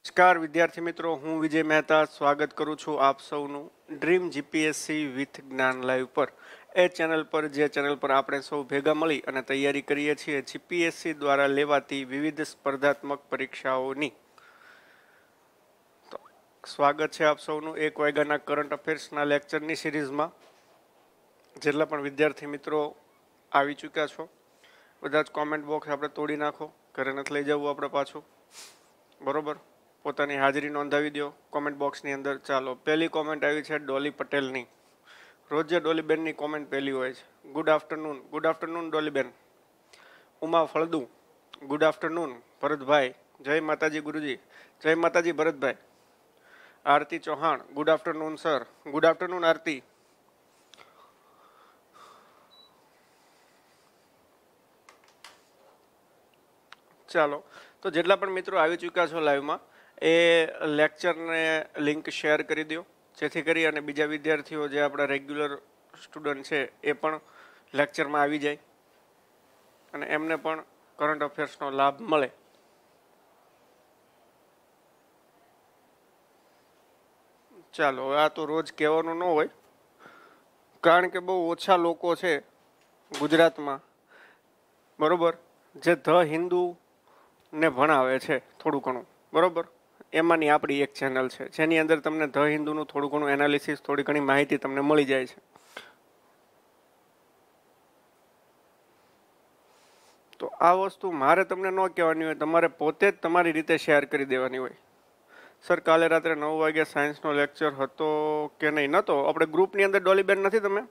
નમસ્કાર વિદ્યાર્થી મિત્રો હું વિજય મહેતા સ્વાગત કરું છું આપ સૌનું dream GPSC with Gyan live પર એ ચેનલ પર જે ચેનલ પર આપણે સૌ ભેગા મળી અને તૈયારી કરીએ છીએ જીપીએસસી દ્વારા લેવાતી વિવિધ સ્પર્ધાત્મક પરીક્ષાઓની સ્વાગત છે આપ સૌનું એક વાગ્યાના કરંટ અફેર્સના લેક્ચરની સિરીઝમાં જેટલા પણ વિદ્યાર્થી મિત્રો આવી ચૂક્યા છો બધા જ કોમેન્ટ બોક્સ આપણે તોડી નાખો ઘરે નથી લઈ જવું આપણે પાછું બરાબર પોતાની હાજરી નોંધાવી દો કોમેન્ટ બોક્સની અંદર ચાલો પહેલી કોમેન્ટ આવી છે ડોલી પટેલની રોજે ડોલીબેનની કોમેન્ટ પહેલી હોય છે good afternoon good afternoon Dolliben Uma Faldu good afternoon Bharatbhai જય માતાજી ગુરુજી જય Mataji Bharatbhai Aarti Chauhan good afternoon sir good afternoon Aarti ચાલો તો જેટલા પણ મિત્રો આવી ચૂક્યા છો લાઈવમાં એ લેક્ચરને લિંક શેર કરી દો જેથી કરી અને બીજા વિદ્યાર્થીઓ જે આપણા રેગ્યુલર સ્ટુડન્ટ છે એ પણ લેક્ચરમાં આવી જાય અને એમને પણ કરંટ અફેર્સનો લાભ મળે ચાલો આ તો રોજ કહેવાનું ન હોય કારણ કે બહુ ઓછા લોકો છે ગુજરાતમાં બરાબર જે ધ હિન્દુને ભણાવે છે થોડું ઘણું બરાબર એમાંની આપણી એક ચેનલ છે જેની અંદર તમને ધ હિન્દુનું થોડું ઘણું એનાલિસિસ થોડી ઘણી માહિતી તમને મળી જાય છે તો આ વસ્તુ મારે તમને ન કહેવાની હોય તમારે પોતે જ તમારી રીતે શેર કરી દેવાની હોય સર કાલે રાત્રે નવ વાગ્યા સાયન્સનો લેક્ચર હતો કે નહીં નહોતો આપણે ગ્રુપની અંદર ડોલીબેન નથી તમે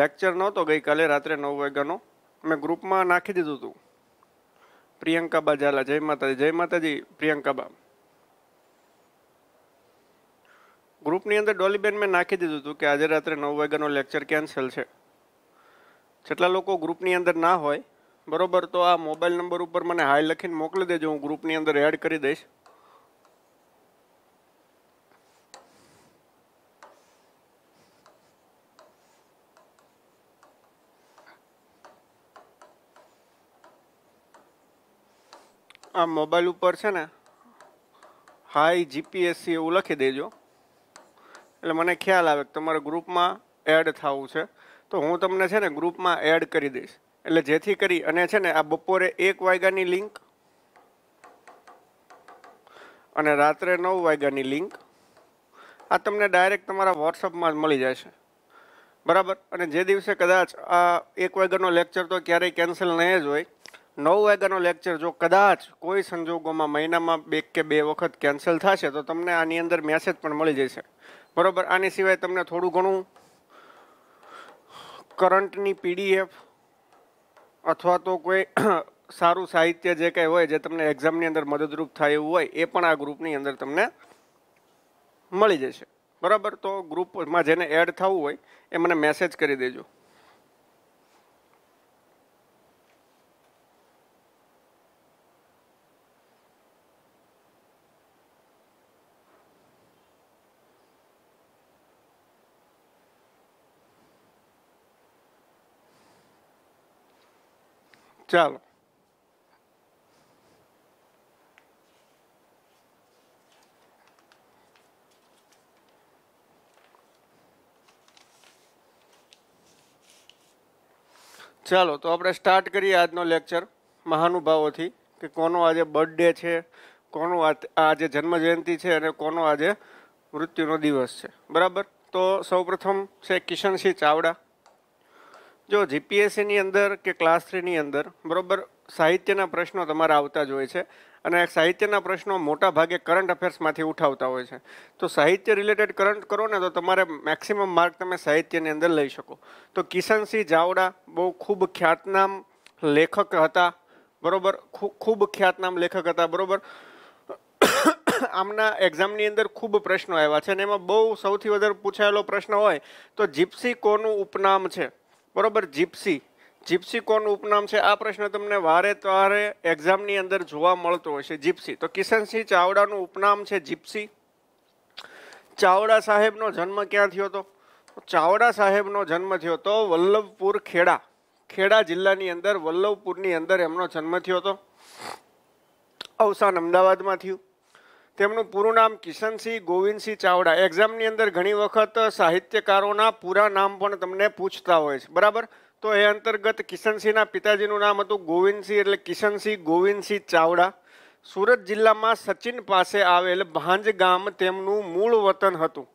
લેક્ચર નહોતો ગઈકાલે રાત્રે નવ વાગ્યાનો મેં ગ્રુપમાં નાખી દીધું હતું પ્રિયંકાબા ઝાલા જય માતાજી જય માતાજી પ્રિયંકાબા ગ્રુપની અંદર ડોલીબેન મેં નાખી દીધું હતું કે આજે રાત્રે નવ વાગ્યાનો લેક્ચર કેન્સલ છે જેટલા લોકો ગ્રુપની અંદર ના હોય બરોબર તો આ મોબાઈલ નંબર ઉપર મને હાઈ લખીને મોકલી દેજો હું ગ્રુપની અંદર એડ કરી દઈશ આ મોબાઈલ ઉપર છે ને હાઈ જીપીએસસી એવું લખી દેજો એટલે મને ખ્યાલ આવે કે તમારે ગ્રુપમાં એડ થવું છે તો હું તમને છે ને ગ્રુપમાં એડ કરી દઈશ એટલે જેથી કરી અને છે ને આ બપોરે એક વાગ્યાની લિંક અને રાત્રે નવ વાગ્યાની લિંક આ તમને ડાયરેક્ટ તમારા વોટ્સઅપમાં જ મળી જશે બરાબર અને જે દિવસે કદાચ આ એક વાગ્યાનો લેક્ચર તો ક્યારેય કેન્સલ નહીં જ હોય નવ વાગ્યાનો લેક્ચર જો કદાચ કોઈ સંજોગોમાં મહિનામાં બે કે બે વખત કેન્સલ થશે તો તમને આની અંદર મેસેજ પણ મળી જશે બરોબર આની સિવાય તમને થોડું ઘણું કરંટની પીડીએફ અથવા તો કોઈ સારું સાહિત્ય જે કંઈ હોય જે તમને એક્ઝામની અંદર મદદરૂપ થાય એવું હોય એ પણ આ ગ્રુપની અંદર તમને મળી જશે બરાબર તો ગ્રુપમાં જેને એડ થવું હોય એ મને મેસેજ કરી દેજો ચાલો ચાલો તો આપણે સ્ટાર્ટ કરીએ આજનો લેક્ચર મહાનુભાવોથી કે કોનો આજે બર્થડે છે કોનો આજે જન્મજયંતિ છે અને કોનો આજે મૃત્યુનો દિવસ છે બરાબર તો સૌપ્રથમ છે કિશનસિંહ ચાવડા જો જીપીએસસીની અંદર કે ક્લાસ થ્રીની અંદર બરાબર સાહિત્યના પ્રશ્નો તમારા આવતા જ હોય છે અને સાહિત્યના પ્રશ્નો મોટા ભાગે કરંટ અફેર્સમાંથી ઉઠાવતા હોય છે તો સાહિત્ય રિલેટેડ કરંટ કરો ને તો તમારે મેક્સિમમ માર્ક તમે સાહિત્યની અંદર લઈ શકો તો કિશનસિંહ જાવડા બહુ ખૂબ ખ્યાતનામ લેખક હતા બરાબર ખૂબ ખ્યાતનામ લેખક હતા બરાબર આમના એક્ઝામની અંદર ખૂબ પ્રશ્નો આવ્યા છે અને એમાં બહુ સૌથી વધારે પૂછાયેલો પ્રશ્ન હોય તો જીપ્સી કોનું ઉપનામ છે બરોબર જીપસી જીપ્સી કોનું ઉપનામ છે આ પ્રશ્ન તમને વારે તવારે એક્ઝામની અંદર જોવા મળતો હોય છે જીપ્સી તો કિશનસિંહ ચાવડાનું ઉપનામ છે જીપસી ચાવડા સાહેબનો જન્મ ક્યાં થયો હતો ચાવડા સાહેબનો જન્મ થયો હતો વલ્લભપુર ખેડા ખેડા જિલ્લાની અંદર વલ્લભપુરની અંદર એમનો જન્મ થયો હતો અવસાન અમદાવાદમાં થયું તેમનું પૂરું નામ કિશનસિંહ ગોવિંદસિંહ ચાવડા એક્ઝામની અંદર ઘણી વખત સાહિત્યકારોના પૂરા નામ પણ તમને પૂછતા હોય છે બરાબર તો એ અંતર્ગત કિશનસિંહના પિતાજીનું નામ હતું ગોવિંદસિંહ એટલે કિશનસિંહ ગોવિંદસિંહ ચાવડા સુરત જિલ્લામાં સચિન પાસે આવેલ ભાંજ ગામ તેમનું મૂળ વતન હતું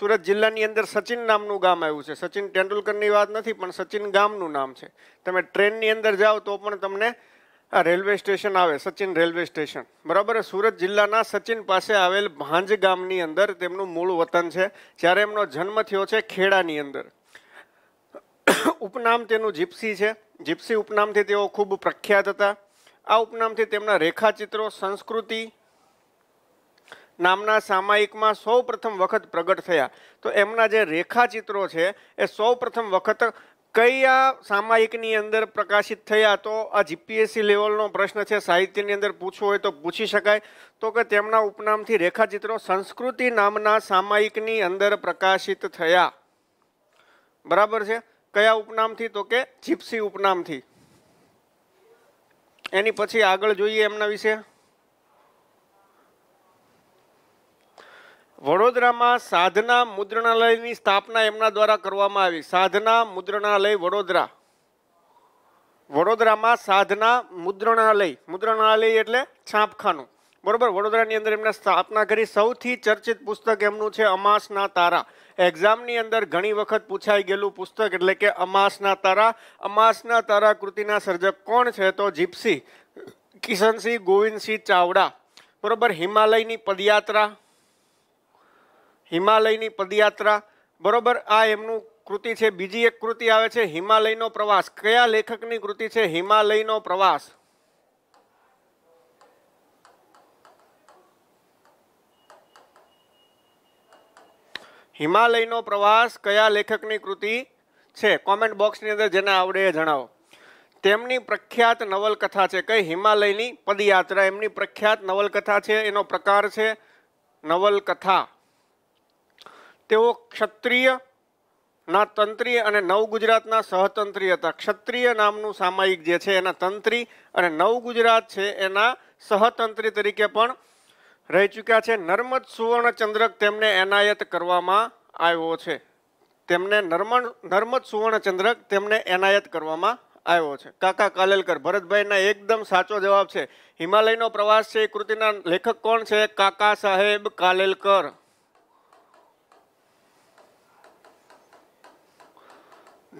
સુરત જિલ્લાની અંદર સચિન નામનું ગામ આવ્યું છે સચિન તેંડુલકરની વાત નથી પણ સચિન ગામનું નામ છે તમે ટ્રેનની અંદર જાઓ તો પણ તમને આ રેલવે સ્ટેશન આવે સચિન રેલવે સ્ટેશન બરાબર સુરત જિલ્લાના સચિન પાસે આવેલ ભાંજ ગામની અંદર તેમનું મૂળ વતન છે જ્યારે એમનો જન્મ થયો છે ખેડાની અંદર ઉપનામ તેનું જીપ્સી છે જીપ્સી ઉપનામથી તેઓ ખૂબ પ્રખ્યાત હતા આ ઉપનામથી તેમના રેખાચિત્રો સંસ્કૃતિ નામના સામાયિકમાં સૌ પ્રથમ વખત પ્રગટ થયા તો એમના જે રેખાચિત્રો છે એ સૌ પ્રથમ વખત કયા સામાયિકની અંદર પ્રકાશિત થયા તો આ જીપીએસસી લેવલનો પ્રશ્ન છે સાહિત્યની અંદર પૂછવો હોય તો પૂછી શકાય તો કે તેમના ઉપનામથી રેખાચિત્રો સંસ્કૃતિ નામના સામાયિકની અંદર પ્રકાશિત થયા બરાબર છે કયા ઉપનામથી તો કે જીપ્સી ઉપનામથી એની પછી આગળ જોઈએ એમના વિશે વડોદરામાં સાધના મુદ્રણાલયની સ્થાપના એમના દ્વારા કરવામાં આવી સાધના મુદ્રણાલય વડોદરા વડોદરામાં સાધના મુદ્રણાલય મુદ્રણાલય એટલે છાપખાનું બરોબર વડોદરાની અંદર એમને સ્થાપના કરી સૌથી ચર્ચિત પુસ્તક એમનું છે અમાસના તારા એક્ઝામની અંદર ઘણી વખત પૂછાઈ ગયેલું પુસ્તક એટલે કે અમાસના તારા અમાસના તારા કૃતિના સર્જક કોણ છે તો જીપસી કિશનસિંહ ગોવિંદસિંહ ચાવડા બરોબર હિમાલયની પદયાત્રા હિમાલયની પદયાત્રા બરોબર આ એમનું કૃતિ છે બીજી એક કૃતિ આવે છે હિમાલયનો પ્રવાસ કયા લેખકની કૃતિ છે હિમાલયનો પ્રવાસ હિમાલયનો પ્રવાસ કયા લેખકની કૃતિ છે કોમેન્ટ બોક્સની અંદર જેને આવડે એ જણાવો તેમની પ્રખ્યાત નવલકથા છે કઈ હિમાલયની પદયાત્રા એમની પ્રખ્યાત નવલકથા છે એનો પ્રકાર છે નવલકથા તેઓ ક્ષત્રિય ના તંત્રી અને નવ ગુજરાતના સહતંત્રી હતા ક્ષત્રિય નામનું સામાયિક જે છે એના તંત્રી અને નવ ગુજરાત છે એના સહતંત્રી તરીકે પણ રહી ચૂક્યા છે નર્મદ સુવર્ણચંદ્રક તેમને એનાયત કરવામાં આવ્યો છે તેમને નર્મણ નર્મદ સુવર્ણચંદ્રક તેમને એનાયત કરવામાં આવ્યો છે કાકા કાલેલકર ભરતભાઈના એકદમ સાચો જવાબ છે હિમાલયનો પ્રવાસ છે એ કૃતિના લેખક કોણ છે કાકા સાહેબ કાલેલકર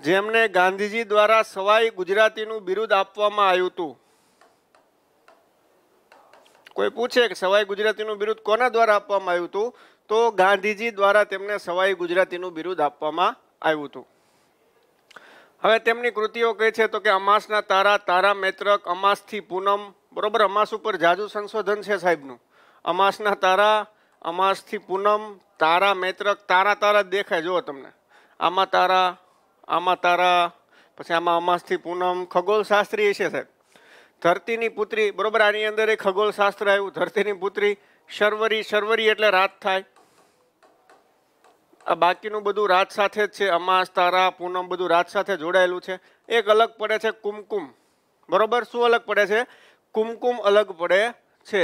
જેમને ગાંધીજી દ્વારા સવાઈ ગુજરાતીનું બિરુદ આપવામાં આવ્યું હતું કોઈ પૂછે કે સવાઈ ગુજરાતીનું બિરુદ કોના દ્વારા આપવામાં આવ્યું હતું તો ગાંધીજી દ્વારા તેમને સવાઈ ગુજરાતીનું બિરુદ આપવામાં આવ્યું હતું હવે તેમની કૃતિઓ કહે છે તો કે અમાસના તારા તારા મૈત્રક અમાસથી પૂનમ બરોબર અમાસ ઉપર જાજુ સંશોધન છે સાહેબનું અમાસના તારા અમાસથી પૂનમ તારા મૈત્રક તારા તારા દેખાય જુઓ તમને આમાં તારા આમાં તારા પછી આમાં અમાસથી પૂનમ ખગોળશાસ્ત્રી છે સાહેબ ધરતીની પુત્રી બરોબર આની અંદર એ ખગોળશાસ્ત્ર આવ્યું ધરતીની પુત્રી શર્વરી શર્વરી એટલે રાત થાય આ બાકીનું બધું રાત સાથે જ છે અમાસ તારા પૂનમ બધું રાત સાથે જોડાયેલું છે એક અલગ પડે છે કુમકુમ બરોબર શું અલગ પડે છે કુમકુમ અલગ પડે છે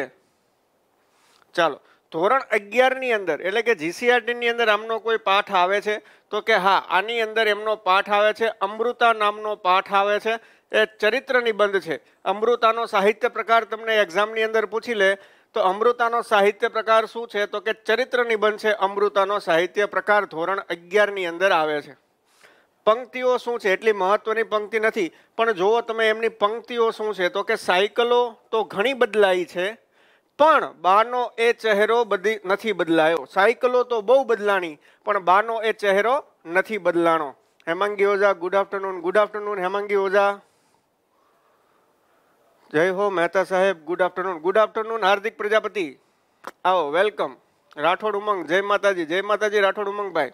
ચાલો ધોરણ અગિયારની અંદર એટલે કે જીસીઆરટીની અંદર આમનો કોઈ પાઠ આવે છે તો કે હા આની અંદર એમનો પાઠ આવે છે અમૃતા નામનો પાઠ આવે છે એ ચરિત્ર નિબંધ છે અમૃતાનો સાહિત્ય પ્રકાર તમને એક્ઝામની અંદર પૂછી લે તો અમૃતાનો સાહિત્ય પ્રકાર શું છે તો કે ચરિત્ર નિબંધ છે અમૃતાનો સાહિત્ય પ્રકાર ધોરણ અગિયારની અંદર આવે છે પંક્તિઓ શું છે એટલી મહત્વની પંક્તિ નથી પણ જુઓ તમે એમની પંક્તિઓ શું છે તો કે સાયકલો તો ઘણી બદલાઈ છે પણ બાર નો એ ચહેરો બધી નથી બદલાયો સાયકલો તો બહુ બદલાણી પણ બાર નો એ ચહેરો નથી બદલાણો Hemangi Oza good afternoon good afternoon Hemangi Oza જય હો મહેતા સાહેબ good afternoon good afternoon Hardik Prajapati આવો વેલકમ राठौड़ ઉમંગ જય માતાજી જય માતાજી राठौड़ ઉમંગ ભાઈ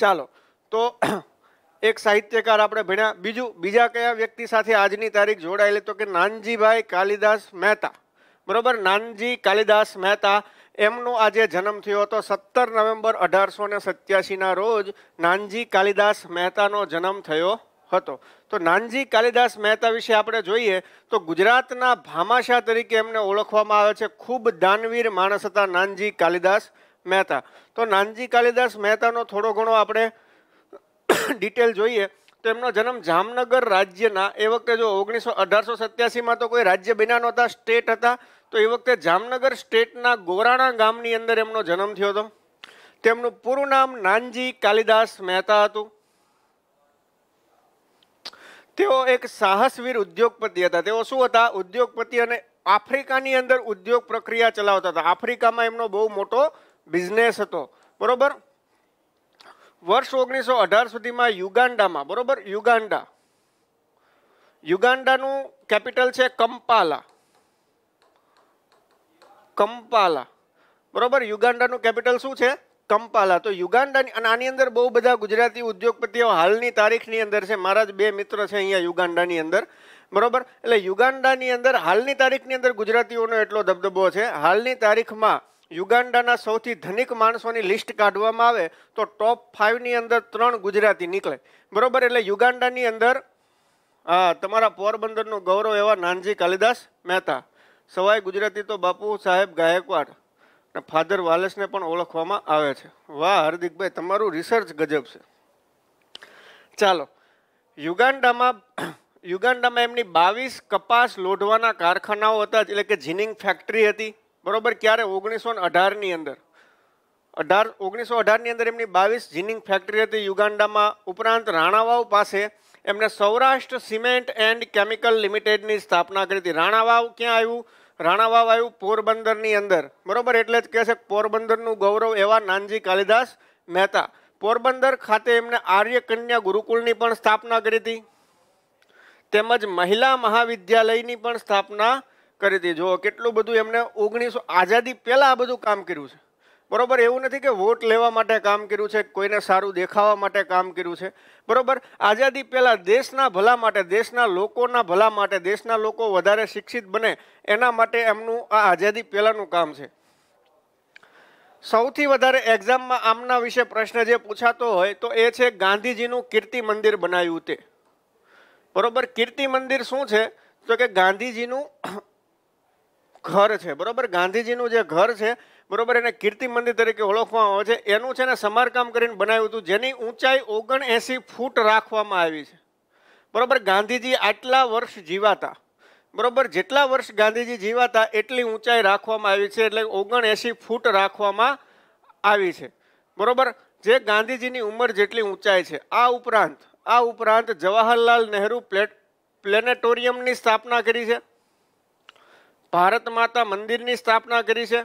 ચાલો તો એક સાહિત્યકાર આપણે ભણ્યા બીજુ બીજા કયા વ્યક્તિ સાથે આજની તારીખ જોડાયલે તો કે નાનજીભાઈ કાલિદાસ મહેતા બરોબર નાનજી કાલિદાસ મહેતા એમનો આજે જન્મ થયો હતો સત્તર નવેમ્બર અઢારસો ને સત્યાસીના રોજ નાનજી કાલિદાસ મહેતાનો જન્મ થયો હતો તો નાનજી કાલિદાસ મહેતા વિશે આપણે જોઈએ તો ગુજરાતના ભામાશાહ તરીકે એમને ઓળખવામાં આવે છે ખૂબ દાનવીર માણસ હતા નાનજી કાલિદાસ મહેતા તો નાનજી કાલિદાસ મહેતાનો થોડો ઘણો આપણે ડિટેલ જોઈએ તેમનો જન્મ જામનગર રાજ્યના એ વખતે જો ઓગણીસો અઢારસો સત્યાસીમાં તો કોઈ રાજ્ય બન્યા નહોતા સ્ટેટ હતા તો એ વખતે જામનગર સ્ટેટના ગોરાણા ગામની અંદર એમનો જન્મ થયો હતો તેમનું પૂરું નામ નાનજી કાલિદાસ મહેતા હતું તેઓ એક સાહસવીર ઉદ્યોગપતિ હતા તેઓ શું હતા ઉદ્યોગપતિ અને આફ્રિકાની અંદર ઉદ્યોગ પ્રક્રિયા ચલાવતા હતા આફ્રિકામાં એમનો બહુ મોટો બિઝનેસ હતો બરોબર વર્ષ ઓગણીસો અઢાર સુધીમાં યુગાન્ડામાં બરોબર યુગાન્ડા યુગાન્ડાનું કેપિટલ છે કંપાલા કંપાલા બરોબર યુગાન્ડાનું કેપિટલ શું છે કંપાલા તો યુગાન્ડાની અને આની અંદર બહુ બધા ગુજરાતી ઉદ્યોગપતિઓ હાલની તારીખની અંદર છે મારા જ બે મિત્ર છે અહીંયા યુગાન્ડાની અંદર બરોબર એટલે યુગાન્ડાની અંદર હાલની તારીખની અંદર ગુજરાતીઓનો એટલો દબદબો છે હાલની તારીખમાં યુગાન્ડાના સૌથી ધનિક માણસોની લિસ્ટ કાઢવામાં આવે તો ટોપ ફાઇવની અંદર ત્રણ ગુજરાતી નીકળે બરોબર એટલે યુગાન્ડાની અંદર હા તમારા પોરબંદરનું ગૌરવ એવા નાનજી કાલિદાસ મહેતા સવાય ગુજરાતી તો બાપુ સાહેબ ગાયકવાડ અને ફાધર વાલેસને પણ ઓળખવામાં આવે છે વાહ હાર્દિકભાઈ તમારું રિસર્ચ ગજબ છે ચાલો યુગાન્ડામાં યુગાન્ડામાં એમની બાવીસ કપાસ લોઢવાના કારખાનાઓ હતા એટલે કે જીનિંગ ફેક્ટરી હતી બરોબર ક્યારે ઓગણીસો અઢારની અંદર અઢાર ઓગણીસો અઢારની અંદર એમની બાવીસ જીનિંગ ફેક્ટરી હતી યુગાન્ડામાં ઉપરાંત રાણાવાવ પાસે એમણે સૌરાષ્ટ્ર સિમેન્ટ એન્ડ કેમિકલ લિમિટેડની સ્થાપના કરી હતી રાણાવાવ ક્યાં આવ્યું રાણાવાવ આવ્યું પોરબંદરની અંદર બરોબર એટલે જ કહે છે પોરબંદરનું ગૌરવ એવા નાનજી કાલિદાસ મહેતા પોરબંદર ખાતે એમણે આર્યકન્યા કન્યા ગુરુકુળની પણ સ્થાપના કરી હતી તેમજ મહિલા મહાવિદ્યાલયની પણ સ્થાપના કરી હતી જો કેટલું બધું એમને ઓગણીસો આઝાદી પહેલાં આ બધું કામ કર્યું છે બરોબર એવું નથી કે વોટ લેવા માટે કામ કર્યું છે કોઈને સારું દેખાવા માટે કામ કર્યું છે બરોબર આઝાદી પહેલાં દેશના ભલા માટે દેશના લોકોના ભલા માટે દેશના લોકો વધારે શિક્ષિત બને એના માટે એમનું આ આઝાદી પહેલાંનું કામ છે સૌથી વધારે એક્ઝામમાં આમના વિશે પ્રશ્ન જે પૂછાતો હોય તો એ છે ગાંધીજીનું કીર્તિ મંદિર બનાવ્યું તે બરોબર કીર્તિ મંદિર શું છે તો કે ગાંધીજીનું ઘર છે બરોબર ગાંધીજીનું જે ઘર છે બરોબર એને કીર્તિ મંદિર તરીકે ઓળખવામાં આવે છે એનું છે ને સમારકામ કરીને બનાવ્યું હતું જેની ઊંચાઈ ઓગણ ફૂટ રાખવામાં આવી છે બરોબર ગાંધીજી આટલા વર્ષ જીવાતા બરોબર જેટલા વર્ષ ગાંધીજી જીવાતા એટલી ઊંચાઈ રાખવામાં આવી છે એટલે ઓગણ ફૂટ રાખવામાં આવી છે બરોબર જે ગાંધીજીની ઉંમર જેટલી ઊંચાઈ છે આ ઉપરાંત આ ઉપરાંત જવાહરલાલ નહેરુ પ્લેનેટોરિયમની સ્થાપના કરી છે ભારત માતા મંદિરની સ્થાપના કરી છે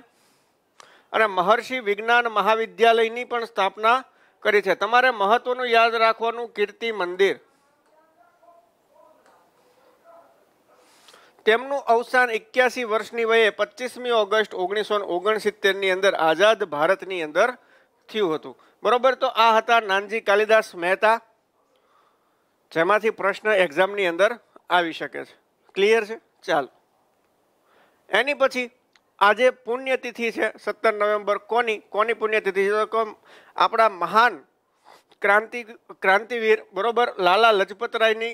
અને મહર્ષિ વિજ્ઞાન મહાવિદ્યાલયની પણ સ્થાપના કરી છે તમારે મહત્વનું યાદ રાખવાનું કીર્તિ મંદિર તેમનું અવસાન એક્યાસી વર્ષની વયે પચીસમી ઓગસ્ટ ઓગણીસો ઓગણસિત્તેરની અંદર આઝાદ ભારતની અંદર થયું હતું બરોબર તો આ હતા નાનજી કાલિદાસ મહેતા જેમાંથી પ્રશ્ન એક્ઝામની અંદર આવી શકે છે ક્લિયર છે ચાલો એની પછી આજે પુણ્યતિથિ છે સત્તર નવેમ્બર કોની કોની પુણ્યતિથિ છે તો આપણા મહાન ક્રાંતિ ક્રાંતિવીર બરોબર લાલા લજપતરાયની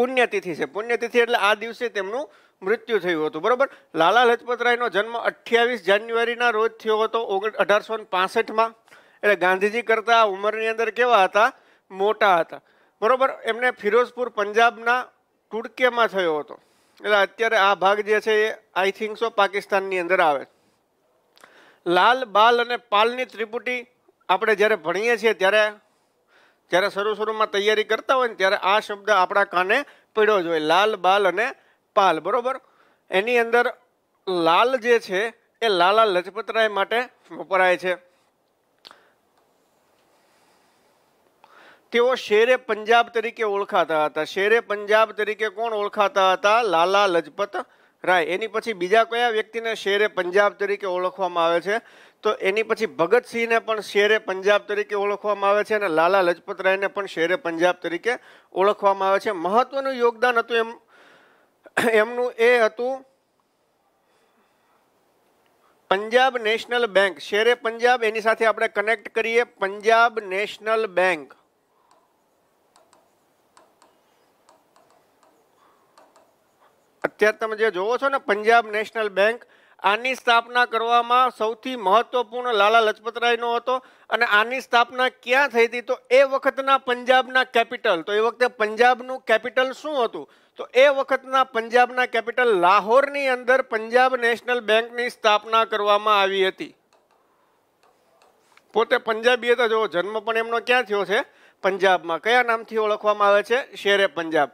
પુણ્યતિથિ છે પુણ્યતિથિ એટલે આ દિવસે તેમનું મૃત્યુ થયું હતું બરોબર લાલા લજપતરાયનો જન્મ અઠ્યાવીસ જાન્યુઆરીના રોજ થયો હતો અઢારસો પાસઠમાં એટલે ગાંધીજી કરતાં ઉંમરની અંદર કેવા હતા મોટા હતા બરોબર એમને ફિરોઝપુર પંજાબના ટુડકેમાં થયો હતો એટલે અત્યારે આ ભાગ જે છે એ આઈ થિંક સો પાકિસ્તાનની અંદર આવે લાલ બાલ અને પાલની ત્રિપુટી આપણે જ્યારે ભણીએ છીએ ત્યારે જ્યારે શરૂ શરૂમાં તૈયારી કરતા હોય ને ત્યારે આ શબ્દ આપણા કાને પડ્યો જ હોય લાલ બાલ અને પાલ બરાબર એની અંદર લાલ જે છે એ લાલા લજપતરાય માટે વપરાય છે તેઓ શેરે પંજાબ તરીકે ઓળખાતા હતા શેરે પંજાબ તરીકે કોણ ઓળખાતા હતા લાલા લજપત રાય એની પછી બીજા કયા વ્યક્તિને શેરે પંજાબ તરીકે ઓળખવામાં આવે છે તો એની પછી ભગતસિંહને પણ શેરે પંજાબ તરીકે ઓળખવામાં આવે છે અને લાલા લજપત રાયને પણ શેરે પંજાબ તરીકે ઓળખવામાં આવે છે મહત્વનું યોગદાન હતું એમ એમનું એ હતું પંજાબ નેશનલ બેંક શેરે પંજાબ એની સાથે આપણે કનેક્ટ કરીએ પંજાબ નેશનલ બેંક અત્યારે તમે જે જોવો છો ને પંજાબ નેશનલ બેંક આની સ્થાપના કરવામાં સૌથી મહત્વપૂર્ણ લાલા લજપતરાયનો હતો અને આની સ્થાપના ક્યાં થઈ હતી તો એ વખતના પંજાબના કેપિટલ તો એ વખતે પંજાબનું કેપિટલ શું હતું તો એ વખતના પંજાબના કેપિટલ લાહોરની અંદર પંજાબ નેશનલ બેંકની સ્થાપના કરવામાં આવી હતી પોતે પંજાબી હતા જો જન્મ પણ એમનો ક્યાં થયો છે પંજાબમાં કયા નામથી ઓળખવામાં આવે છે શેરે પંજાબ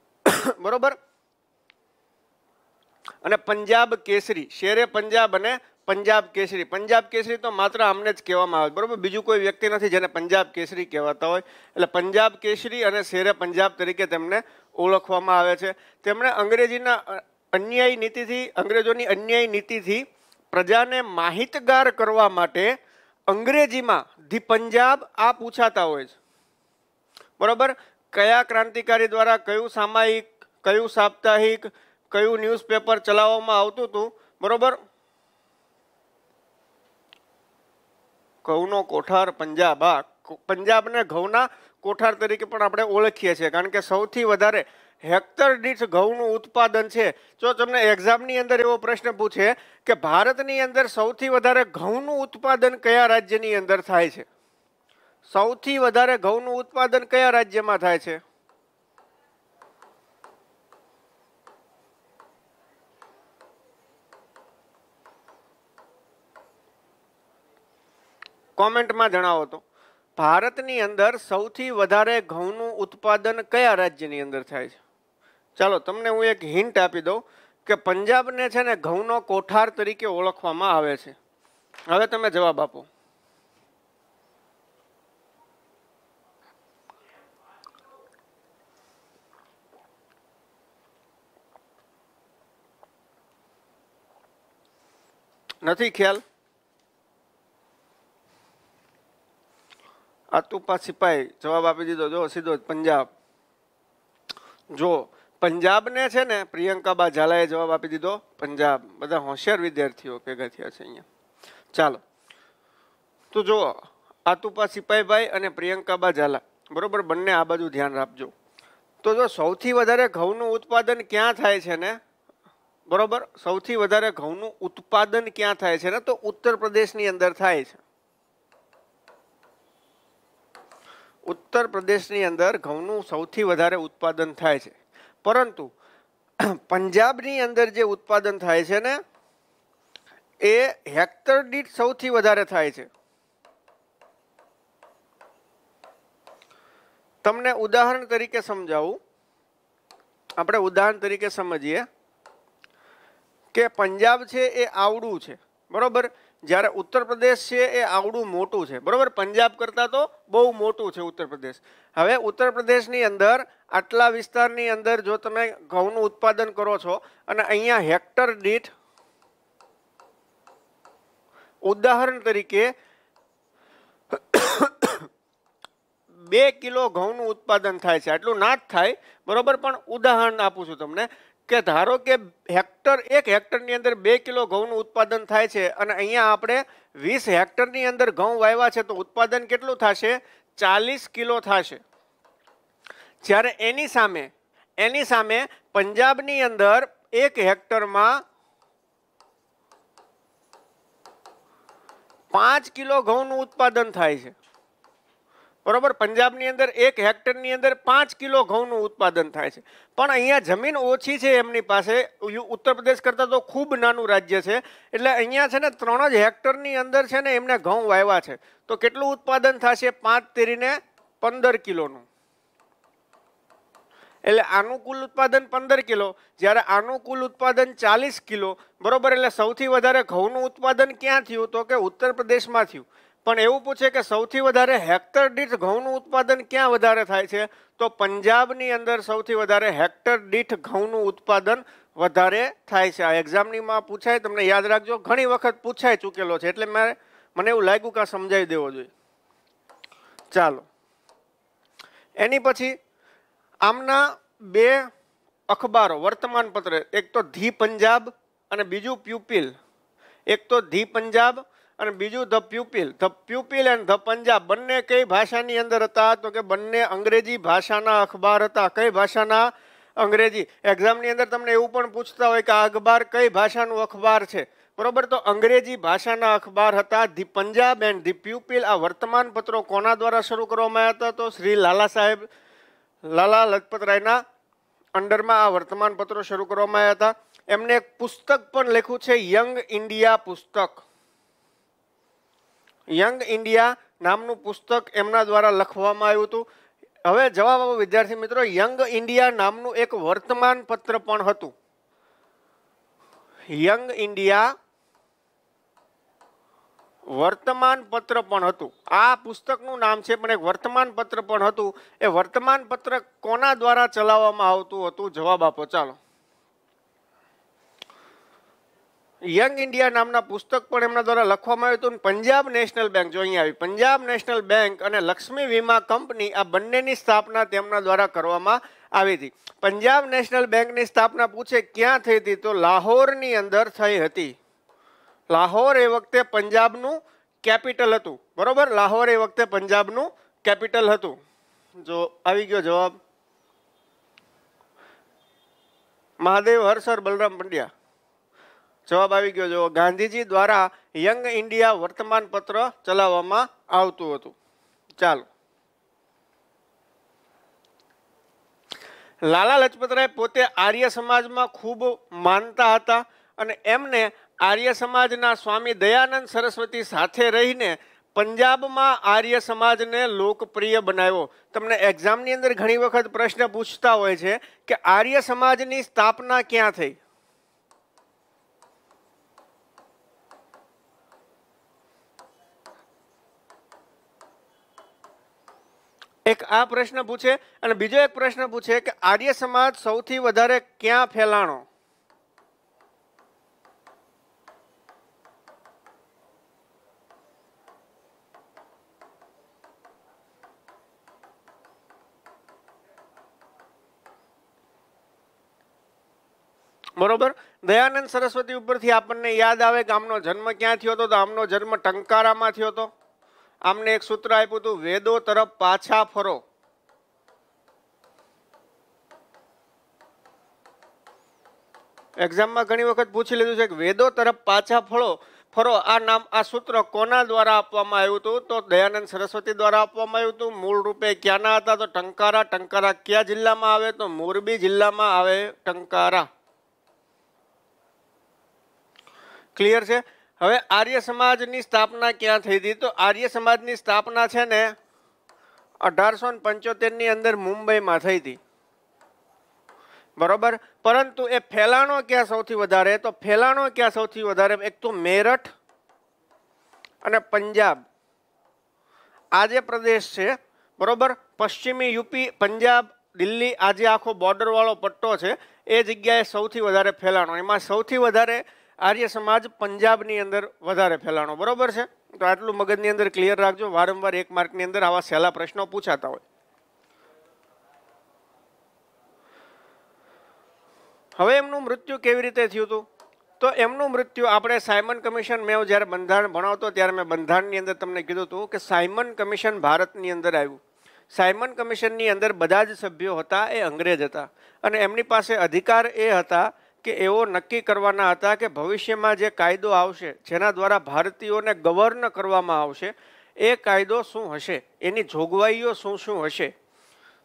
બરોબર અને પંજાબ કેસરી શેરે પંજાબ અને પંજાબ કેસરી પંજાબ કેસરી તો માત્ર અમને જ કહેવામાં આવે બરાબર બીજું કોઈ વ્યક્તિ નથી જેને પંજાબ કેસરી કહેવાતા હોય એટલે પંજાબ કેસરી અને શેરે પંજાબ તરીકે તેમને ઓળખવામાં આવે છે તેમણે અંગ્રેજીના અન્યાયી નીતિથી અંગ્રેજોની અન્યાયી નીતિથી પ્રજાને માહિતગાર કરવા માટે અંગ્રેજીમાં ધી પંજાબ આ પૂછાતા હોય છે બરાબર કયા ક્રાંતિકારી દ્વારા કયું સામાયિક કયું સાપ્તાહિક કયું ન્યૂઝપેપર ચલાવવામાં આવતું હતું બરોબર ઘઉંનો કોઠાર પંજાબ આ પંજાબને ઘઉંના કોઠાર તરીકે પણ આપણે ઓળખીએ છીએ કારણ કે સૌથી વધારે હેક્ટર દીઠ ઘઉંનું ઉત્પાદન છે જો તમને એક્ઝામની અંદર એવો પ્રશ્ન પૂછે કે ભારતની અંદર સૌથી વધારે ઘઉંનું ઉત્પાદન કયા રાજ્યની અંદર થાય છે સૌથી વધારે ઘઉંનું ઉત્પાદન કયા રાજ્યમાં થાય છે કોમેન્ટમાં જણાવો તો ભારતની અંદર સૌથી વધારે ઘઉંનું ઉત્પાદન કયા રાજ્યની અંદર થાય છે ચાલો તમને હું એક હિન્ટ આપી દઉં કે પંજાબને છે ને ઘઉંનો કોઠાર તરીકે ઓળખવામાં આવે છે હવે તમે જવાબ આપો નથી ખ્યાલ આતુપા સિપાઈ જવાબ આપી દીધો જો સીધો પંજાબ જો પંજાબને છે ને પ્રિયંકાબા ઝાલાએ જવાબ આપી દીધો પંજાબ બધા હોશિયાર વિદ્યાર્થીઓ ભેગા થયા છે અહીંયા ચાલો તો જો આતુપા સિપાઈભાઈ અને પ્રિયંકાબા ઝાલા બરોબર બંને આ બાજુ ધ્યાન રાખજો તો જો સૌથી વધારે ઘઉંનું ઉત્પાદન ક્યાં થાય છે ને બરોબર સૌથી વધારે ઘઉંનું ઉત્પાદન ક્યાં થાય છે ને તો ઉત્તર પ્રદેશની અંદર થાય છે ઉત્તર પ્રદેશની અંદર ઘઉંનું સૌથી વધારે ઉત્પાદન થાય છે પરંતુ પંજાબની અંદર જે ઉત્પાદન થાય છે ને એ હેક્ટર દીઠ સૌથી વધારે થાય છે તમને ઉદાહરણ તરીકે સમજાવું આપણે ઉદાહરણ તરીકે સમજીએ કે પંજાબ છે એ આવડું છે બરોબર જ્યારે ઉત્તર પ્રદેશ છે એ આવડું મોટું છે બરાબર પંજાબ કરતાં તો બહુ મોટું છે ઉત્તર પ્રદેશ હવે ઉત્તર પ્રદેશની અંદર આટલા વિસ્તારની અંદર જો તમે ઘઉંનું ઉત્પાદન કરો છો અને અહીંયા હેક્ટર દીઠ ઉદાહરણ તરીકે બે કિલો ઘઉંનું ઉત્પાદન થાય છે આટલું ના જ થાય બરાબર પણ ઉદાહરણ આપું છું તમને કે ધારો કે હેક્ટર એક હેક્ટરની અંદર બે કિલો ઘઉંનું ઉત્પાદન થાય છે અને અહીંયા આપણે વીસ હેક્ટરની અંદર ઘઉં વાવ્યા છે તો ઉત્પાદન કેટલું થશે ચાલીસ કિલો થશે જ્યારે એની સામે એની સામે પંજાબની અંદર એક હેક્ટરમાં પાંચ કિલો ઘઉંનું ઉત્પાદન થાય છે બરોબર પંજાબની અંદર એક હેક્ટરની અંદર પાંચ કિલો ઘઉંનું ઉત્પાદન થાય છે પણ અહીંયા જમીન ઓછી છે એમની પાસે ઉત્તર પ્રદેશ કરતાં તો ખૂબ નાનું રાજ્ય છે એટલે અહીંયા છે ને ત્રણ જ હેક્ટરની અંદર છે ને એમને ઘઉં વાવ્યા છે તો કેટલું ઉત્પાદન થશે પાંચ તેરીને પંદર કિલોનું એટલે આનું કુલ ઉત્પાદન પંદર કિલો જ્યારે આનું કુલ ઉત્પાદન ચાલીસ કિલો બરોબર એટલે સૌથી વધારે ઘઉંનું ઉત્પાદન ક્યાં થયું તો કે ઉત્તર પ્રદેશમાં થયું પણ એવું પૂછે કે સૌથી વધારે હેક્ટર દીઠ ઘઉંનું ઉત્પાદન ક્યાં વધારે થાય છે તો પંજાબની અંદર સૌથી વધારે હેક્ટર દીઠ ઘઉંનું ઉત્પાદન વધારે થાય છે આ એક્ઝામનીમાં પૂછાય તમને યાદ રાખજો ઘણી વખત પૂછાઈ ચૂકેલો છે એટલે મારે મને એવું લાગ્યું કે સમજાવી દેવો જોઈએ ચાલો એની પછી આમના બે અખબારો વર્તમાન એક તો ધી પંજાબ અને બીજું પ્યુપિલ એક તો ધી પંજાબ અને બીજું the pupil the pupil and the Punjab બંને કઈ ભાષાની અંદર હતા તો કે બંને અંગ્રેજી ભાષાના અખબાર હતા કઈ ભાષાના અંગ્રેજી એક્ઝામની અંદર તમને એવું પણ પૂછતા હોય કે આ અખબાર કઈ ભાષાનું અખબાર છે બરોબર તો અંગ્રેજી ભાષાના અખબાર હતા the Punjab and the pupil આ વર્તમાન પત્રો કોના દ્વારા શરૂ કરવામાં આવ્યા હતા તો શ્રી લાલા સાહેબ લાલા લજપત રાયના અંડરમાં આ વર્તમાન પત્રો શરૂ કરવામાં આવ્યા હતા એમને એક પુસ્તક પણ લખ્યું છે યંગ ઇન્ડિયા પુસ્તક યંગ ઇન્ડિયા નામનું પુસ્તક એમના દ્વારા લખવામાં આવ્યું હતું હવે જવાબ આપો વિદ્યાર્થી મિત્રો યંગ ઇન્ડિયા નામનું એક વર્તમાન પત્ર પણ હતું યંગ ઇન્ડિયા વર્તમાન પત્ર પણ હતું આ પુસ્તકનું નામ છે પણ એક વર્તમાન પત્ર પણ હતું એ વર્તમાન પત્ર કોના દ્વારા ચલાવવામાં આવતું હતું જવાબ આપો ચાલો યંગ ઇન્ડિયા નામના પુસ્તક પણ એમના દ્વારા લખવામાં આવ્યું હતું પંજાબ નેશનલ બેંક જો અહીં આવી પંજાબ નેશનલ બેંક અને લક્ષ્મી વીમા કંપની આ બંનેની સ્થાપના તેમના દ્વારા કરવામાં આવી હતી પંજાબ નેશનલ બેંકની સ્થાપના પૂછે ક્યાં થઈ હતી તો લાહોરની અંદર થઈ હતી લાહોર એ વખતે પંજાબનું કેપિટલ હતું બરોબર લાહોર એ વખતે પંજાબનું કેપિટલ હતું જો આવી ગયો જવાબ મહાદેવ હર્ષર બલરામ પંડ્યા જવાબ આવી ગયો જો ગાંધીજી દ્વારા યંગ ઇન્ડિયા વર્તમાન પત્ર ચલાવવામાં આવતું હતું ચાલો લાલા લજપતરાય પોતે આર્ય સમાજમાં ખૂબ માનતા હતા અને એમને આર્ય સમાજના સ્વામી દયાનંદ સરસ્વતી સાથે રહીને પંજાબમાં આર્ય સમાજને લોકપ્રિય બનાવ્યો તમને એક્ઝામની અંદર ઘણી વખત પ્રશ્ન પૂછતા હોય છે કે આર્ય સમાજની સ્થાપના ક્યાં થઈ એક આ પ્રશ્ન પૂછે અને બીજો એક પ્રશ્ન પૂછે કે આર્ય સમાજ સૌથી વધારે ક્યાં ફેલાણો બરોબર દયાનંદ સરસ્વતી ઉપરથી આપણને યાદ આવે કે આમનો જન્મ ક્યાં થયો હતો તો આમનો જન્મ ટંકારામાં થયો હતો આમને એક સૂત્ર આપ્યું હતું વેદો તરફ પાછા ફરો એક્ઝામમાં ઘણી વખત પૂછી લીધું છે કે વેદો તરફ પાછા ફળો ફરો આ નામ આ સૂત્ર કોના દ્વારા આપવામાં આવ્યું હતું તો દયાનંદ સરસ્વતી દ્વારા આપવામાં આવ્યું હતું મૂળ રૂપે ક્યાંના હતા તો ટંકારા ટંકારા કયા જિલ્લામાં આવે તો મોરબી જિલ્લામાં આવે ટંકારા ક્લિયર છે હવે આર્ય સમાજની સ્થાપના ક્યાં થઈ હતી તો આર્ય સમાજની સ્થાપના છે ને અઢારસો પંચોતેરની અંદર મુંબઈમાં થઈ હતી બરોબર પરંતુ એ ફેલાણો ક્યાં સૌથી વધારે તો ફેલાણો ક્યાં સૌથી વધારે એક તો મેરઠ અને પંજાબ આ જે પ્રદેશ છે બરોબર પશ્ચિમી યુપી પંજાબ દિલ્હી આજે આખો બોર્ડરવાળો પટ્ટો છે એ જગ્યાએ સૌથી વધારે ફેલાણો એમાં સૌથી વધારે આર્ય સમાજ પંજાબની અંદર વધારે ફેલાણો બરોબર છે તો આટલું મગજની અંદર ક્લિયર રાખજો વારંવાર એક માર્કની અંદર આવા સહેલા પ્રશ્નો પૂછાતા હોય હવે એમનું મૃત્યુ કેવી રીતે થયું હતું તો એમનું મૃત્યુ આપણે સાયમન કમિશન મેં જ્યારે બંધારણ ભણાવતો ત્યારે મેં બંધારણની અંદર તમને કીધું હતું કે સાયમન કમિશન ભારતની અંદર આવ્યું સાયમન કમિશનની અંદર બધા જ સભ્યો હતા એ અંગ્રેજ હતા અને એમની પાસે અધિકાર એ હતા કે એવો નક્કી કરવાના હતા કે ભવિષ્યમાં જે કાયદો આવશે જેના દ્વારા ભારતીયોને ગવર્ન કરવામાં આવશે એ કાયદો શું હશે એની જોગવાઈઓ શું શું હશે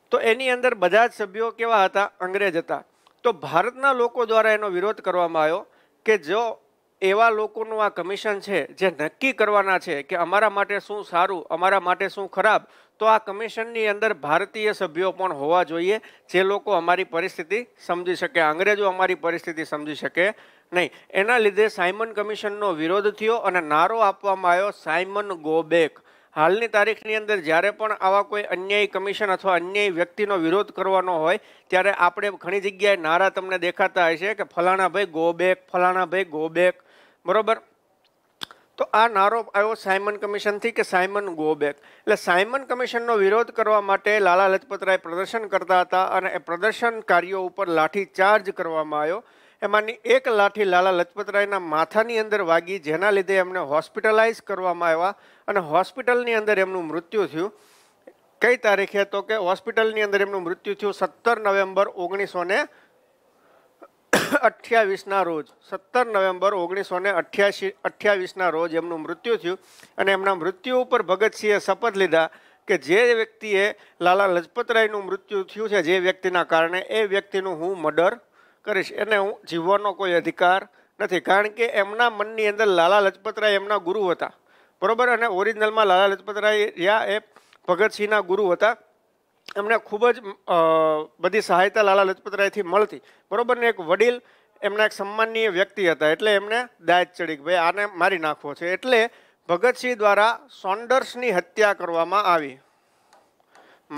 તો એની અંદર બધા જ સભ્યો કેવા હતા અંગ્રેજ હતા તો ભારતના લોકો દ્વારા એનો વિરોધ કરવામાં આવ્યો કે જો એવા લોકોનું આ કમિશન છે જે નક્કી કરવાના છે કે અમારા માટે શું સારું અમારા માટે શું ખરાબ તો આ કમિશનની અંદર ભારતીય સભ્યો પણ હોવા જોઈએ જે લોકો અમારી પરિસ્થિતિ સમજી શકે અંગ્રેજો અમારી પરિસ્થિતિ સમજી શકે નહીં એના લીધે સાયમન કમિશનનો વિરોધ થયો અને નારો આપવામાં આવ્યો સાયમન ગો બેક હાલની તારીખની અંદર જ્યારે પણ આવા કોઈ અન્યાયી કમિશન અથવા અન્યાયી વ્યક્તિનો વિરોધ કરવાનો હોય ત્યારે આપણે ઘણી જગ્યાએ નારા તમને દેખાતા હોય છે કે ફલાણા ભાઈ ગો બેક ફલાણા ભાઈ ગો બરોબર તો આ નારો આવ્યો સાયમન કમિશનથી કે સાયમન ગો બેક એટલે સાયમન કમિશનનો વિરોધ કરવા માટે લાલા લજપતરાય પ્રદર્શન કરતા હતા અને એ પ્રદર્શનકારીઓ ઉપર લાઠી ચાર્જ કરવામાં આવ્યો એમાંની એક લાઠી લાલા લજપતરાયના માથાની અંદર વાગી જેના લીધે એમને હોસ્પિટલાઇઝ કરવામાં આવ્યા અને હોસ્પિટલની અંદર એમનું મૃત્યુ થયું કઈ તારીખે તો કે હોસ્પિટલની અંદર એમનું મૃત્યુ થયું સત્તર નવેમ્બર ઓગણીસો ને અઠ્યાવીસના રોજ સત્તર નવેમ્બર ઓગણીસો ને અઠ્યાસી અઠ્યાવીસના રોજ એમનું મૃત્યુ થયું અને એમના મૃત્યુ ઉપર ભગતસિંહે શપથ લીધા કે જે વ્યક્તિએ લાલા લજપતરાયનું મૃત્યુ થયું છે જે વ્યક્તિના કારણે એ વ્યક્તિનું હું મર્ડર કરીશ એને હું જીવવાનો કોઈ અધિકાર નથી કારણ કે એમના મનની અંદર લાલા લજપતરાય એમના ગુરુ હતા બરાબર અને ઓરિજિનલમાં લાલા લજપતરાય રહ્યા એ ભગતસિંહના ગુરુ હતા એમને ખૂબ જ બધી સહાયતા લાલા લજપત રાયથી મળતી બરાબર ને એક વડીલ એમના એક સન્માનનીય વ્યક્તિ હતા એટલે એમને દાયજ ચડી કે ભાઈ આને મારી નાખવો છે એટલે ભગતસિંહ દ્વારા સોન્ડર્સની હત્યા કરવામાં આવી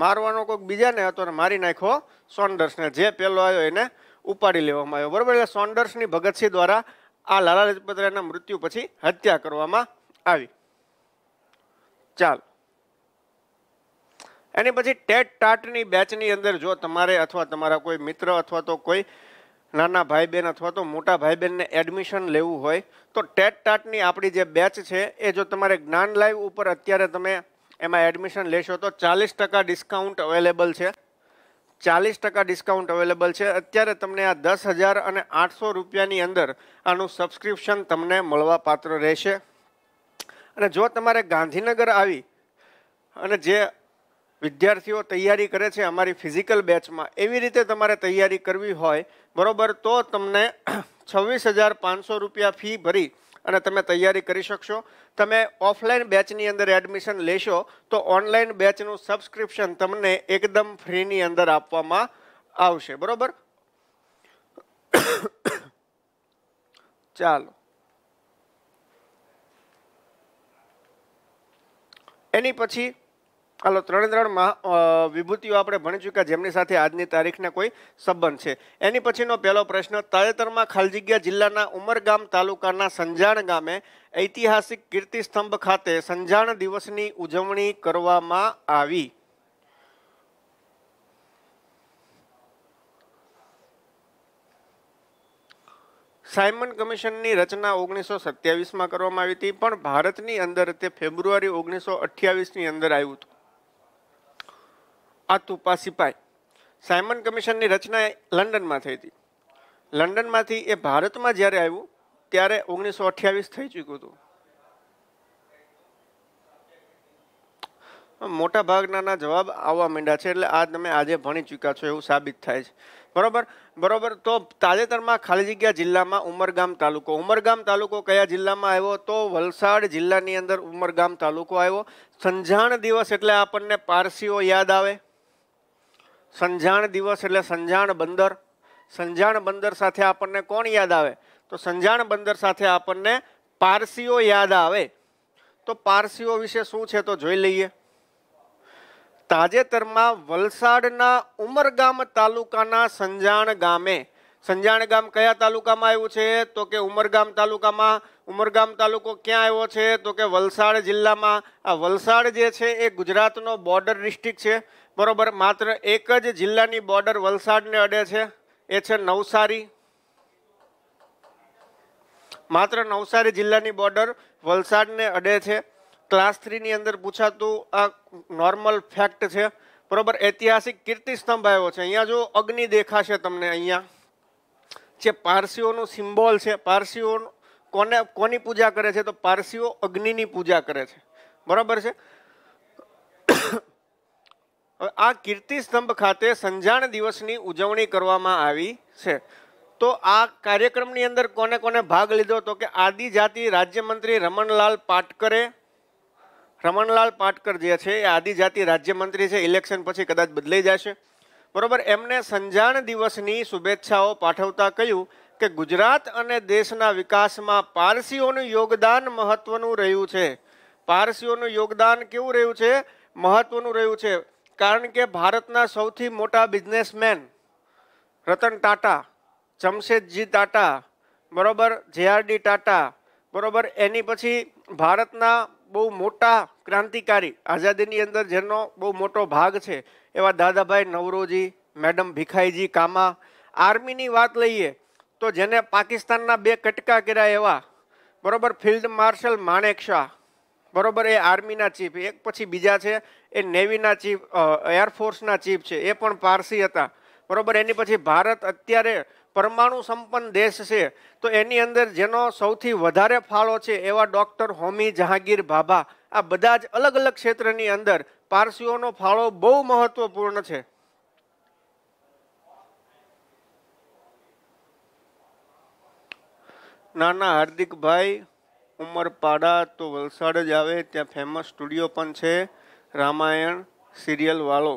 મારવાનો કોઈક બીજાને હતો અને મારી નાખ્યો સોન્ડર્સને જે પહેલો આવ્યો એને ઉપાડી લેવામાં આવ્યો બરાબર એટલે સોન્ડર્સની ભગતસિંહ દ્વારા આ લાલા લજપત રાયના મૃત્યુ પછી હત્યા કરવામાં આવી ચાલો એની પછી ટેટ ટાટની બેચની અંદર જો તમારે અથવા તમારા કોઈ મિત્ર અથવા તો કોઈ નાના ભાઈ બહેન અથવા તો મોટા ભાઈ બહેનને એડમિશન લેવું હોય તો ટેટ ટાટની આપણી જે બેચ છે એ જો તમારે જ્ઞાન લાઈવ ઉપર અત્યારે તમે એમાં એડમિશન લેશો તો ચાલીસ ટકા ડિસ્કાઉન્ટ અવેલેબલ છે ચાલીસ ટકા ડિસ્કાઉન્ટ અવેલેબલ છે અત્યારે તમને આ દસ હજાર અને આઠસો રૂપિયાની અંદર આનું સબસ્ક્રિપ્શન તમને મળવા પાત્ર રહેશે અને જો તમારે ગાંધીનગર આવી અને જે વિદ્યાર્થીઓ તૈયારી કરે છે અમારી ફિઝિકલ બેચમાં એવી રીતે તમારે તૈયારી કરવી હોય બરાબર તો તમને છવ્વીસ હજાર પાંચસો રૂપિયા ફી ભરી અને તમે તૈયારી કરી શકશો તમે ઓફલાઈન બેચની અંદર એડમિશન લેશો તો ઓનલાઈન બેચનું સબસ્ક્રિપ્શન તમને એકદમ ફ્રીની અંદર આપવામાં આવશે બરાબર ચાલો એની પછી હાલો ત્રણે ત્રણ વિભૂતિઓ આપણે ભણી ચૂક્યા જેમની સાથે આજની તારીખના કોઈ સંબંધ છે એની પછીનો પહેલો પ્રશ્ન તાજેતરમાં ખાલજીગ્યા જિલ્લાના ઉમરગામ તાલુકાના સંજાણ ગામે ઐતિહાસિક કીર્તિસ્તંભ ખાતે સંજાણ દિવસની ઉજવણી કરવામાં આવી સાયમન કમિશનની રચના ઓગણીસો સત્યાવીસમાં કરવામાં આવી હતી પણ ભારતની અંદર તે ફેબ્રુઆરી ઓગણીસો અઠ્યાવીસની અંદર આવ્યું હતું આ તુપા સિપાઈ સાયમન કમિશનની રચના લંડનમાં થઈ હતી લંડનમાંથી એ ભારતમાં જ્યારે આવ્યું ત્યારે ઓગણીસો અઠ્યાવીસ થઈ ચૂક્યું હતું મોટા ભાગનાના જવાબ આવવા માંડ્યા છે એટલે આ તમે આજે ભણી ચૂક્યા છો એવું સાબિત થાય છે બરોબર બરોબર તો તાજેતરમાં ખાલી જગ્યા જિલ્લામાં ઉમરગામ તાલુકો ઉમરગામ તાલુકો કયા જિલ્લામાં આવ્યો તો વલસાડ જિલ્લાની અંદર ઉમરગામ તાલુકો આવ્યો સંજાણ દિવસ એટલે આપણને પારસીઓ યાદ આવે સંજાણ દિવસ એટલે સંજાણ બંદર સંજાણ બંદર સાથે આપણને કોણ યાદ આવે તો સંજાણ બંદર સાથે આપણને પારસીઓ યાદ આવે તો પારસીઓ વિશે શું છે તો જોઈ લઈએ તાજેતરમાં વલસાડના ઉમરગામ તાલુકાના સંજાણ ગામે સંજાણ ગામ કયા તાલુકામાં આવ્યું છે તો કે ઉમરગામ તાલુકામાં ઉમરગામ તાલુકો ક્યાં આવ્યો છે તો કે વલસાડ જિલ્લામાં આ વલસાડ જે છે એ ગુજરાતનો બોર્ડર ડિસ્ટ્રિક્ટ છે બરોબર માત્ર એક જ જિલ્લાની બોર્ડર વલસાડને અડે છે એ છે નવસારી માત્ર નવસારી જિલ્લાની બોર્ડર વલસાડને અડે છે ક્લાસ થ્રીની અંદર પૂછાતું આ નોર્મલ ફેક્ટ છે બરોબર ઐતિહાસિક કીર્તિસ્તંભ આવ્યો છે અહીંયા જો અગ્નિ દેખાશે તમને અહીંયા જે પારસીઓનું સિમ્બોલ છે પારસીઓ કોને કોની પૂજા કરે છે તો પારસીઓ અગ્નિની પૂજા કરે છે બરાબર છે આ કીર્તિ સ્તંભ ખાતે સંજાણ દિવસની ઉજવણી કરવામાં આવી છે તો આ કાર્યક્રમની અંદર કોને કોને ભાગ લીધો તો કે આદિજાતિ રાજ્યમંત્રી રમણલાલ પાટકરે રમણલાલ પાટકર જે છે એ આદિજાતિ રાજ્યમંત્રી છે ઇલેક્શન પછી કદાચ બદલાઈ જશે બરોબર એમને સંજાણ દિવસની શુભેચ્છાઓ પાઠવતા કહ્યું કે ગુજરાત અને દેશના વિકાસમાં પારસીઓનું યોગદાન મહત્વનું રહ્યું છે પારસીઓનું યોગદાન કેવું રહ્યું છે મહત્વનું રહ્યું છે કારણ કે ભારતના સૌથી મોટા બિઝનેસમેન રતન ટાટા જમશેદજી ટાટા બરાબર જેઆરડી ટાટા બરાબર એની પછી ભારતના બહુ મોટા ક્રાંતિકારી આઝાદીની અંદર જેનો બહુ મોટો ભાગ છે એવા દાદાભાઈ નવરોજી મેડમ ભીખાઈજી કામા આર્મીની વાત લઈએ તો જેને પાકિસ્તાનના બે કટકા કર્યા એવા બરાબર ફિલ્ડ માર્શલ માણેક શાહ બરોબર એ આર્મીના ચીફ એક પછી બીજા છે એ નેવીના ચીફ એરફોર્સના ચીફ છે એ પણ પારસી હતા બરોબર એની પછી ભારત અત્યારે પરમાણુ સંપન્ન દેશ છે તો એની અંદર જેનો સૌથી વધારે ફાળો છે એવા ડૉક્ટર હોમી જહાંગીર ભાભા આ બધા જ અલગ અલગ ક્ષેત્રની અંદર પારસીઓનો ફાળો બહુ મહત્વપૂર્ણ છે નાના હાર્દિકભાઈ ઉમરપાડા તો વલસાડ જ આવે ત્યાં ફેમસ સ્ટુડિયો પણ છે રામાયણ સિરિયલ સિરિયલવાળો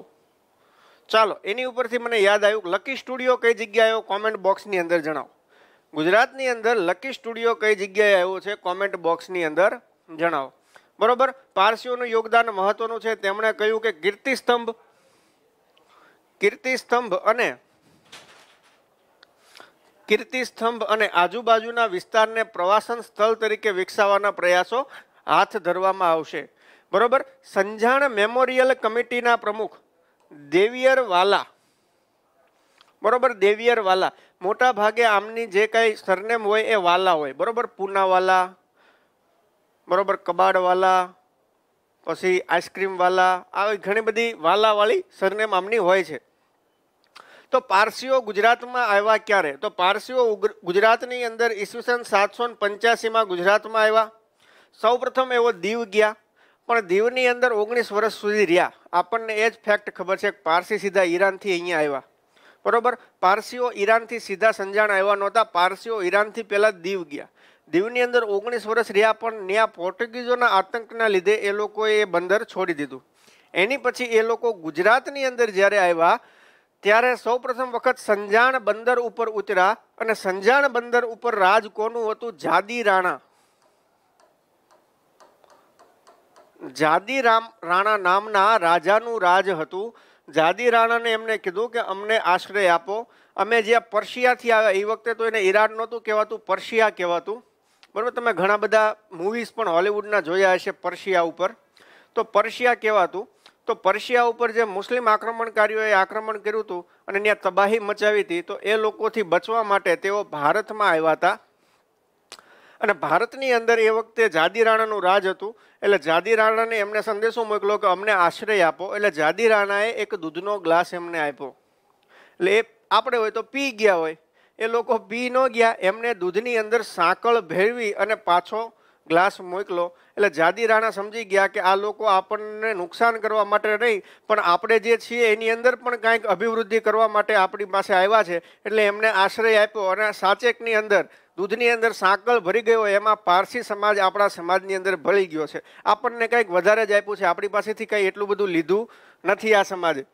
ચાલો એની ઉપરથી મને યાદ આવ્યું લકી સ્ટુડિયો કઈ જગ્યાએ આવ્યો કોમેન્ટ બોક્સની અંદર જણાવો ગુજરાતની અંદર લકી સ્ટુડિયો કઈ જગ્યાએ આવ્યો છે કોમેન્ટ બોક્સની અંદર જણાવો બરોબર પારસીઓનું યોગદાન મહત્વનું છે તેમણે કહ્યું કે કીર્તિસ્તંભ કીર્તિસ્તંભ અને કીર્તિસ્તંભ અને આજુબાજુના વિસ્તારને પ્રવાસન સ્થળ તરીકે વિકસાવવાના પ્રયાસો હાથ ધરવામાં આવશે બરોબર સંજાણ મેમોરિયલ કમિટીના પ્રમુખ દેવિયર વાલા બરોબર દેવિયર વાલા મોટા ભાગે આમની જે કાંઈ સરનેમ હોય એ વાલા હોય બરોબર પૂનાવાલા બરોબર કબાડવાલા પછી આઈસ્ક્રીમવાલા આવી ઘણી બધી વાલાવાળી સરનેમ આમની હોય છે તો પારસીઓ ગુજરાતમાં આવ્યા ક્યારે તો પારસીઓ ગુજરાતની અંદર ઈસવીસન સાતસો ને પંચ્યાસીમાં ગુજરાતમાં આવ્યા સૌપ્રથમ એવો દીવ ગયા પણ દીવની અંદર ઓગણીસ વર્ષ સુધી રહ્યા આપણને એ જ ફેક્ટ ખબર છે કે પારસી સીધા ઈરાનથી અહીંયા આવ્યા બરોબર પારસીઓ ઈરાનથી સીધા સંજાણ આવ્યા નહોતા પારસીઓ ઈરાનથી પહેલાં દીવ ગયા દીવની અંદર ઓગણીસ વર્ષ રહ્યા પણ ત્યાં પોર્ટુગીઝોના આતંકના લીધે એ લોકોએ એ બંદર છોડી દીધું એની પછી એ લોકો ગુજરાતની અંદર જ્યારે આવ્યા ત્યારે સૌપ્રથમ વખત સંજાણ બંદર ઉપર ઉતર્યા અને સંજાણ બંદર ઉપર રાજ કોનું હતું જાદી રાણા જાદી રાણા નામના રાજાનું રાજ હતું જાદી રાણાને એમને કીધું કે અમને આશ્રય આપો અમે જે પર્શિયાથી આવ્યા એ વખતે તો એને ઈરાન નહોતું કહેવાતું પર્શિયા કહેવાતું બરાબર તમે ઘણા બધા મૂવીઝ પણ હોલિવૂડના જોયા હશે પર્શિયા ઉપર તો પર્શિયા કહેવાતું તો પર્શિયા ઉપર જે મુસ્લિમ આક્રમણકારીઓએ આક્રમણ કર્યું હતું અને ત્યાં તબાહી મચાવી હતી તો એ લોકોથી બચવા માટે તેઓ ભારતમાં આવ્યા હતા અને ભારતની અંદર એ વખતે જાદી રાજ હતું એટલે જાદી રાણાને એમને સંદેશો મોકલો કે અમને આશ્રય આપો એટલે જાદી એક દૂધનો ગ્લાસ એમને આપ્યો એટલે એ આપણે હોય તો પી ગયા હોય એ લોકો પી ન ગયા એમને દૂધની અંદર સાંકળ ભેળવી અને પાછો ગ્લાસ મોકલો એટલે જાદી રાણા સમજી ગયા કે આ લોકો આપણને નુકસાન કરવા માટે નહીં પણ આપણે જે છીએ એની અંદર પણ કાંઈક અભિવૃદ્ધિ કરવા માટે આપણી પાસે આવ્યા છે એટલે એમને આશ્રય આપ્યો અને સાચેકની અંદર દૂધની અંદર સાંકળ ભરી ગયો એમાં પારસી સમાજ આપણા સમાજની અંદર ભળી ગયો છે આપણને કંઈક વધારે જ આપ્યું છે આપણી પાસેથી કંઈ એટલું બધું લીધું નથી આ સમાજે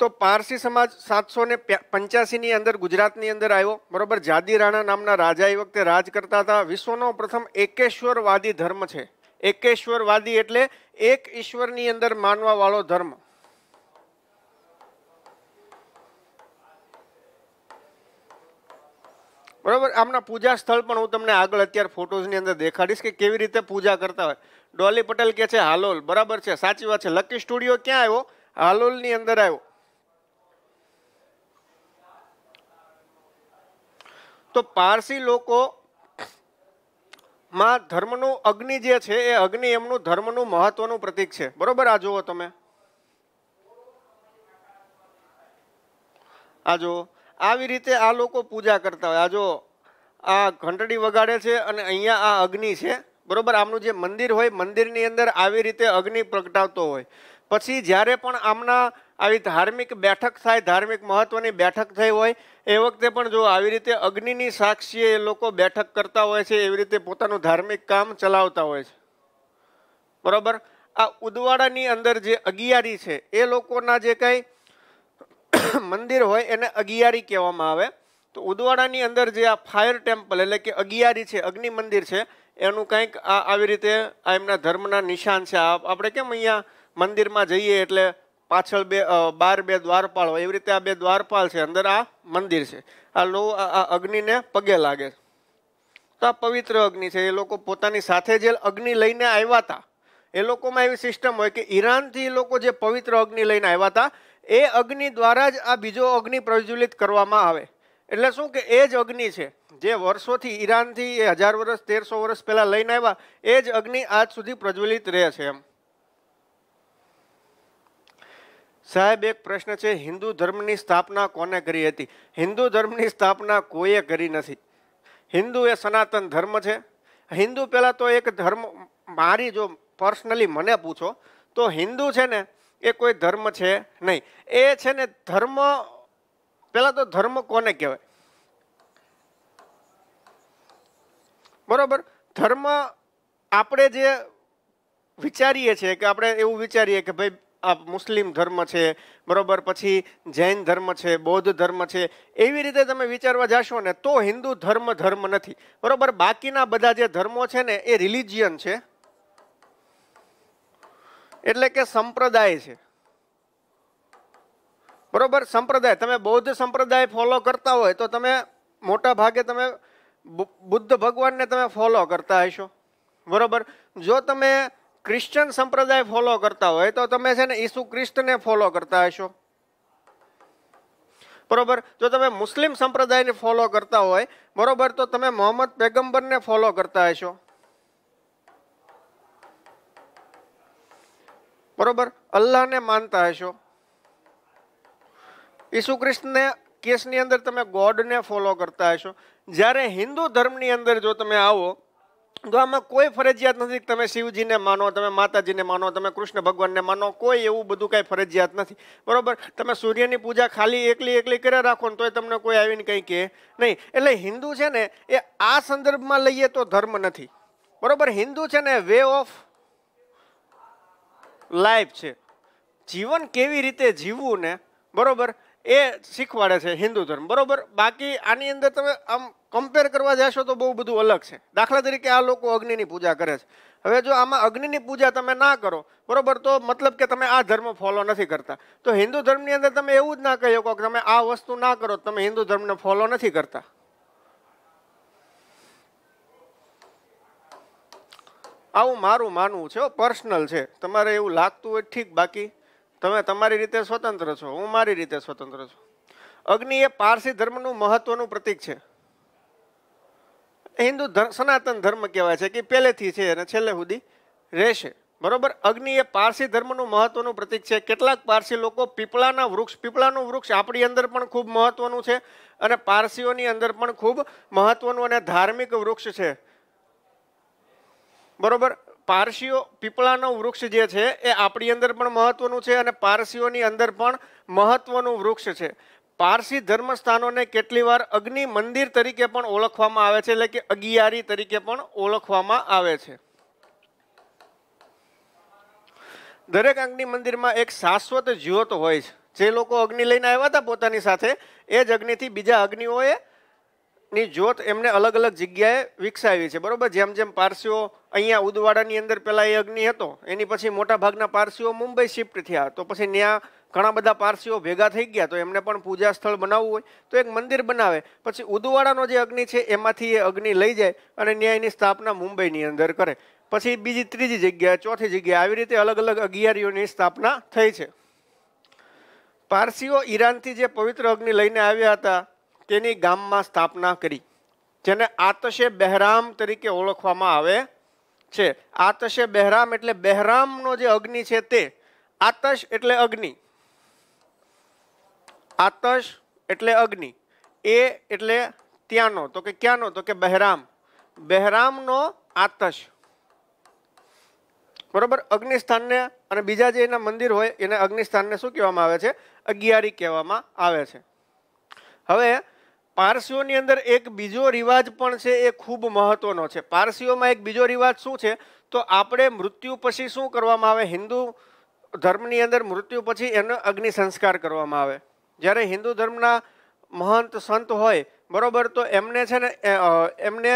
તો પારસી સમાજ સાતસો ને પંચ્યાસીની અંદર ગુજરાતની અંદર આવ્યો બરોબર જાદી રાણા નામના રાજા એ વખતે રાજ કરતા હતા વિશ્વનો પ્રથમ એકેશ્વરવાદી ધર્મ છે એકેશ્વરવાદી એટલે એક ઈશ્વરની અંદર માનવા વાળો ધર્મ બરોબર આમના પૂજા સ્થળ પણ હું તમને આગળ અત્યારે ફોટોઝની અંદર દેખાડીશ કે કેવી રીતે પૂજા કરતા હોય ડોલી પટેલ કે છે હાલોલ બરાબર છે સાચી વાત છે લકી સ્ટુડિયો ક્યાં આવ્યો હાલોલની અંદર આવ્યો તો પારસી લોકો માં ધર્મનું અગ્નિ જે છે એ અગ્નિ એમનું ધર્મનું મહત્વનું પ્રતીક છે બરોબર આ જુઓ તમે આ જુઓ આવી રીતે આ લોકો પૂજા કરતા હોય આ જો આ ઘંટડી વગાડે છે અને અહીંયા આ અગ્નિ છે બરોબર આમનું જે મંદિર હોય મંદિરની અંદર આવી રીતે અગ્નિ પ્રગટાવતો હોય પછી જ્યારે પણ આમના આવી ધાર્મિક બેઠક થાય ધાર્મિક મહત્ત્વની બેઠક થઈ હોય એ વખતે પણ જો આવી રીતે અગ્નિની સાક્ષીએ એ લોકો બેઠક કરતા હોય છે એવી રીતે પોતાનું ધાર્મિક કામ ચલાવતા હોય છે બરાબર આ ઉદવાડાની અંદર જે અગિયારી છે એ લોકોના જે કાંઈ મંદિર હોય એને અગિયારી કહેવામાં આવે તો ઉદવાડાની અંદર જે આ ફાયર ટેમ્પલ એટલે કે અગિયારી છે અગ્નિ મંદિર છે એનું કંઈક આ આવી રીતે આ એમના ધર્મના નિશાન છે આપણે કેમ અહીંયા મંદિરમાં જઈએ એટલે પાછળ બે બાર બે દ્વારપાળ હોય એવી રીતે આ બે દ્વારપાળ છે અંદર આ મંદિર છે આ લો આ અગ્નિને પગે લાગે તો આ પવિત્ર અગ્નિ છે એ લોકો પોતાની સાથે જે અગ્નિ લઈને આવ્યા હતા એ લોકોમાં એવી સિસ્ટમ હોય કે ઈરાનથી એ લોકો જે પવિત્ર અગ્નિ લઈને આવ્યા હતા એ અગ્નિ દ્વારા જ આ બીજો અગ્નિ પ્રજ્વલિત કરવામાં આવે એટલે શું કે એ જ અગ્નિ છે જે વર્ષોથી ઈરાનથી એ હજાર વર્ષ તેરસો વર્ષ પહેલાં લઈને આવ્યા એ જ અગ્નિ આજ સુધી પ્રજ્વલિત રહે છે એમ સાહેબ એક પ્રશ્ન છે હિન્દુ ધર્મની સ્થાપના કોને કરી હતી હિન્દુ ધર્મની સ્થાપના કોઈએ કરી નથી હિન્દુ એ સનાતન ધર્મ છે હિન્દુ પહેલાં તો એક ધર્મ મારી જો પર્સનલી મને પૂછો તો હિન્દુ છે ને એ કોઈ ધર્મ છે નહીં એ છે ને ધર્મ પહેલાં તો ધર્મ કોને કહેવાય બરોબર ધર્મ આપણે જે વિચારીએ છીએ કે આપણે એવું વિચારીએ કે ભાઈ આ મુસ્લિમ ધર્મ છે બરાબર પછી જૈન ધર્મ છે બૌદ્ધ ધર્મ છે એવી રીતે તમે વિચારવા જાશો ને તો હિન્દુ ધર્મ ધર્મ નથી બરાબર બાકીના બધા જે ધર્મો છે ને એ રિલિજિયન છે એટલે કે સંપ્રદાય છે બરોબર સંપ્રદાય તમે બૌદ્ધ સંપ્રદાય ફોલો કરતા હોય તો તમે મોટા ભાગે તમે બુદ્ધ ભગવાનને તમે ફોલો કરતા હશો બરોબર જો તમે ક્રિશ્ચન સંપ્રદાય ફોલો કરતા હોય તો તમે છે ને ઈસુ ખ્રિસ્તને ફોલો કરતા હશો બરોબર જો તમે મુસ્લિમ સંપ્રદાયને ફોલો કરતા હોય બરોબર તો તમે મોહમ્મદ પેગમ્બરને ફોલો કરતા હશો બરોબર અલ્લાહને માનતા હશો ઈસુ ખ્રિસ્તને કેસની અંદર તમે ગોડને ફોલો કરતા હશો જ્યારે હિન્દુ ધર્મની અંદર જો તમે આવો તો આમાં કોઈ ફરજિયાત નથી કે તમે શિવજીને માનો તમે માતાજીને માનો તમે કૃષ્ણ ભગવાનને માનો કોઈ એવું બધું કાંઈ ફરજિયાત નથી બરાબર તમે સૂર્યની પૂજા ખાલી એકલી એકલી કર્યા રાખો ને તોય તમને કોઈ આવીને કંઈ કહે નહીં એટલે હિન્દુ છે ને એ આ સંદર્ભમાં લઈએ તો ધર્મ નથી બરાબર હિન્દુ છે ને વે ઓફ લાઈફ છે જીવન કેવી રીતે જીવવું ને બરાબર એ શીખવાડે છે હિન્દુ ધર્મ બરોબર બાકી આની અંદર તમે આમ કમ્પેર કરવા જશો તો બહુ બધું અલગ છે દાખલા તરીકે આ લોકો અગ્નિની પૂજા કરે છે હવે જો આમાં અગ્નિની પૂજા તમે ના કરો બરોબર તો મતલબ કે તમે આ ધર્મ ફોલો નથી કરતા તો હિન્દુ ધર્મની અંદર તમે એવું જ ના કહી શકો કે તમે આ વસ્તુ ના કરો તમે હિન્દુ ધર્મને ફોલો નથી કરતા આવું મારું માનવું છે પર્સનલ છે તમારે એવું લાગતું હોય ઠીક બાકી તમે તમારી રીતે સ્વતંત્ર છો હું મારી રીતે સ્વતંત્ર છું અગ્નિ એ પારસી ધર્મનું મહત્વનું પ્રતીક છે હિન્દુ સનાતન ધર્મ કહેવાય છે કે પહેલેથી છે અને છેલ્લે સુધી રહેશે બરોબર અગ્નિ એ પારસી ધર્મનું મહત્વનું પ્રતીક છે કેટલાક પારસી લોકો પીપળાના વૃક્ષ પીપળાનું વૃક્ષ આપણી અંદર પણ ખૂબ મહત્વનું છે અને પારસીઓની અંદર પણ ખૂબ મહત્વનું અને ધાર્મિક વૃક્ષ છે બરોબર પારસીઓ પીપળાનો વૃક્ષ જે છે એ આપણી અંદર પણ મહત્વનું છે અને પારસીઓની અંદર પણ મહત્વનું વૃક્ષ છે પારસી ધર્મસ્થાનોને કેટલી વાર અગ્નિ મંદિર તરીકે પણ ઓળખવામાં આવે છે એટલે કે અગિયારી તરીકે પણ ઓળખવામાં આવે છે દરેક અગ્નિ મંદિરમાં એક શાશ્વત જ્યોત હોય છે જે લોકો અગ્નિ લઈને આવ્યા હતા પોતાની સાથે એ જ અગ્નિથી બીજા અગ્નિઓએ ની જ્યોત એમને અલગ અલગ જગ્યાએ વિકસાવી છે બરોબર જેમ જેમ પારસીઓ અહીંયા ઉદવાડાની અંદર પહેલાં એ અગ્નિ હતો એની પછી મોટા ભાગના પારસીઓ મુંબઈ શિફ્ટ થયા તો પછી ત્યાં ઘણા બધા પારસીઓ ભેગા થઈ ગયા તો એમને પણ પૂજા સ્થળ બનાવવું હોય તો એક મંદિર બનાવે પછી ઉદવાડાનો જે અગ્નિ છે એમાંથી એ અગ્નિ લઈ જાય અને ત્યાં એની સ્થાપના મુંબઈની અંદર કરે પછી બીજી ત્રીજી જગ્યાએ ચોથી જગ્યાએ આવી રીતે અલગ અલગ અગિયારીઓની સ્થાપના થઈ છે પારસીઓ ઈરાનથી જે પવિત્ર અગ્નિ લઈને આવ્યા હતા તેની ગામમાં સ્થાપના કરી જેને આતશે બહેરામ તરીકે ઓળખવામાં આવે છે આતશે બહેરામ એટલે બહેરામનો જે અગ્નિ છે તે આતશ એટલે અગ્નિ આતશ એટલે અગ્નિ એ એટલે ત્યાંનો તો કે ક્યાંનો તો કે બહેરામ બહેરામનો આતશ બરોબર અગ્નિસ્થાનને અને બીજા જે એના મંદિર હોય એને અગ્નિસ્થાનને શું કહેવામાં આવે છે અગિયારી કહેવામાં આવે છે હવે પારસીઓની અંદર એક બીજો રિવાજ પણ છે એ ખૂબ મહત્વનો છે પારસીઓમાં એક બીજો રિવાજ શું છે તો આપણે મૃત્યુ પછી શું કરવામાં આવે હિન્દુ ધર્મની અંદર મૃત્યુ પછી એનો અગ્નિ સંસ્કાર કરવામાં આવે જ્યારે હિન્દુ ધર્મના મહંત સંત હોય બરોબર તો એમને છે ને એમને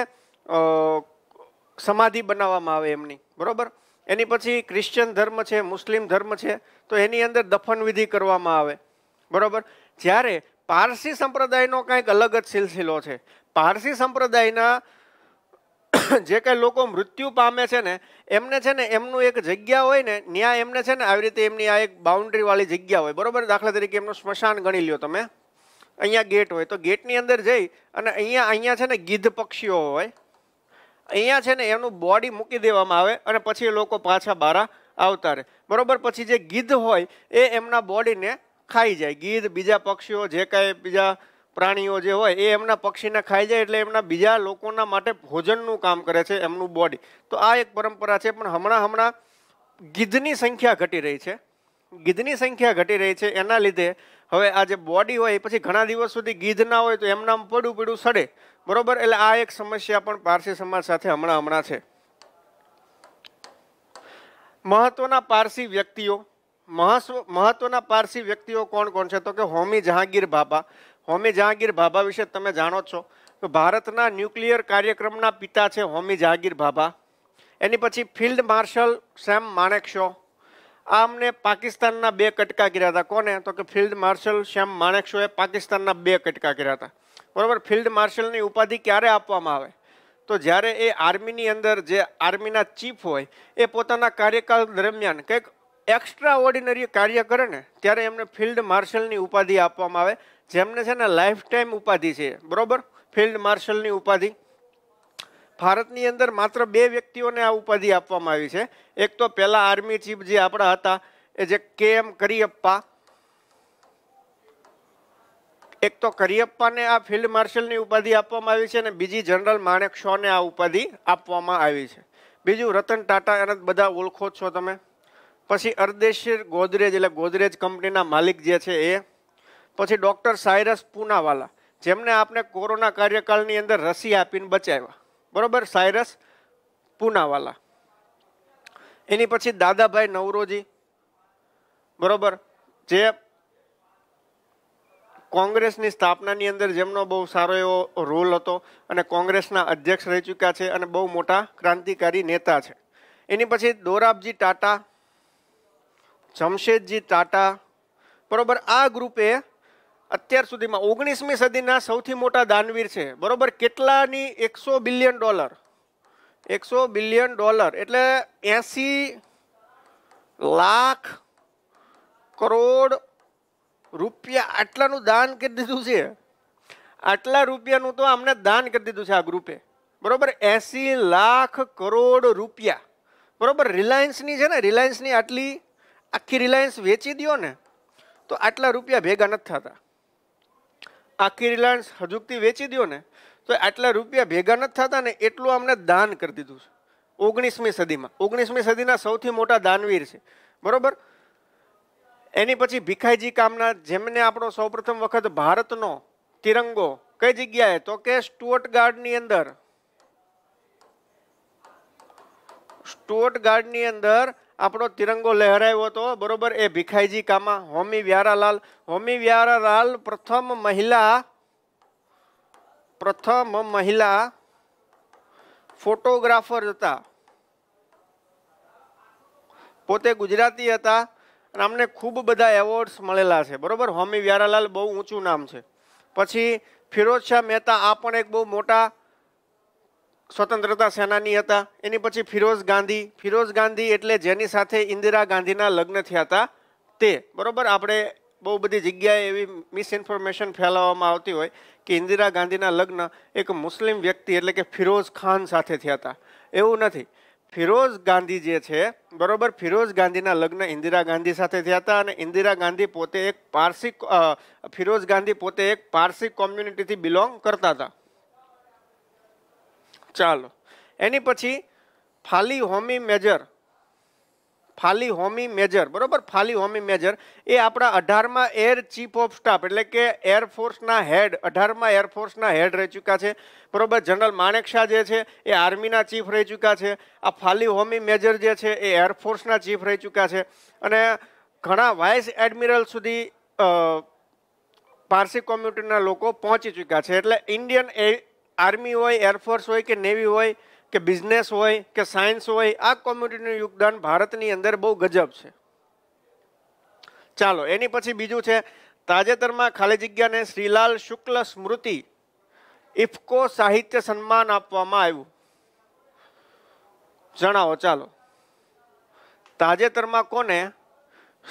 સમાધિ બનાવવામાં આવે એમની બરોબર એની પછી ક્રિશ્ચિયન ધર્મ છે મુસ્લિમ ધર્મ છે તો એની અંદર દફનવિધિ કરવામાં આવે બરોબર જ્યારે પારસી સંપ્રદાયનો કંઈક અલગ જ સિલસિલો છે પારસી સંપ્રદાયના જે કંઈ લોકો મૃત્યુ પામે છે ને એમને છે ને એમનું એક જગ્યા હોય ને ત્યાં એમને છે ને આવી રીતે એમની આ એક બાઉન્ડ્રીવાળી જગ્યા હોય બરાબર દાખલા તરીકે એમનું સ્મશાન ગણી લ્યો તમે અહીંયા ગેટ હોય તો ગેટની અંદર જઈ અને અહીંયા અહીંયા છે ને ગીધ પક્ષીઓ હોય અહીંયા છે ને એમનું બોડી મૂકી દેવામાં આવે અને પછી એ લોકો પાછા બારા આવતા રહે બરાબર પછી જે ગીધ હોય એ એમના બોડીને ખાઈ જાય ગીધ બીજા પક્ષીઓ જે કાંઈ બીજા પ્રાણીઓ જે હોય એ એમના પક્ષીને ખાઈ જાય એટલે એમના બીજા લોકોના માટે ભોજનનું કામ કરે છે એમનું બોડી તો આ એક પરંપરા છે પણ હમણાં હમણાં ગીધની સંખ્યા ઘટી રહી છે ગીધની સંખ્યા ઘટી રહી છે એના લીધે હવે આ જે બોડી હોય એ પછી ઘણા દિવસ સુધી ગીધ ના હોય તો એમનામ પડું પડું સડે બરોબર એટલે આ એક સમસ્યા પણ પારસી સમાજ સાથે હમણાં હમણાં છે મહત્વના પારસી વ્યક્તિઓ મહત્વ મહત્વના પારસી વ્યક્તિઓ કોણ કોણ છે તો કે હોમી જહાંગીર ભાભા હોમી જહાંગીર ભાભા વિશે તમે જાણો છો તો ભારતના ન્યુક્લિયર કાર્યક્રમના પિતા છે હોમી જહાંગીર ભાભા એની પછી ફિલ્ડ માર્શલ સેમ માણેકશો આ અમને પાકિસ્તાનના બે કટકા કર્યા હતા કોને તો કે ફિલ્ડ માર્શલ શ્યામ માણેકશોએ પાકિસ્તાનના બે કટકા કર્યા હતા બરાબર ફિલ્ડ માર્શલની ઉપાધિ ક્યારે આપવામાં આવે તો જ્યારે એ આર્મીની અંદર જે આર્મીના ચીફ હોય એ પોતાના કાર્યકાળ દરમિયાન કંઈક એક્સ્ટ્રા ઓર્ડિનરી કાર્ય કરે ને ત્યારે એમને ફિલ્ડ માર્શલની ઉપાધિ આપવામાં આવે જેમને છે ને લાઈફ ટાઈમ ઉપાધિ છે બરોબર ફિલ્ડ માર્શલની ઉપાધિ ભારતની અંદર માત્ર બે વ્યક્તિઓને આ ઉપાધિ આપવામાં આવી છે એક તો પહેલા આર્મી ચીફ જે આપણા હતા એ જે કે એમ કરિયપ્પા એક તો કરિયપ્પાને આ ફિલ્ડ માર્શલની ઉપાધિ આપવામાં આવી છે અને બીજી જનરલ માણેક શોને આ ઉપાધિ આપવામાં આવી છે બીજું રતન ટાટા એને બધા ઓળખો છો તમે પછી અરદેશીર ગોદરેજ એટલે ગોદરેજ કંપનીના માલિક જે છે એ પછી ડૉક્ટર સાયરસ પૂનાવાલા જેમને આપણે કોરોના કાર્યકાળની અંદર રસી આપીને બચાવ્યા બરોબર સાયરસ પૂનાવાલા એની પછી દાદાભાઈ નવરોજી બરોબર જે કોંગ્રેસની સ્થાપનાની અંદર જેમનો બહુ સારો એવો રોલ હતો અને કોંગ્રેસના અધ્યક્ષ રહી ચૂક્યા છે અને બહુ મોટા ક્રાંતિકારી નેતા છે એની પછી દોરાબજી ટાટા જમશેદજી ટાટા બરોબર આ ગ્રુપે અત્યાર સુધીમાં ઓગણીસમી સદીના સૌથી મોટા દાનવીર છે બરોબર કેટલાની એકસો બિલિયન ડોલર એકસો બિલિયન ડોલર એટલે એંસી લાખ કરોડ રૂપિયા આટલાનું દાન કરી દીધું છે આટલા રૂપિયાનું તો અમને દાન કરી દીધું છે આ ગ્રુપે બરોબર એંસી લાખ કરોડ રૂપિયા બરોબર રિલાયન્સની છે ને રિલાયન્સની આટલી આખી રિલાયન્સ વેચી દો ને તો આટલા રૂપિયા ભેગા નથી થતા આખી રિલાયન્સ હજુકથી વેચી દો ને તો આટલા રૂપિયા ભેગા નથી થતા ને એટલું અમને દાન કરી દીધું છે ઓગણીસમી સદીમાં ઓગણીસમી સદીના સૌથી મોટા દાનવીર છે બરાબર એની પછી ભીખાઈજી કામના જેમને આપણો સૌપ્રથમ વખત ભારતનો તિરંગો કઈ જગ્યાએ તો કે સ્ટુઅર્ટ ગાર્ડની અંદર સ્ટુઅર્ટ ગાર્ડની અંદર આપણો તિરંગો લહેરાયો હતો બરોબર એ ભીખાઈજી કામા હોમી વ્યારાલાલ હોમી વ્યારાલાલ પ્રથમ મહિલા પ્રથમ મહિલા ફોટોગ્રાફર હતા પોતે ગુજરાતી હતા અને આમને ખૂબ બધા એવોર્ડ્સ મળેલા છે બરોબર હોમી વ્યારાલાલ બહુ ઊંચું નામ છે પછી ફિરોજ શાહ મહેતા આ પણ એક બહુ મોટા સ્વતંત્રતા સેનાની હતા એની પછી ફિરોઝ ગાંધી ફિરોઝ ગાંધી એટલે જેની સાથે ઇન્દિરા ગાંધીના લગ્ન થયા હતા તે બરાબર આપણે બહુ બધી જગ્યાએ એવી મિસઇન્ફોર્મેશન ફેલાવવામાં આવતી હોય કે ઇન્દિરા ગાંધીના લગ્ન એક મુસ્લિમ વ્યક્તિ એટલે કે ફિરોઝ ખાન સાથે થયા હતા એવું નથી ફિરોઝ ગાંધી જે છે બરાબર ફિરોઝ ગાંધીના લગ્ન ઇન્દિરા ગાંધી સાથે થયા હતા અને ઇન્દિરા ગાંધી પોતે એક પારસી ફિરોઝ ગાંધી પોતે એક પારસી કોમ્યુનિટીથી બિલોંગ કરતા હતા ચાલો એની પછી ફાલી હોમી મેજર ફાલી હોમી મેજર બરાબર ફાલી હોમી મેજર એ આપણા અઢારમાં એર ચીફ ઓફ સ્ટાફ એટલે કે એરફોર્સના હેડ અઢારમાં એરફોર્સના હેડ રહી ચૂક્યા છે બરોબર જનરલ માણેક શાહ જે છે એ આર્મીના ચીફ રહી ચૂક્યા છે આ ફાલી હોમી મેજર જે છે એ એરફોર્સના ચીફ રહી ચૂક્યા છે અને ઘણા વાઇસ એડમિરલ સુધી પારસી કોમ્યુનિટીના લોકો પહોંચી ચૂક્યા છે એટલે ઇન્ડિયન આર્મી હોય એરફોર્સ હોય કે નેવી હોય કે બિઝનેસ હોય કે સાયન્સ હોય આ કોમ્યુનિટીનું યોગદાન ભારતની અંદર બહુ ગજબ છે ચાલો એની પછી બીજું છે તાજેતરમાં ખાલી જગ્યાને શ્રીલાલ શુક્લ સ્મૃતિ ઇફકો સાહિત્ય સન્માન આપવામાં આવ્યું જણાવો ચાલો તાજેતરમાં કોને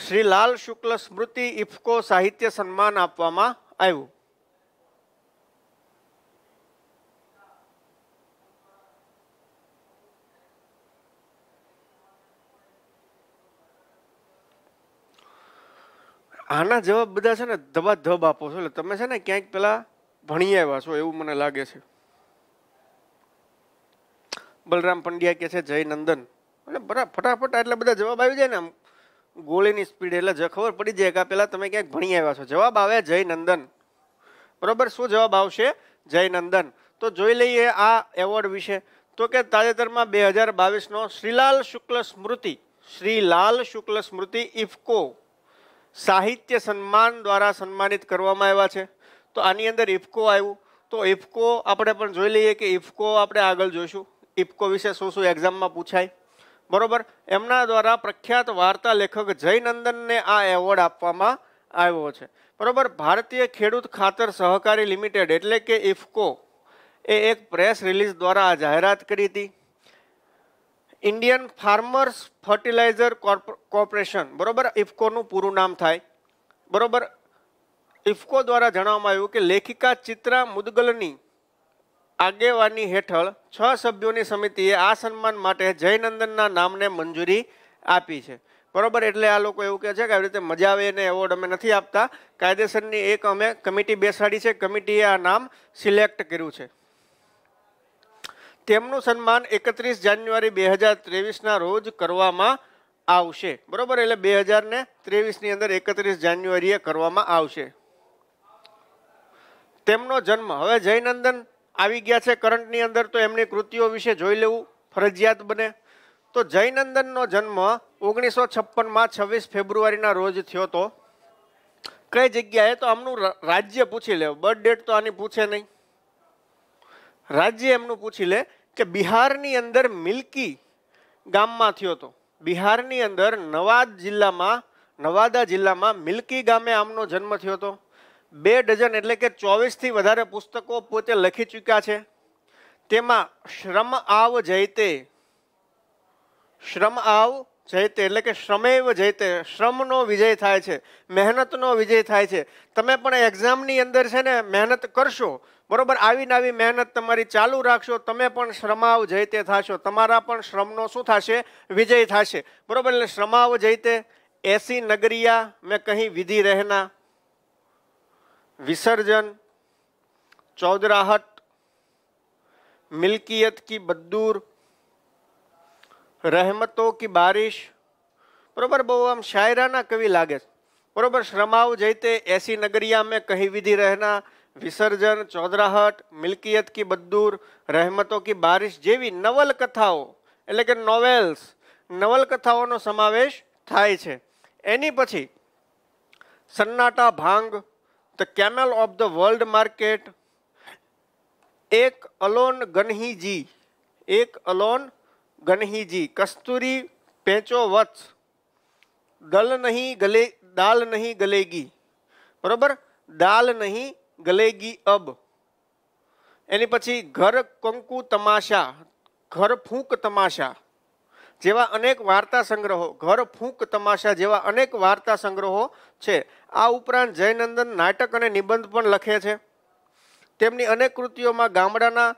શ્રીલાલ શુક્લ સ્મૃતિ ઇફકો સાહિત્ય સન્માન આપવામાં આવ્યું આના જવાબ બધા છે ને ધબા ધબ આપો છો એટલે તમે છે ને ક્યાંક પેલા ભણી આવ્યા છો એવું મને લાગે છે બલરામ પંડ્યા કે છે જય નંદન અને બરા ફટાફટ એટલે બધા જવાબ આવી જાય ને આમ ગોળીની સ્પીડ એટલે જ ખબર પડી જાય કે પેલા તમે ક્યાંક ભણી આવ્યા છો જવાબ આવે જય નંદન બરોબર શું જવાબ આવશે જય નંદન તો જોઈ લઈએ આ એવોર્ડ વિશે તો કે તાજેતરમાં બે હજાર બાવીસનો શ્રીલાલ શુક્લ સ્મૃતિ શ્રીલાલ શુક્લ સ્મૃતિ ઇફકો સાહિત્ય સન્માન દ્વારા સન્માનિત કરવામાં આવ્યા છે તો આની અંદર ઇફકો આવ્યું તો ઇફકો આપણે પણ જોઈ લઈએ કે ઇફકો આપણે આગળ જોઈશું ઇફકો વિશે શું શું એક્ઝામમાં પૂછાય બરોબર એમના દ્વારા પ્રખ્યાત વાર્તા લેખક જયનંદનને આ એવોર્ડ આપવામાં આવ્યો છે બરોબર ભારતીય ખેડૂત ખાતર સહકારી લિમિટેડ એટલે કે ઇફકો એ એક પ્રેસ રિલીઝ દ્વારા આ જાહેરાત કરી હતી ઇન્ડિયન ફાર્મર્સ ફર્ટિલાઇઝર કોર્પોરેશન બરોબર ઇફકોનું પૂરું નામ થાય બરોબર ઇફકો દ્વારા જણાવવામાં આવ્યું કે લેખિકા ચિત્રા મુદગલની આગેવાની હેઠળ છ સભ્યોની સમિતિએ આ સન્માન માટે જયનંદનના નામને મંજૂરી આપી છે બરોબર એટલે આ લોકો એવું કહે છે કે આવી રીતે મજા આવે એને એવોર્ડ અમે નથી આપતા કાયદેસરની એક અમે કમિટી બેસાડી છે કમિટીએ આ નામ સિલેક્ટ કર્યું છે તેમનું સન્માન એકત્રીસ જાન્યુઆરી બે હજાર ત્રેવીસના રોજ કરવામાં આવશે બરોબર એટલે બે હજાર ને ત્રેવીસની અંદર એકત્રીસ જાન્યુઆરીએ કરવામાં આવશે તેમનો જન્મ હવે જયનંદન આવી ગયા છે કરંટની અંદર તો એમની કૃતિઓ વિશે જોઈ લેવું ફરજિયાત બને તો જયનંદનનો જન્મ ઓગણીસો છપ્પનમાં છવ્વીસ ફેબ્રુઆરીના રોજ થયો હતો કઈ જગ્યાએ તો આમનું રાજ્ય પૂછી લે બર્થ ડેટ તો આની પૂછે નહીં રાજ્ય એમનું પૂછી લે કે બિહારની અંદર મિલકી ગામમાં થયો હતો બિહારની અંદર નવાદ જિલ્લામાં નવાદા જિલ્લામાં મિલકી ગામે આમનો જન્મ થયો હતો બે ડઝન એટલે કે ચોવીસથી વધારે પુસ્તકો પોતે લખી ચૂક્યા છે તેમાં શ્રમ આવ જયતે શ્રમ આવ જયતે એટલે કે શ્રમેવ જયતે શ્રમનો વિજય થાય છે મહેનતનો વિજય થાય છે તમે પણ એક્ઝામની અંદર છે ને મહેનત કરશો બરોબર આવીને આવી મહેનત તમારી ચાલુ રાખશો તમે પણ શ્રમાવ જયતે થશો તમારા પણ શ્રમનો શું થશે વિજય થશે બરોબર એટલે શ્રમાવ જયતે એસી નગરિયા મેં કહી વિધિ રહેના વિસર્જન ચૌદરાહટ મિલકિયત કી બદ્દૂર રહેમતો કી બારિશ બરોબર બહુ આમ શાયરાના કવિ લાગે છે બરોબર શ્રમાવ જઈતે એસી નગરિયા મેં કહી વિધિ રહેના વિસર્જન ચોદરાહટ મિલકિયત કી બદ્દુર રહેમતો કી બારિશ જેવી નવલકથાઓ એટલે કે નોવેલ્સ નવલકથાઓનો સમાવેશ થાય છે એની પછી સન્નાટા ભાંગ the camel of the world market એક અલોન ગનહીજી એક અલોન ગનહીજી કસ્તુરી પેંચો વત્સ દલ નહીં ગલે દાલ નહીં ગલેગી બરોબર દાલ નહીં ગલેગી અબ એની પછી ઘર કંકુ તમાશા ઘર ફૂંક તમાશા જેવા અનેક વાર્તા સંગ્રહો ઘર ફૂંક તમાશા જેવા અનેક વાર્તા સંગ્રહો છે આ ઉપરાંત જયનંદન નાટક અને નિબંધ પણ લખે છે તેમની અનેક કૃતિઓમાં ગામડાના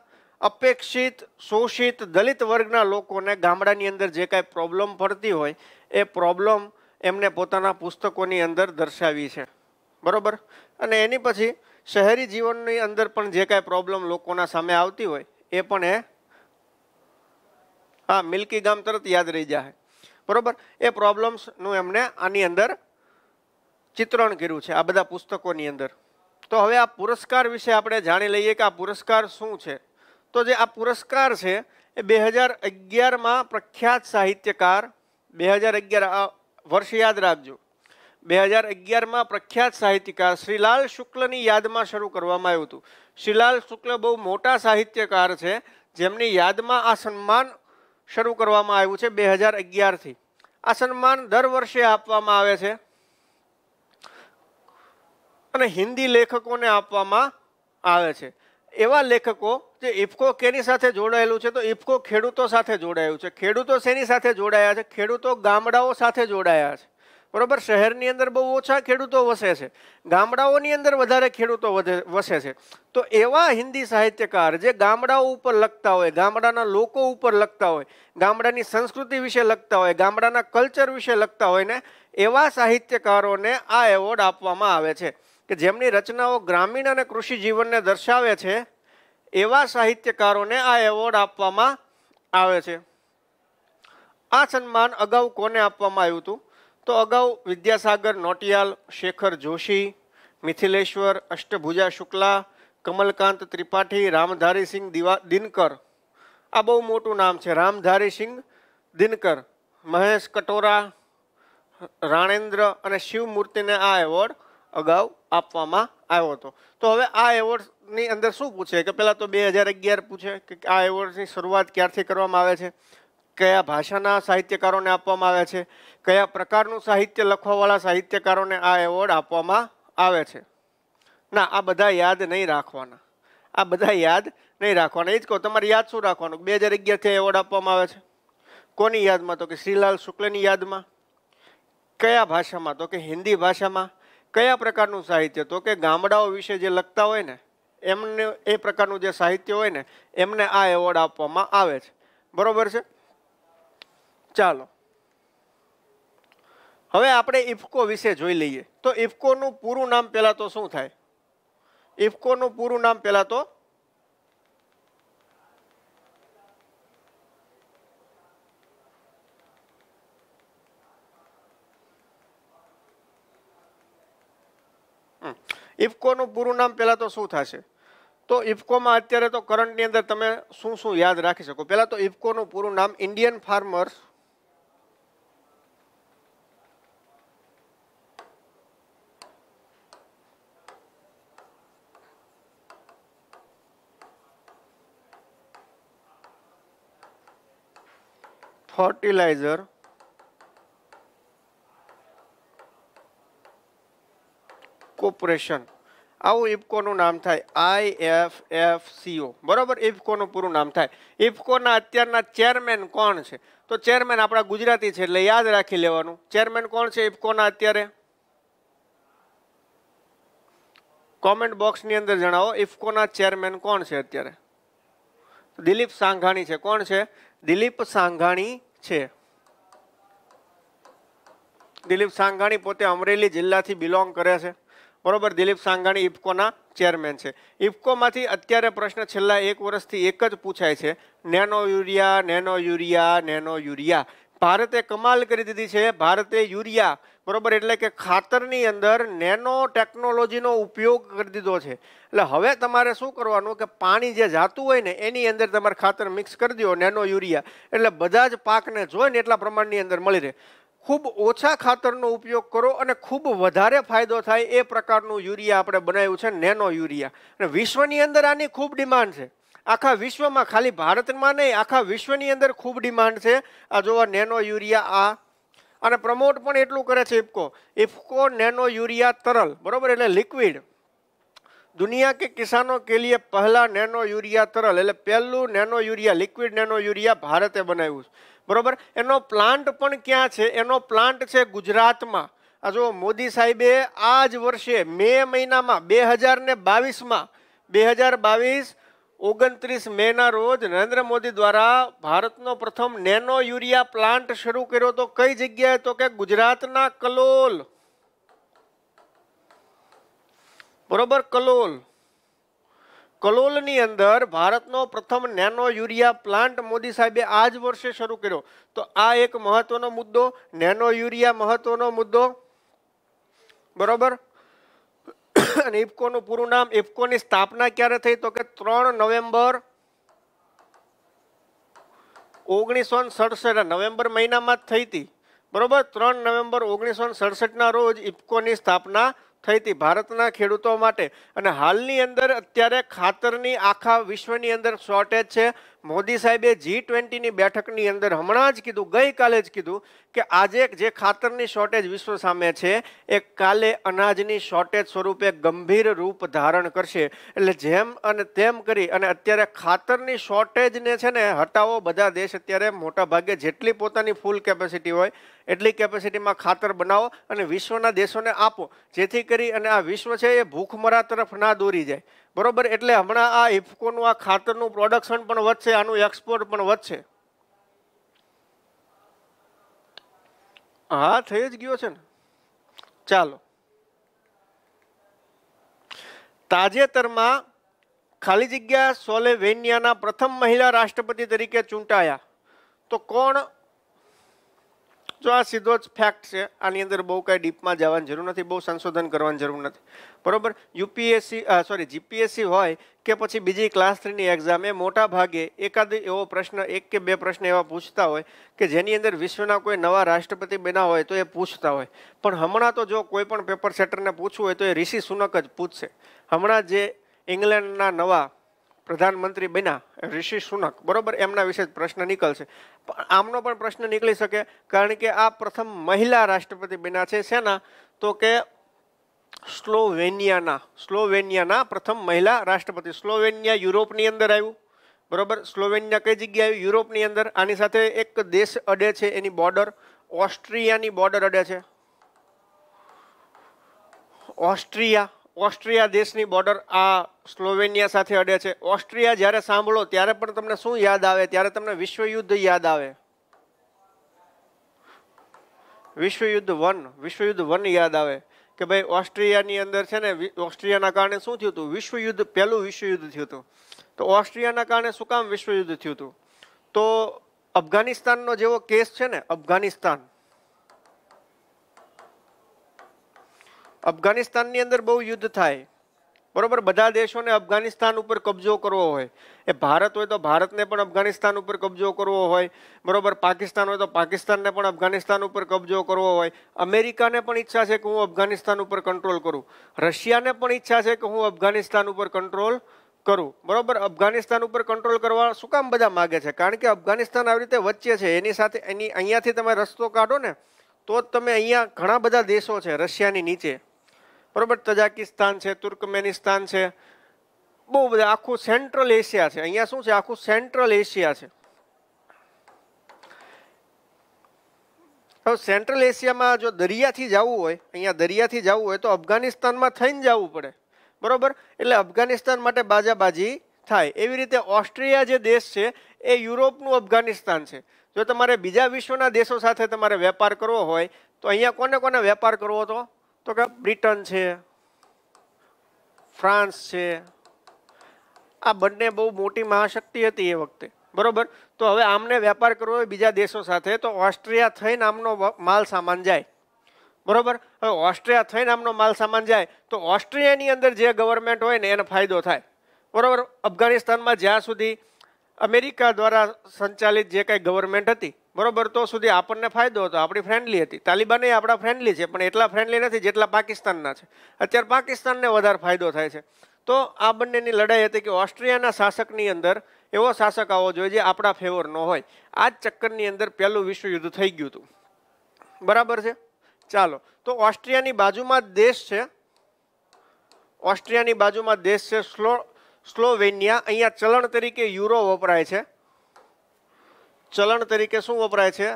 અપેક્ષિત શોષિત દલિત વર્ગના લોકોને ગામડાની અંદર જે કાંઈ પ્રોબ્લેમ પડતી હોય એ પ્રોબ્લેમ એમને પોતાના પુસ્તકોની અંદર દર્શાવી છે બરાબર અને એની પછી શહેરી જીવનની અંદર પણ જે કાંઈ પ્રોબ્લેમ લોકોના સામે આવતી હોય એ પણ એ હા મિલ્કી ગામ તરત યાદ રહી જાય બરોબર એ પ્રોબ્લેમ્સનું એમણે આની અંદર ચિત્રણ કર્યું છે આ બધા પુસ્તકોની અંદર તો હવે આ પુરસ્કાર વિશે આપણે જાણી લઈએ કે આ પુરસ્કાર શું છે તો જે આ પુરસ્કાર છે એ બે હજાર અગિયારમાં પ્રખ્યાત સાહિત્યકાર બે હજાર અગિયાર આ વર્ષ યાદ રાખજો બે હજાર અગિયારમાં પ્રખ્યાત સાહિત્યકાર શ્રીલાલ શુક્લની યાદમાં શરૂ કરવામાં આવ્યું હતું શ્રીલાલ શુક્લ બહુ મોટા સાહિત્યકાર છે જેમની યાદમાં આ સન્માન શરૂ કરવામાં આવ્યું છે બે હજાર અગિયારથી આ સન્માન દર વર્ષે આપવામાં આવે છે અને હિન્દી લેખકોને આપવામાં આવે છે એવા લેખકો જે ઇફકો કેની સાથે જોડાયેલું છે તો ઇફકો ખેડૂતો સાથે જોડાયેલું છે ખેડૂતો શેની સાથે જોડાયા છે ખેડૂતો ગામડાઓ સાથે જોડાયા છે બરોબર શહેરની અંદર બહુ ઓછા ખેડૂતો વસે છે ગામડાઓની અંદર વધારે ખેડૂતો વસે છે તો એવા હિન્દી સાહિત્યકાર જે ગામડાઓ ઉપર લખતા હોય ગામડાના લોકો ઉપર લખતા હોય ગામડાની સંસ્કૃતિ વિશે લખતા હોય ગામડાના કલ્ચર વિશે લખતા હોય ને એવા સાહિત્યકારોને આ એવોર્ડ આપવામાં આવે છે કે જેમની રચનાઓ ગ્રામીણ અને કૃષિ જીવનને દર્શાવે છે એવા સાહિત્યકારોને આ એવોર્ડ આપવામાં આવે છે આ સન્માન અગાઉ કોને આપવામાં આવ્યું હતું તો અગાઉ વિદ્યાસાગર નોટિયાલ શેખર જોશી મિથિલેશ્વર અષ્ટભુજા શુક્લા કમલકાંત ત્રિપાઠી રામધારી રામધારીસિંહ દિવા દિનકર આ બહુ મોટું નામ છે રામધારી રામધારીસિંહ દિનકર મહેશ કટોરા રાણેન્દ્ર અને શિવમૂર્તિને આ એવોર્ડ અગાઉ આપવામાં આવ્યો હતો તો હવે આ એવોર્ડની અંદર શું પૂછે કે પહેલાં તો બે હજાર અગિયાર પૂછે કે આ એવોર્ડની શરૂઆત ક્યારથી કરવામાં આવે છે કયા ભાષાના સાહિત્યકારોને આપવામાં આવે છે કયા પ્રકારનું સાહિત્ય લખવાવાળા સાહિત્યકારોને આ એવોર્ડ આપવામાં આવે છે ના આ બધા યાદ નહીં રાખવાના આ બધા યાદ નહીં રાખવાના એ જ કહો તમારે યાદ શું રાખવાનું બે હજાર અગિયારથી એવોર્ડ આપવામાં આવે છે કોની યાદમાં તો કે શ્રીલાલ શુક્લની યાદમાં કયા ભાષામાં તો કે હિન્દી ભાષામાં કયા પ્રકારનું સાહિત્ય તો કે ગામડાઓ વિશે જે લખતા હોય ને એમને એ પ્રકારનું જે સાહિત્ય હોય ને એમને આ એવોર્ડ આપવામાં આવે છે બરાબર છે ચાલો હવે આપણે ઇફકો વિશે જોઈ લઈએ તો ઇફકોનું પૂરું નામ પહેલાં તો શું થાય ઇફકોનું પૂરું નામ પહેલાં તો ઇફકોનું પૂરું નામ પહેલાં તો શું થશે તો ઇફકોમાં અત્યારે તો કરંટની અંદર તમે શું શું યાદ રાખી શકો પહેલાં તો ઇફકોનું પૂરું નામ ઇન્ડિયન ફાર્મર્સ fertilizer કોર્પોરેશન આવું ઇફકોનું નામ થાય આઈ એફ એફ સીઓ બરાબર ઇફકોનું પૂરું નામ થાય ઇફકોના અત્યારના ચેરમેન કોણ છે તો ચેરમેન આપણા ગુજરાતી છે એટલે યાદ રાખી લેવાનું ચેરમેન કોણ છે ઇફકોના અત્યારે કોમેન્ટ બોક્સની અંદર જણાવો ઇફકોના ચેરમેન કોણ છે અત્યારે દિલીપ સાંઘાણી છે કોણ છે દિલીપ સાંઘાણી છે દિલીપ સાંઘાણી પોતે અમરેલી જિલ્લાથી બિલોંગ કરે છે બરોબર દિલીપ સાંઘાણી ઇફકોના ચેરમેન છે ઇફકોમાંથી અત્યારે પ્રશ્ન છેલ્લા એક વર્ષથી એક જ પૂછાય છે nano urea nano urea nano urea ભારતે કમાલ કરી દીધી છે ભારતે યુરિયા બરોબર એટલે કે ખાતરની અંદર નેનો ટેકનોલોજીનો ઉપયોગ કરી દીધો છે એટલે હવે તમારે શું કરવાનું કે પાણી જે જાતું હોય ને એની અંદર તમારે ખાતર મિક્સ કરી દો નેનો યુરિયા એટલે બધા જ પાકને જોઈને એટલા પ્રમાણની અંદર મળી રહે ખૂબ ઓછા ખાતરનો ઉપયોગ કરો અને ખૂબ વધારે ફાયદો થાય એ પ્રકારનું યુરિયા આપણે બનાવ્યું છે નેનો યુરિયા અને વિશ્વની અંદર આની ખૂબ ડિમાન્ડ છે આખા વિશ્વમાં ખાલી ભારતમાં નહીં આખા વિશ્વની અંદર ખૂબ ડિમાન્ડ છે આ જોવા નેનો યુરિયા આ અને પ્રમોટ પણ એટલું કરે છે ઇફકો ઇફકો નેનો યુરિયા તરલ બરોબર એટલે લિક્વિડ દુનિયા કે કિસાનો કે લીએ પહેલા નેનો યુરિયા તરલ એટલે પહેલું nano urea liquid nano urea ભારતે બનાવ્યું છે બરોબર એનો પ્લાન્ટ પણ ક્યાં છે એનો પ્લાન્ટ છે ગુજરાતમાં આ જો મોદી સાહેબે આ જ વર્ષે મે મહિનામાં બે હજાર ને બાવીસમાં બે હજાર બાવીસ ઓગણત્રીસ મેના રોજ નરેન્દ્ર મોદી દ્વારા ભારતનો પ્રથમ નેનો યુરિયા પ્લાન્ટ શરૂ કર્યો તો કઈ જગ્યાએ તો કે ગુજરાતના કલોલ બરોબર કલોલ કલોલની અંદર ભારતનો પ્રથમ નેનો યુરિયા પ્લાન્ટ મોદી સાહેબે આ જ વર્ષે શરૂ કર્યો તો આ એક મહત્વનો મુદ્દો નેનો યુરિયા મહત્વનો મુદ્દો બરોબર અને ઇફકોનું પૂરું નામ ઇફકોની સ્થાપના ક્યારે થઈ તો કે ત્રણ નવેમ્બર ઓગણીસો સડસઠ નવેમ્બર મહિનામાં થઈ હતી બરોબર ત્રણ નવેમ્બર ઓગણીસો સડસઠના રોજ ઇફકોની સ્થાપના થઈ હતી ભારતના ખેડૂતો માટે અને હાલની અંદર અત્યારે ખાતરની આખા વિશ્વની અંદર શોર્ટેજ છે મોદી સાહેબે જી ટ્વેન્ટીની બેઠકની અંદર હમણાં જ કીધું ગઈકાલે જ કીધું કે આજે જે ખાતરની શોર્ટેજ વિશ્વ સામે છે એ કાલે અનાજની શોર્ટેજ સ્વરૂપે ગંભીર રૂપ ધારણ કરશે એટલે જેમ અને તેમ કરી અને અત્યારે ખાતરની શોર્ટેજને છે ને હટાવો બધા દેશ અત્યારે મોટા ભાગે જેટલી પોતાની ફૂલ કેપેસિટી હોય એટલી કેપેસિટીમાં ખાતર બનાવો અને વિશ્વના દેશોને આપો જેથી કરી અને આ વિશ્વ છે એ ભૂખમરા તરફ ના દોરી જાય બરોબર એટલે હમણાં આ ઇફકોનું આ ખાતરનું પ્રોડક્શન પણ વધશે આનું એક્સપોર્ટ પણ વધશે હા થઈ જ ગયો છે ને ચાલો તાજેતરમાં ખાલી જગ્યા સોલેવેનિયાના પ્રથમ મહિલા રાષ્ટ્રપતિ તરીકે ચૂંટાયા તો કોણ જો આ સીધો જ ફેક્ટ છે આની અંદર બહુ કાંઈ ડીપમાં જવાની જરૂર નથી બહુ સંશોધન કરવાની જરૂર નથી બરાબર યુપીએસસી સોરી જીપીએસસી હોય કે પછી બીજી ક્લાસ થ્રીની એક્ઝામ એ મોટા ભાગે એકાદ એવો પ્રશ્ન એક કે બે પ્રશ્ન એવા પૂછતા હોય કે જેની અંદર વિશ્વના કોઈ નવા રાષ્ટ્રપતિ બન્યા હોય તો એ પૂછતા હોય પણ હમણાં તો જો કોઈ પણ પેપર સેટરને પૂછવું હોય તો એ ઋષિ સુનક જ પૂછશે હમણાં જે ઇંગ્લેન્ડના નવા પ્રધાનમંત્રી બન્યા ઋષિ સુનક બરોબર એમના વિશે પ્રશ્ન નીકળશે આમનો પણ પ્રશ્ન નીકળી શકે કારણ કે આ પ્રથમ મહિલા રાષ્ટ્રપતિ બન્યા છે શેના તો કે સ્લોવેનિયાના સ્લોવેનિયાના પ્રથમ મહિલા રાષ્ટ્રપતિ સ્લોવેનિયા યુરોપની અંદર આવ્યું બરોબર સ્લોવેનિયા કઈ જગ્યાએ આવ્યું યુરોપની અંદર આની સાથે એક દેશ અડે છે એની બોર્ડર ઓસ્ટ્રિયાની બોર્ડર અડે છે ઓસ્ટ્રિયા ઓસ્ટ્રિયા દેશની બોર્ડર આ સ્લોવેનિયા સાથે અડે છે ઓસ્ટ્રિયા જ્યારે સાંભળો ત્યારે પણ તમને શું યાદ આવે ત્યારે તમને વિશ્વયુદ્ધ યાદ આવે વિશ્વયુદ્ધ વન વિશ્વયુદ્ધ વન યાદ આવે કે ભાઈ ઓસ્ટ્રિયાની અંદર છે ને ઓસ્ટ્રિયાના કારણે શું થયું હતું વિશ્વયુદ્ધ પહેલું વિશ્વયુદ્ધ થયું હતું તો ઓસ્ટ્રિયાના કારણે શું કામ વિશ્વયુદ્ધ થયું હતું તો અફઘાનિસ્તાનનો જેવો કેસ છે ને અફઘાનિસ્તાન અફઘાનિસ્તાનની અંદર બહુ યુદ્ધ થાય બરોબર બધા દેશોને અફઘાનિસ્તાન ઉપર કબજો કરવો હોય એ ભારત હોય તો ભારતને પણ અફઘાનિસ્તાન ઉપર કબજો કરવો હોય બરોબર પાકિસ્તાન હોય તો પાકિસ્તાનને પણ અફઘાનિસ્તાન ઉપર કબજો કરવો હોય અમેરિકાને પણ ઈચ્છા છે કે હું અફઘાનિસ્તાન ઉપર કંટ્રોલ કરું રશિયાને પણ ઈચ્છા છે કે હું અફઘાનિસ્તાન ઉપર કંટ્રોલ કરું બરોબર અફઘાનિસ્તાન ઉપર કંટ્રોલ કરવા શું કામ બધા માગે છે કારણ કે અફઘાનિસ્તાન આવી રીતે વચ્ચે છે એની સાથે એની અહીંયાથી તમે રસ્તો કાઢો ને તો જ તમે અહીંયા ઘણા બધા દેશો છે રશિયાની નીચે બરોબર તજાકિસ્તાન છે તુર્કમેનિસ્તાન છે બહુ બધા આખું સેન્ટ્રલ એશિયા છે અહીંયા શું છે આખું સેન્ટ્રલ એશિયા છે હવે સેન્ટ્રલ એશિયામાં જો દરિયાથી જવું હોય અહીંયા દરિયાથી જવું હોય તો અફઘાનિસ્તાનમાં થઈને જવું પડે બરોબર એટલે અફઘાનિસ્તાન માટે બાજાબાજી થાય એવી રીતે ઓસ્ટ્રેલિયા જે દેશ છે એ યુરોપનું અફઘાનિસ્તાન છે જો તમારે બીજા વિશ્વના દેશો સાથે તમારે વેપાર કરવો હોય તો અહીંયા કોને કોને વેપાર કરવો હતો તો કે બ્રિટન છે ફ્રાન્સ છે આ બંને બહુ મોટી મહાશક્તિ હતી એ વખતે બરોબર તો હવે આમને વેપાર કરવો હોય બીજા દેશો સાથે તો ઓસ્ટ્રિયા થઈને આમનો માલ સામાન જાય બરોબર હવે ઓસ્ટ્રિયા થઈને આમનો માલ સામાન જાય તો ઓસ્ટ્રિયાની અંદર જે ગવર્મેન્ટ હોય ને એનો ફાયદો થાય બરોબર અફઘાનિસ્તાનમાં જ્યાં સુધી અમેરિકા દ્વારા સંચાલિત જે કંઈ ગવર્મેન્ટ હતી બરોબર તો સુધી આપણને ફાયદો હતો આપણી ફ્રેન્ડલી હતી તાલિબાન એ આપણા ફ્રેન્ડલી છે પણ એટલા ફ્રેન્ડલી નથી જેટલા પાકિસ્તાનના છે અત્યારે પાકિસ્તાનને વધારે ફાયદો થાય છે તો આ બંનેની લડાઈ હતી કે ઓસ્ટ્રિયાના શાસકની અંદર એવો શાસક આવવો જોઈએ જે આપણા ફેવર ન હોય આ જ ચક્કરની અંદર પહેલું વિશ્વયુદ્ધ થઈ ગયું હતું બરાબર છે ચાલો તો ઓસ્ટ્રિયાની બાજુમાં દેશ છે ઓસ્ટ્રિયાની બાજુમાં દેશ છે સ્લો સ્લોવેનિયા અહીંયા ચલણ તરીકે યુરો વપરાય છે ચલણ તરીકે શું વપરાય છે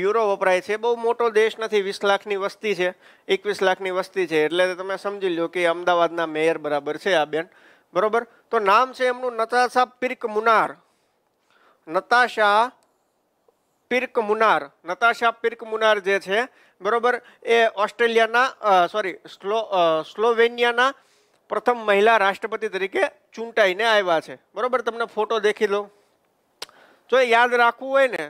યુરો વપરાય છે બહુ મોટો દેશ નથી વીસ લાખની વસ્તી છે એકવીસ લાખની વસ્તી છે એટલે તમે સમજી લો કે અમદાવાદના મેયર બરાબર છે આ બેન બરોબર તો નામ છે એમનું નતાશા પિર્ક મુનાર નતાશા પિર્ક મુનાર નતાશા પિર્ક મુનાર જે છે બરોબર એ ઓસ્ટ્રેલિયાના સોરી સ્લો સ્લોવેનિયાના પ્રથમ મહિલા રાષ્ટ્રપતિ તરીકે ચૂંટાઈને આવ્યા છે બરાબર તમને ફોટો દેખી લો જો યાદ રાખવું હોય ને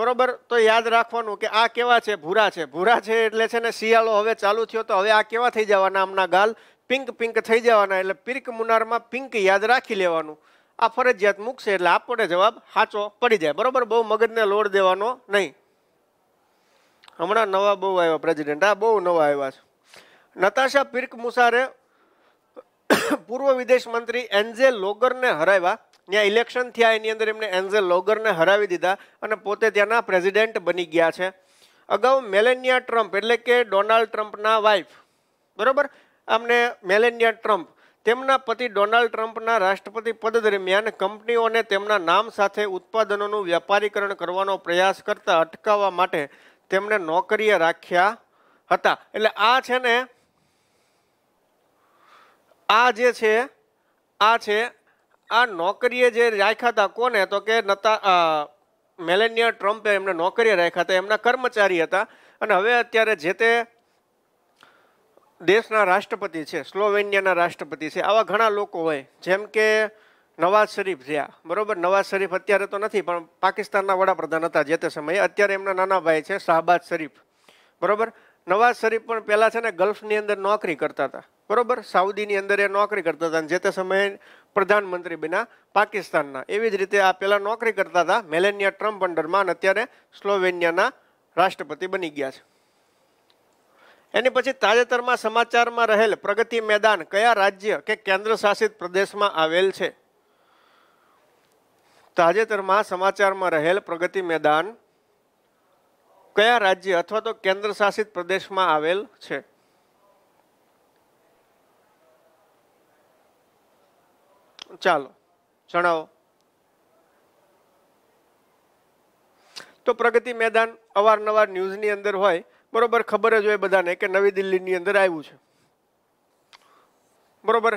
બરોબર તો યાદ રાખવાનું કે આ કેવા છે ભૂરા છે ભૂરા છે એટલે છે ને શિયાળો હવે ચાલુ થયો તો હવે આ કેવા થઈ જવાના આમના ગાલ પિંક પિંક થઈ જવાના એટલે પિંક મુનારમાં પિંક યાદ રાખી લેવાનું આ ફરજિયાત મૂકશે એટલે આપણે જવાબ સાચો પડી જાય બરાબર બહુ મગજને લોડ દેવાનો નહીં હમણાં નવા બહુ આવ્યા પ્રેસિડેન્ટ આ બહુ નવા આવ્યા છે નતાશા પિર્ક મુસારે પૂર્વ વિદેશ મંત્રી એન્જેલ લોગરને હરાવ્યા ત્યાં ઇલેક્શન થયા એની અંદર એમને એન્જે લોગરને હરાવી દીધા અને પોતે ત્યાંના પ્રેસિડેન્ટ બની ગયા છે અગાઉ મેલેનિયા ટ્રમ્પ એટલે કે ડોનાલ્ડ ટ્રમ્પના વાઇફ બરાબર આમને મેલેનિયા ટ્રમ્પ તેમના પતિ ડોનાલ્ડ ટ્રમ્પના રાષ્ટ્રપતિ પદ દરમિયાન કંપનીઓને તેમના નામ સાથે ઉત્પાદનોનું વ્યાપારીકરણ કરવાનો પ્રયાસ કરતા અટકાવવા માટે તેમણે નોકરીએ રાખ્યા હતા એટલે આ છે ને આ જે છે આ છે આ નોકરીએ જે રાખ્યા હતા કોને તો કે નતા મેલેનિયા ટ્રમ્પે એમને નોકરીએ રાખ્યા હતા એમના કર્મચારી હતા અને હવે અત્યારે જે તે દેશના રાષ્ટ્રપતિ છે સ્લોવેનિયાના રાષ્ટ્રપતિ છે આવા ઘણા લોકો હોય જેમ કે નવાઝ શરીફ રહ્યા બરાબર નવાઝ શરીફ અત્યારે તો નથી પણ પાકિસ્તાનના વડાપ્રધાન હતા જે તે સમયે અત્યારે એમના નાના ભાઈ છે શાહબાજ શરીફ બરાબર નવાઝ શરીફ પણ પહેલાં છે ને ગલ્ફની અંદર નોકરી કરતા હતા બરોબર સાઉદીની અંદર એ નોકરી કરતા હતા જે તે સમયે પ્રધાનમંત્રી બિના પાકિસ્તાનના એવી જ રીતે આ પહેલાં નોકરી કરતા હતા મેલેનિયા ટ્રમ્પ અંડરમાં અને અત્યારે સ્લોવેનિયાના રાષ્ટ્રપતિ બની ગયા છે એની પછી તાજેતરમાં સમાચારમાં રહેલ પ્રગતિ મેદાન કયા રાજ્ય કે કેન્દ્ર શાસિત પ્રદેશમાં આવેલ છે તાજેતરમાં સમાચારમાં રહેલ પ્રગતિ મેદાન કયા રાજ્ય અથવા તો કેન્દ્ર શાસિત પ્રદેશમાં આવેલ છે ચાલો જણાવો તો પ્રગતિ મેદાન અવારનવાર ન્યૂઝની અંદર હોય બરોબર ખબર જ હોય બધાને કે નવી દિલ્હીની અંદર આવ્યું છે બરોબર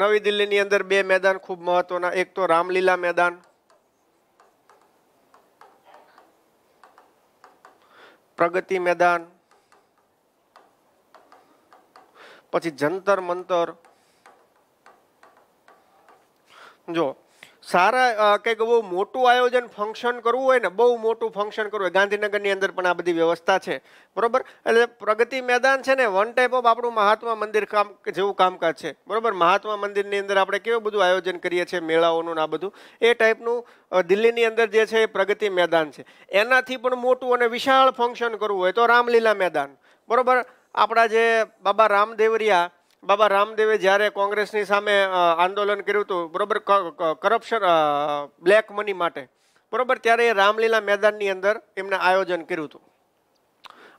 નવી દિલ્હીની અંદર બે મેદાન ખૂબ મહત્વના એક તો રામલીલા મેદાન પ્રગતિ મેદાન પછી જંતર મંતર જો સારા કંઈક બહુ મોટું આયોજન ફંક્શન કરવું હોય ને બહુ મોટું ફંક્શન કરવું હોય ગાંધીનગરની અંદર પણ આ બધી વ્યવસ્થા છે બરાબર એટલે પ્રગતિ મેદાન છે ને વન ટાઈપ ઓફ આપણું મહાત્મા મંદિર કામ જેવું કામકાજ છે બરાબર મહાત્મા મંદિરની અંદર આપણે કેવું બધું આયોજન કરીએ છીએ મેળાઓનું આ બધું એ ટાઈપનું દિલ્હીની અંદર જે છે એ પ્રગતિ મેદાન છે એનાથી પણ મોટું અને વિશાળ ફંક્શન કરવું હોય તો રામલીલા મેદાન બરાબર આપણા જે બાબા રામદેવરિયા બાબા રામદેવે જ્યારે કોંગ્રેસની સામે આંદોલન કર્યું હતું બરોબર કરપ્શન બ્લેક મની માટે બરોબર ત્યારે એ રામલીલા મેદાનની અંદર એમને આયોજન કર્યું હતું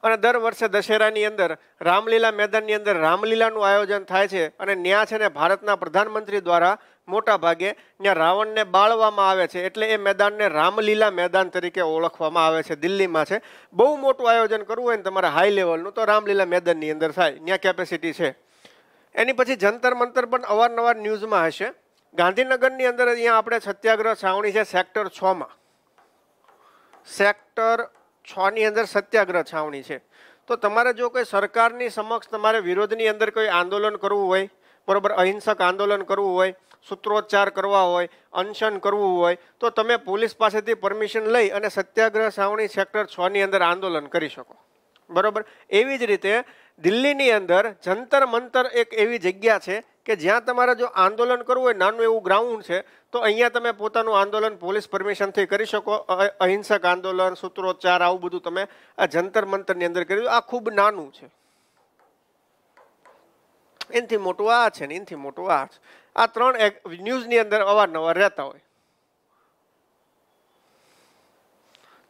અને દર વર્ષે દશેરાની અંદર રામલીલા મેદાનની અંદર રામલીલાનું આયોજન થાય છે અને ત્યાં છે ને ભારતના પ્રધાનમંત્રી દ્વારા મોટા ભાગે ત્યાં રાવણને બાળવામાં આવે છે એટલે એ મેદાનને રામલીલા મેદાન તરીકે ઓળખવામાં આવે છે દિલ્હીમાં છે બહુ મોટું આયોજન કરવું હોય ને તમારે હાઈ લેવલનું તો રામલીલા મેદાનની અંદર થાય ત્યાં કેપેસિટી છે એની પછી જંતર મંતર પણ અવારનવાર ન્યૂઝમાં હશે ગાંધીનગરની અંદર અહીંયા આપણે સત્યાગ્રહ છાવણી છે સેક્ટર છમાં સેક્ટર છની અંદર સત્યાગ્રહ છાવણી છે તો તમારે જો કોઈ સરકારની સમક્ષ તમારે વિરોધની અંદર કોઈ આંદોલન કરવું હોય બરાબર અહિંસક આંદોલન કરવું હોય સૂત્રોચ્ચાર કરવા હોય અનશન કરવું હોય તો તમે પોલીસ પાસેથી પરમિશન લઈ અને સત્યાગ્રહ છાવણી સેક્ટર છની અંદર આંદોલન કરી શકો બરાબર એવી જ રીતે દિલ્હીની અંદર જંતર મંતર એક એવી જગ્યા છે કે જ્યાં તમારે જો આંદોલન કરવું હોય નાનું એવું ગ્રાઉન્ડ છે તો અહીંયા તમે પોતાનું આંદોલન પોલીસ પરમિશનથી કરી શકો અહિંસક આંદોલન સૂત્રોચ્ચાર આવું બધું તમે આ જંતર મંતરની અંદર કરી આ ખૂબ નાનું છે એનાથી મોટું આ છે ને એનાથી મોટું આ છે આ ત્રણ ન્યૂઝની અંદર અવારનવાર રહેતા હોય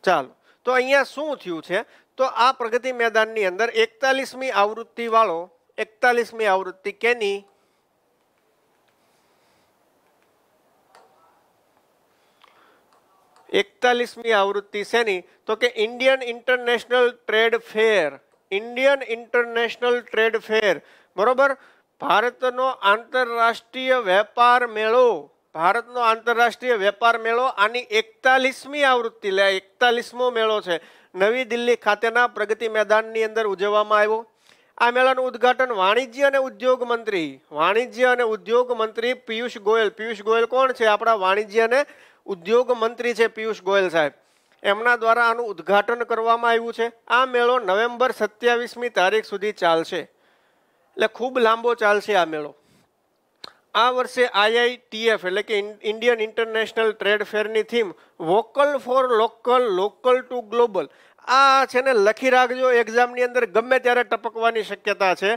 ચાલો તો અહીંયા શું થયું છે તો આ પ્રગતિ મેદાનની અંદર એકતાલીસમી આવૃત્તિવાળો એકતાલીસમી આવૃત્તિ કેની એકતાલીસમી આવૃત્તિ શેની તો કે Indian international trade fair Indian international trade fair બરોબર ભારતનો આંતરરાષ્ટ્રીય વેપાર મેળો ભારતનો આંતરરાષ્ટ્રીય વેપાર મેળો આની એકતાલીસમી આવૃત્તિ લે એકતાલીસમો મેળો છે નવી દિલ્હી ખાતેના પ્રગતિ મેદાનની અંદર ઉજવવામાં આવ્યો આ મેળાનું ઉદ્ઘાટન વાણિજ્ય અને ઉદ્યોગ મંત્રી વાણિજ્ય અને ઉદ્યોગ મંત્રી પિયુષ ગોયલ પિયુષ ગોયલ કોણ છે આપણા વાણિજ્ય અને ઉદ્યોગ મંત્રી છે પિયુષ ગોયલ સાહેબ એમના દ્વારા આનું ઉદ્ઘાટન કરવામાં આવ્યું છે આ મેળો નવેમ્બર સત્યાવીસમી તારીખ સુધી ચાલશે એટલે ખૂબ લાંબો ચાલશે આ મેળો આ વર્ષે આઈઆઈટીએફ એટલે કે ઇન્ડિયન ઇન્ટરનેશનલ ટ્રેડ ફેરની theme vocal for local local to global આ છે ને લખી રાખજો એક્ઝામની અંદર ગમે ત્યારે ટપકવાની શક્યતા છે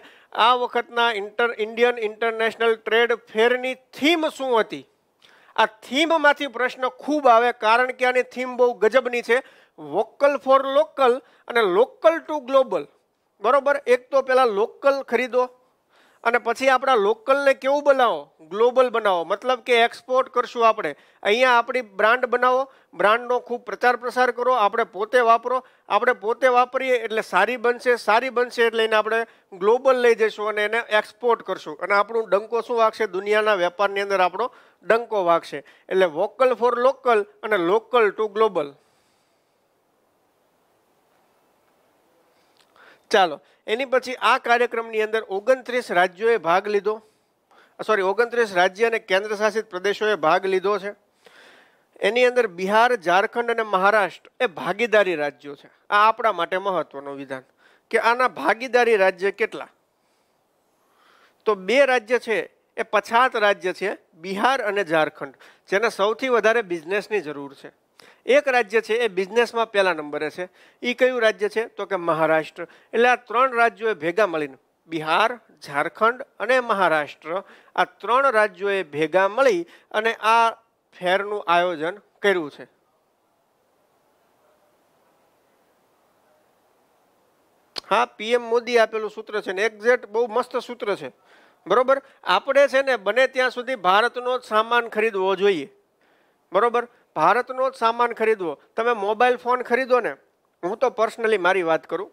આ વખતના ઇન્ટર ઇન્ડિયન ઇન્ટરનેશનલ ટ્રેડ ફેરની થીમ શું હતી આ થીમમાંથી પ્રશ્ન ખૂબ આવે કારણ કે આની થીમ બહુ ગજબની છે વોકલ ફોર લોકલ અને લોકલ ટુ ગ્લોબલ બરોબર એક તો પહેલાં લોકલ ખરીદો અને પછી આપણા લોકલને કેવું બનાવો ગ્લોબલ બનાવો મતલબ કે એક્સપોર્ટ કરશું આપણે અહીંયા આપણી બ્રાન્ડ બનાવો બ્રાન્ડનો ખૂબ પ્રચાર પ્રસાર કરો આપણે પોતે વાપરો આપણે પોતે વાપરીએ એટલે સારી બનશે સારી બનશે એટલે એને આપણે ગ્લોબલ લઈ જઈશું અને એને એક્સપોર્ટ કરશું અને આપણું ડંકો શું વાગશે દુનિયાના વેપારની અંદર આપણો ડંકો વાગશે એટલે વોકલ ફોર લોકલ અને લોકલ ટુ ગ્લોબલ ચાલો એની પછી આ કાર્યક્રમની અંદર ઓગણત્રીસ રાજ્યોએ ભાગ લીધો સોરી ઓગણત્રીસ રાજ્ય અને કેન્દ્રશાસિત પ્રદેશોએ ભાગ લીધો છે એની અંદર બિહાર ઝારખંડ અને મહારાષ્ટ્ર એ ભાગીદારી રાજ્યો છે આ આપણા માટે મહત્વનું વિધાન કે આના ભાગીદારી રાજ્ય કેટલા તો બે રાજ્ય છે એ પછાત રાજ્ય છે બિહાર અને ઝારખંડ જેને સૌથી વધારે બિઝનેસની જરૂર છે એક રાજ્ય છે એ બિઝનેસમાં પહેલા નંબરે છે એ કયું રાજ્ય છે તો કે મહારાષ્ટ્ર એટલે આ ત્રણ રાજ્યોએ ભેગા મળીને બિહાર ઝારખંડ અને મહારાષ્ટ્ર આ ત્રણ રાજ્યોએ ભેગા મળી અને આ ફેરનું આયોજન કર્યું છે હા પીએમ મોદી આપેલું સૂત્ર છે ને એક્ઝેક્ટ બહુ મસ્ત સૂત્ર છે બરોબર આપણે છે ને બને ત્યાં સુધી ભારતનો સામાન ખરીદવો જોઈએ બરોબર ભારતનો જ સામાન ખરીદવો તમે મોબાઈલ ફોન ખરીદો ને હું તો પર્સનલી મારી વાત કરું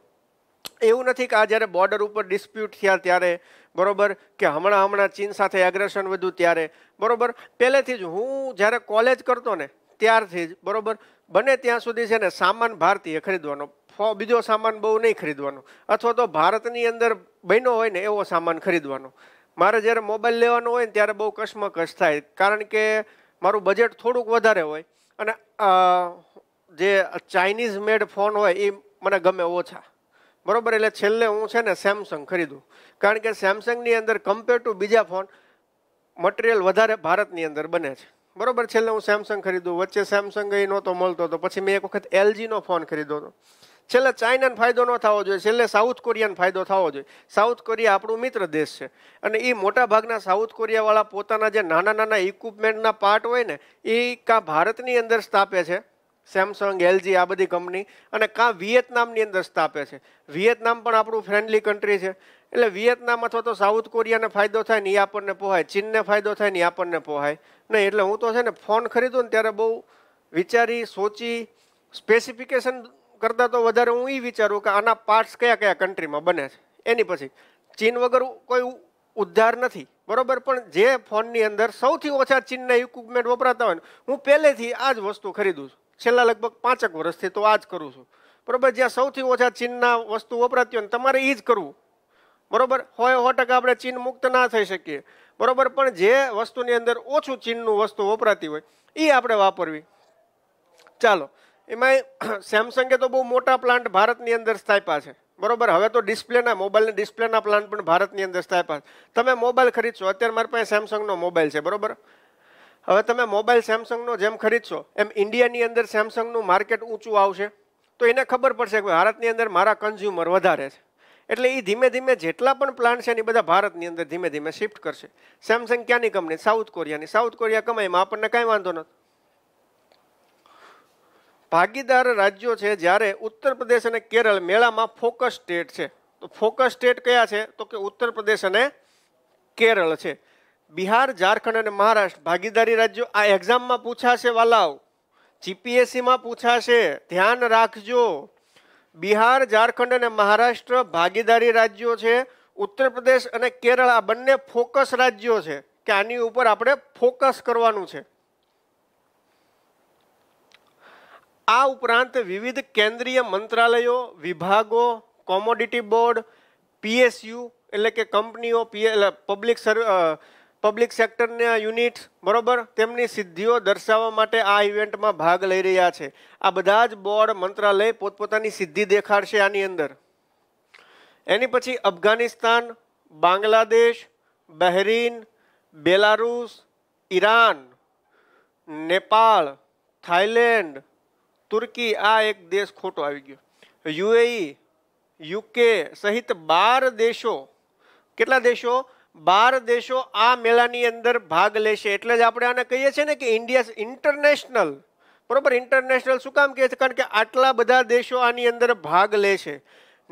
એવું નથી કે આ જ્યારે બોર્ડર ઉપર ડિસ્પ્યુટ થયા ત્યારે બરોબર કે હમણાં હમણાં ચીન સાથે એગ્રેશન વધ્યું ત્યારે બરોબર પહેલેથી જ હું જ્યારે કોલેજ કરતો ને ત્યારથી જ બરોબર બને ત્યાં સુધી છે ને સામાન ભારતીય ખરીદવાનો બીજો સામાન બહુ નહીં ખરીદવાનો અથવા તો ભારતની અંદર બન્યો હોય ને એવો સામાન ખરીદવાનો મારે જ્યારે મોબાઈલ લેવાનો હોય ને ત્યારે બહુ કશમકશ થાય કારણ કે મારું બજેટ થોડુંક વધારે હોય અને જે ચાઇનીઝ મેડ ફોન હોય એ મને ગમે ઓછા બરાબર એટલે છેલ્લે હું છે ને સેમસંગ ખરીદું કારણ કે સેમસંગની અંદર કમ્પેર ટુ બીજા ફોન મટીરિયલ વધારે ભારતની અંદર બને છે બરાબર છેલ્લે હું સેમસંગ ખરીદું વચ્ચે સેમસંગ એ નહોતો મળતો તો પછી મેં એક વખત એલજીનો ફોન ખરીદ્યો હતો છેલ્લે ચાઇનાને ફાયદો ન થવો જોઈએ છેલ્લે સાઉથ કોરિયાને ફાયદો થવો જોઈએ સાઉથ કોરિયા આપણું મિત્ર દેશ છે અને એ મોટાભાગના સાઉથ કોરિયાવાળા પોતાના જે નાના નાના ઇક્વિપમેન્ટના પાર્ટ હોય ને એ કાં ભારતની અંદર સ્થાપે છે સેમસંગ એલજી આ બધી કંપની અને કાં વિયેતનામની અંદર સ્થાપે છે વિયેતનામ પણ આપણું ફ્રેન્ડલી કન્ટ્રી છે એટલે વિયેતનામ અથવા તો સાઉથ કોરિયાને ફાયદો થાય ને એ આપણને પોહાય ચીનને ફાયદો થાય ને એ આપણને પોહાય નહીં એટલે હું તો છે ને ફોન ખરીદું ને ત્યારે બહુ વિચારી સોચી સ્પેસિફિકેશન કરતાં તો વધારે હું એ વિચારું કે આના પાર્ટ્સ કયા કયા કન્ટ્રીમાં બને છે એની પછી ચીન વગર કોઈ ઉદ્ધાર નથી બરોબર પણ જે ફોનની અંદર સૌથી ઓછા ચીનના ઇક્વિપમેન્ટ વપરાતા હોય હું પહેલેથી આ જ વસ્તુ ખરીદું છું છેલ્લા લગભગ પાંચેક વર્ષથી તો આ જ કરું છું બરોબર જ્યાં સૌથી ઓછા ચીનના વસ્તુ વપરાતી હોય ને તમારે એ જ કરવું બરોબર હોય સો ટકા આપણે ચીન મુક્ત ના થઈ શકીએ બરોબર પણ જે વસ્તુની અંદર ઓછું ચીનનું વસ્તુ વપરાતી હોય એ આપણે વાપરવી ચાલો એમાં સેમસંગે તો બહુ મોટા પ્લાન્ટ ભારતની અંદર સ્થાપ્યા છે બરોબર હવે તો ડિસ્પ્લેના મોબાઈલના ડિસ્પ્લેના પ્લાન્ટ પણ ભારતની અંદર સ્થાપ્યા છે તમે મોબાઈલ ખરીદશો અત્યારે મારી પાસે સેમસંગનો મોબાઈલ છે બરોબર હવે તમે મોબાઈલ સેમસંગનો જેમ ખરીદશો એમ ઇન્ડિયાની અંદર સેમસંગનું માર્કેટ ઊંચું આવશે તો એને ખબર પડશે કે ભારતની અંદર મારા કન્ઝ્યુમર વધારે છે એટલે એ ધીમે ધીમે જેટલા પણ પ્લાન્ટ છે ને એ બધા ભારતની અંદર ધીમે ધીમે શિફ્ટ કરશે સેમસંગ ક્યાંની કંપની સાઉથ કોરિયાની સાઉથ કોરિયા કમાઈમાં આપણને કાંઈ વાંધો નથી ભાગીદાર રાજ્યો છે જ્યારે ઉત્તર પ્રદેશ અને કેરળ મેળામાં ફોકસ સ્ટેટ છે તો ફોકસ સ્ટેટ કયા છે તો કે ઉત્તર પ્રદેશ અને કેરળ છે બિહાર ઝારખંડ અને મહારાષ્ટ્ર ભાગીદારી રાજ્યો આ એક્ઝામમાં પૂછાશે વાલાવ જીપીએસસીમાં પૂછાશે ધ્યાન રાખજો બિહાર ઝારખંડ અને મહારાષ્ટ્ર ભાગીદારી રાજ્યો છે ઉત્તર પ્રદેશ અને કેરળ આ બંને ફોકસ રાજ્યો છે કે આની ઉપર આપણે ફોકસ કરવાનું છે આ ઉપરાંત વિવિધ કેન્દ્રીય મંત્રાલયો વિભાગો કોમોડિટી બોર્ડ પીએસયુ એટલે કે કંપનીઓ પબ્લિક સર્વ પબ્લિક સેક્ટરના યુનિટ બરોબર તેમની સિદ્ધિઓ દર્શાવવા માટે આ ઇવેન્ટમાં ભાગ લઈ રહ્યા છે આ બધા જ બોર્ડ મંત્રાલય પોતપોતાની સિદ્ધિ દેખાડશે આની અંદર એની પછી Afghanistan Bangladesh Bahrain Belarus Iran Nepal Thailand Turkey આ એક દેશ ખોટો આવી ગયો યુએઈ યુકે સહિત બાર દેશો કેટલા દેશો બાર દેશો આ મેળાની અંદર ભાગ લેશે એટલે જ આપણે આને કહીએ છીએ ને કે ઇન્ડિયા ઇન્ટરનેશનલ બરોબર ઇન્ટરનેશનલ શું કામ કહે છે કારણ કે આટલા બધા દેશો આની અંદર ભાગ લે છે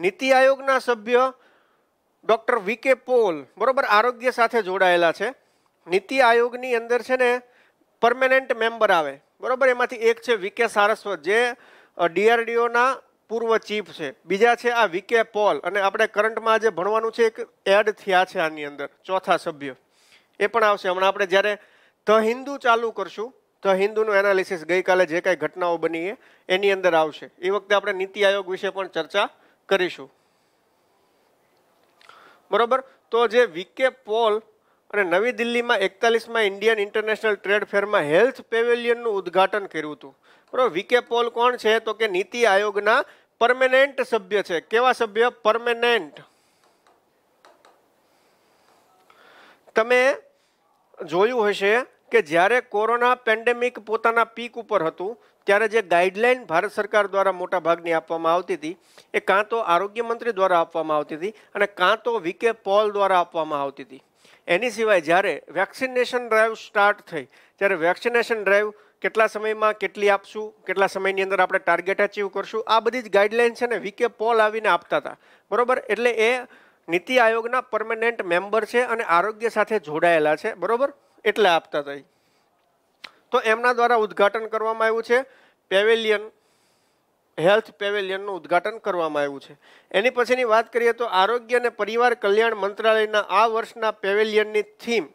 નીતિ આયોગના સભ્ય ડૉક્ટર વી કે પોલ બરોબર આરોગ્ય સાથે જોડાયેલા છે નીતિ આયોગની અંદર છે ને પરમેનન્ટ મેમ્બર આવે બરાબર એમાંથી એક છે વીકે સારસ્વત જે ડીઆરડીઓના પૂર્વ ચીફ છે બીજા છે આ વીકે પોલ અને આપણે કરંટમાં જે ભણવાનું છે એક એડ થયા છે આની અંદર ચોથા સભ્ય એ પણ આવશે હમણાં આપણે જ્યારે ધ હિન્દુ ચાલુ કરશું ધ હિન્દુનું એનાલિસિસ ગઈકાલે જે કાંઈ ઘટનાઓ બની એની અંદર આવશે એ વખતે આપણે નીતિ આયોગ વિશે પણ ચર્ચા કરીશું બરોબર તો જે વીકે પોલ અને નવી દિલ્હીમાં એકતાલીસમાં ઇન્ડિયન ઇન્ટરનેશનલ ટ્રેડ ફેરમાં હેલ્થ પેવેલિયનનું ઉદઘાટન કર્યું હતું બરાબર વીકે પોલ કોણ છે તો કે નીતિ આયોગના પરમેનન્ટ સભ્ય છે કેવા સભ્ય પરમેનેન્ટ તમે જોયું હશે કે જ્યારે કોરોના પેન્ડેમિક પોતાના પીક ઉપર હતું ત્યારે જે ગાઈડલાઇન ભારત સરકાર દ્વારા મોટા ભાગની આપવામાં આવતી હતી એ કાં તો આરોગ્ય મંત્રી દ્વારા આપવામાં આવતી હતી અને કાં તો વીકે પોલ દ્વારા આપવામાં આવતી હતી એની સિવાય જ્યારે વેક્સિનેશન ડ્રાઈવ સ્ટાર્ટ થઈ ત્યારે વેક્સિનેશન ડ્રાઈવ કેટલા સમયમાં કેટલી આપશું કેટલા સમયની અંદર આપણે ટાર્ગેટ અચીવ કરશું આ બધી જ ગાઈડલાઇન છે ને વીકે પોલ આવીને આપતા હતા બરાબર એટલે એ નીતિ આયોગના પરમેનન્ટ મેમ્બર છે અને આરોગ્ય સાથે જોડાયેલા છે બરાબર એટલે આપતા હતા તો એમના દ્વારા ઉદ્ઘાટન કરવામાં આવ્યું છે પેવેલિયન હેલ્થ પેવેલિયનનું ઉદ્ઘાટન કરવામાં આવ્યું છે એની પછીની વાત કરીએ તો આરોગ્ય અને પરિવાર કલ્યાણ મંત્રાલયના આ વર્ષના પેવેલિયનની થીમ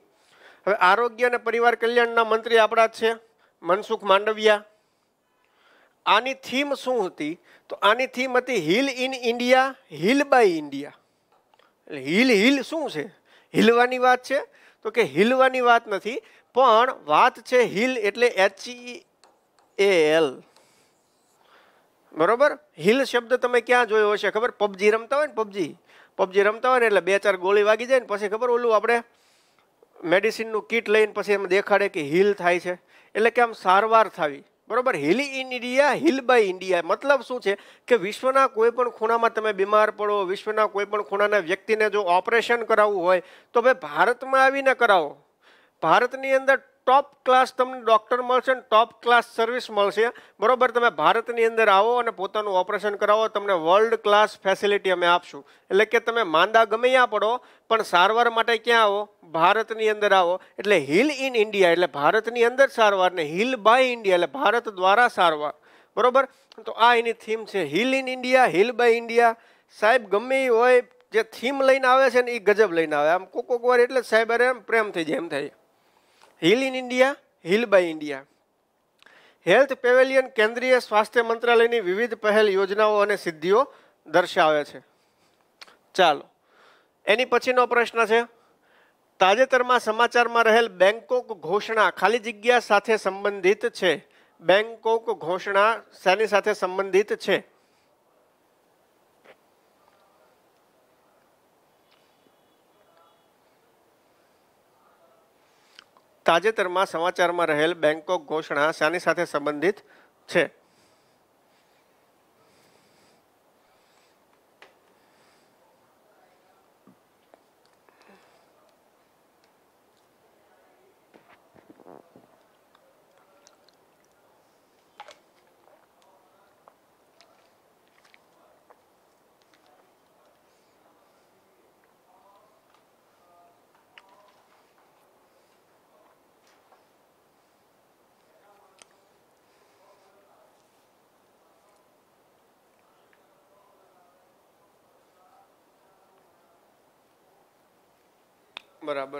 હવે આરોગ્ય અને પરિવાર કલ્યાણના મંત્રી આપણા છે મનસુખ માંડવિયા આની થીમ શું હતી તો આની થીમ હતી heal in India heal by India heal heal શું છે હિલવાની વાત છે તો કે હિલવાની વાત નથી પણ વાત છે હિલ એટલે એચ એ એલ બરોબર હિલ શબ્દ તમે ક્યાં જોયો હશે ખબર પબજી રમતા હોય ને પબજી પબજી રમતા હોય ને એટલે બે ચાર ગોળી વાગી જાય ને પછી ખબર ઓલું આપણે મેડિસિનનું કીટ લઈને પછી એમ દેખાડે કે હિલ થાય છે એટલે કે આમ સારવાર થાવી બરોબર heal in India heal by India મતલબ શું છે કે વિશ્વના કોઈ પણ ખૂણામાં તમે બીમાર પડો વિશ્વના કોઈ પણ ખૂણાના વ્યક્તિને જો ઓપરેશન કરાવવું હોય તો ભાઈ ભારતમાં આવીને કરાવો ભારતની અંદર ટોપ ક્લાસ તમને ડૉક્ટર મળશે ને ટોપ ક્લાસ સર્વિસ મળશે બરાબર તમે ભારતની અંદર આવો અને પોતાનું ઓપરેશન કરાવો તમને વર્લ્ડ ક્લાસ ફેસિલિટી અમે આપશું એટલે કે તમે માંદા ગમે ત્યાં પડો પણ સારવાર માટે ક્યાં આવો ભારતની અંદર આવો એટલે હિલ ઇન ઇન્ડિયા એટલે ભારતની અંદર સારવાર ને હિલ બાય ઇન્ડિયા એટલે ભારત દ્વારા સારવાર બરાબર તો આ એની થીમ છે heal in India heal by India સાહેબ ગમે હોય જે થીમ લઈને આવે છે ને એ ગજબ લઈને આવે આમ કોક કોક વાર એટલે સાહેબ અરે પ્રેમ થઈ જાય એમ થાય heal in India heal by India health pavilion કેન્દ્રીય સ્વાસ્થ્ય મંત્રાલયની વિવિધ પહેલ યોજનાઓ અને સિદ્ધિઓ દર્શાવે છે ચાલો એની પછીનો પ્રશ્ન છે તાજેતરમાં સમાચારમાં રહેલ બેંકોક ઘોષણા ખાલી જગ્યા સાથે સંબંધિત છે બેંકોક ઘોષણા શાની સાથે સંબંધિત છે તાજેતરમાં સમાચારમાં રહેલ બેંકોક ઘોષણા શાની સાથે સંબંધિત છે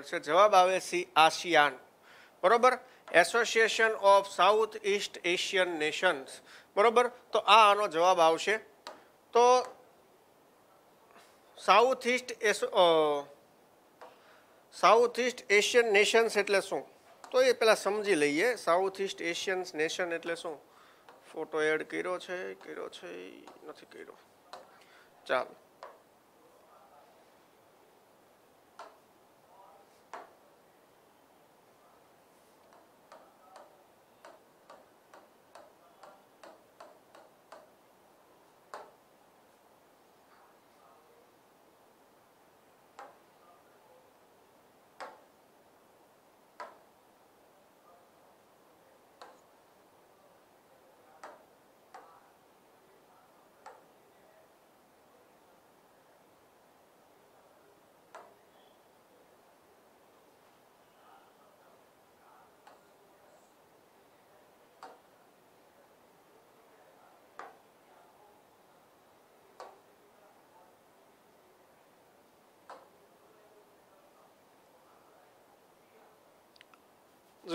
બરાબર જવાબ આવે સી આસિયાન બરોબર association of south east Asian nations બરોબર તો આ આનો જવાબ આવશે તો south east south east Asian nations એટલે શું તો એ પહેલાં સમજી લઈએ સાઉથ ઇસ્ટ એશિયન્સ નેશન એટલે શું ફોટો એડ કર્યો છે કર્યો છે નથી કર્યો ચાલો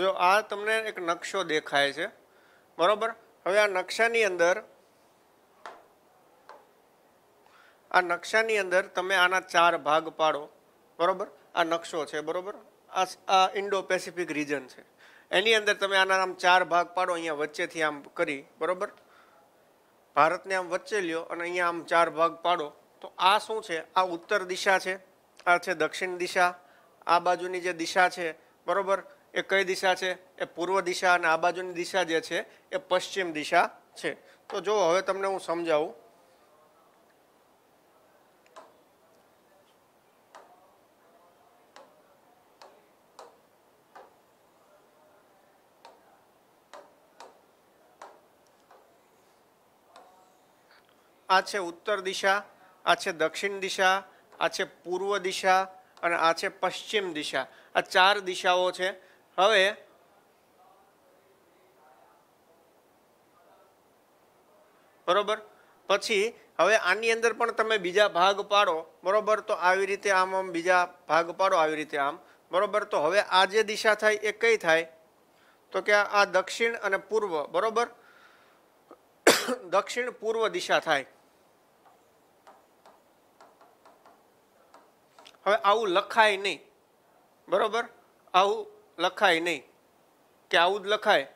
જો આ તમને એક નકશો દેખાય છે બરાબર હવે આ નકશાની અંદર આ નકશાની અંદર તમે આના ચાર ભાગ પાડો બરોબર આ નકશો છે બરોબર આ આ ઇન્ડો પેસિફિક રિજન છે એની અંદર તમે આના આમ ચાર ભાગ પાડો અહીંયા વચ્ચેથી આમ કરી બરોબર ભારતને આમ વચ્ચે લ્યો અને અહીંયા આમ ચાર ભાગ પાડો તો આ શું છે આ ઉત્તર દિશા છે આ છે દક્ષિણ દિશા આ બાજુની જે દિશા છે બરાબર એ કઈ દિશા છે એ પૂર્વ દિશા અને આ બાજુની દિશા જે છે એ પશ્ચિમ દિશા છે તો જો હવે તમને હું સમજાવું આ છે ઉત્તર દિશા આ છે દક્ષિણ દિશા આ છે પૂર્વ દિશા અને આ છે પશ્ચિમ દિશા આ ચાર દિશાઓ છે હવે બરોબર પછી હવે આની અંદર પણ તમે બીજા ભાગ પાડો બરોબર તો આવી રીતે આમ આમ બીજા ભાગ પાડો આવી રીતે આમ બરોબર તો હવે આ જે દિશા થાય એ કઈ થાય તો કે આ દક્ષિણ અને પૂર્વ બરોબર દક્ષિણ પૂર્વ દિશા થાય હવે આવું લખાય નહીં બરોબર આવું લખાય નહીં કે આવું જ લખાય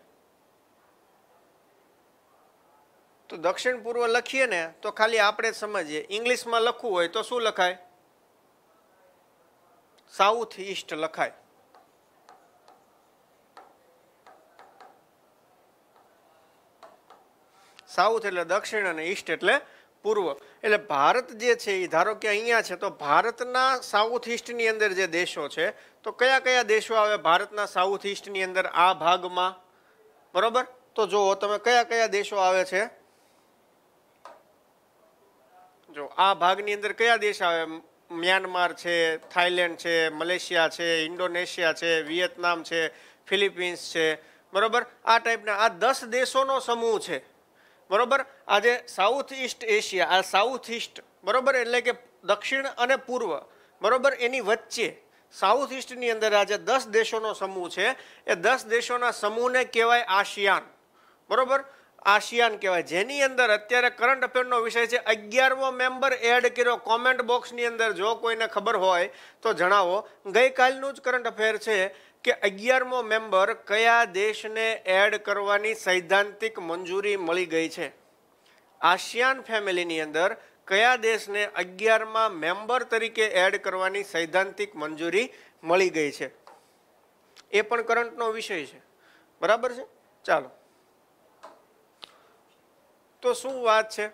તો દક્ષિણ પૂર્વ લખીએ ને તો ખાલી આપણે સમજીએ ઇંગ્લિશમાં લખવું હોય તો શું લખાય સાઉથ ઈસ્ટ લખાય સાઉથ એટલે દક્ષિણ અને ઈસ્ટ એટલે પૂર્વ એટલે ભારત જે છે એ ધારો કે અહીંયા છે તો ભારતના સાઉથ ઈસ્ટની અંદર જે દેશો છે તો કયા કયા દેશો આવે ભારતના સાઉથ ઈસ્ટની અંદર આ ભાગમાં બરોબર તો જુઓ તમે કયા કયા દેશો આવે છે જો આ ભાગની અંદર કયા દેશ આવે મ્યાનમાર છે થાઈલેન્ડ છે મલેશિયા છે ઇન્ડોનેશિયા છે વિયેતનામ છે ફિલિપિન્સ છે બરોબર આ ટાઈપના આ દસ દેશોનો સમૂહ છે બરોબર આજે સાઉથ ઈસ્ટ એશિયા આ સાઉથ ઈસ્ટ બરોબર એટલે કે દક્ષિણ અને પૂર્વ બરોબર એની વચ્ચે સાઉથ ઈસ્ટની અંદર આજે દસ દેશોનો સમૂહ છે એ દસ દેશોના સમૂહને કહેવાય આશિયાન બરોબર આશિયાન કહેવાય જેની અંદર અત્યારે કરંટ અફેરનો વિષય છે અગિયારમો મેમ્બર એડ કર્યો કોમેન્ટ બોક્સની અંદર જો કોઈને ખબર હોય તો જણાવો ગઈકાલનું જ કરંટ અફેર છે કે અગિયારમો મેમ્બર કયા દેશને એડ કરવાની સૈદ્ધાંતિક મંજૂરી મળી ગઈ છે આશિયાન ફેમિલીની અંદર કયા દેશને અગિયારમાં મેમ્બર તરીકે એડ કરવાની સૈદ્ધાંતિક મંજૂરી મળી ગઈ છે એ પણ કરંટનો વિષય છે બરાબર છે ચાલો તો શું વાત છે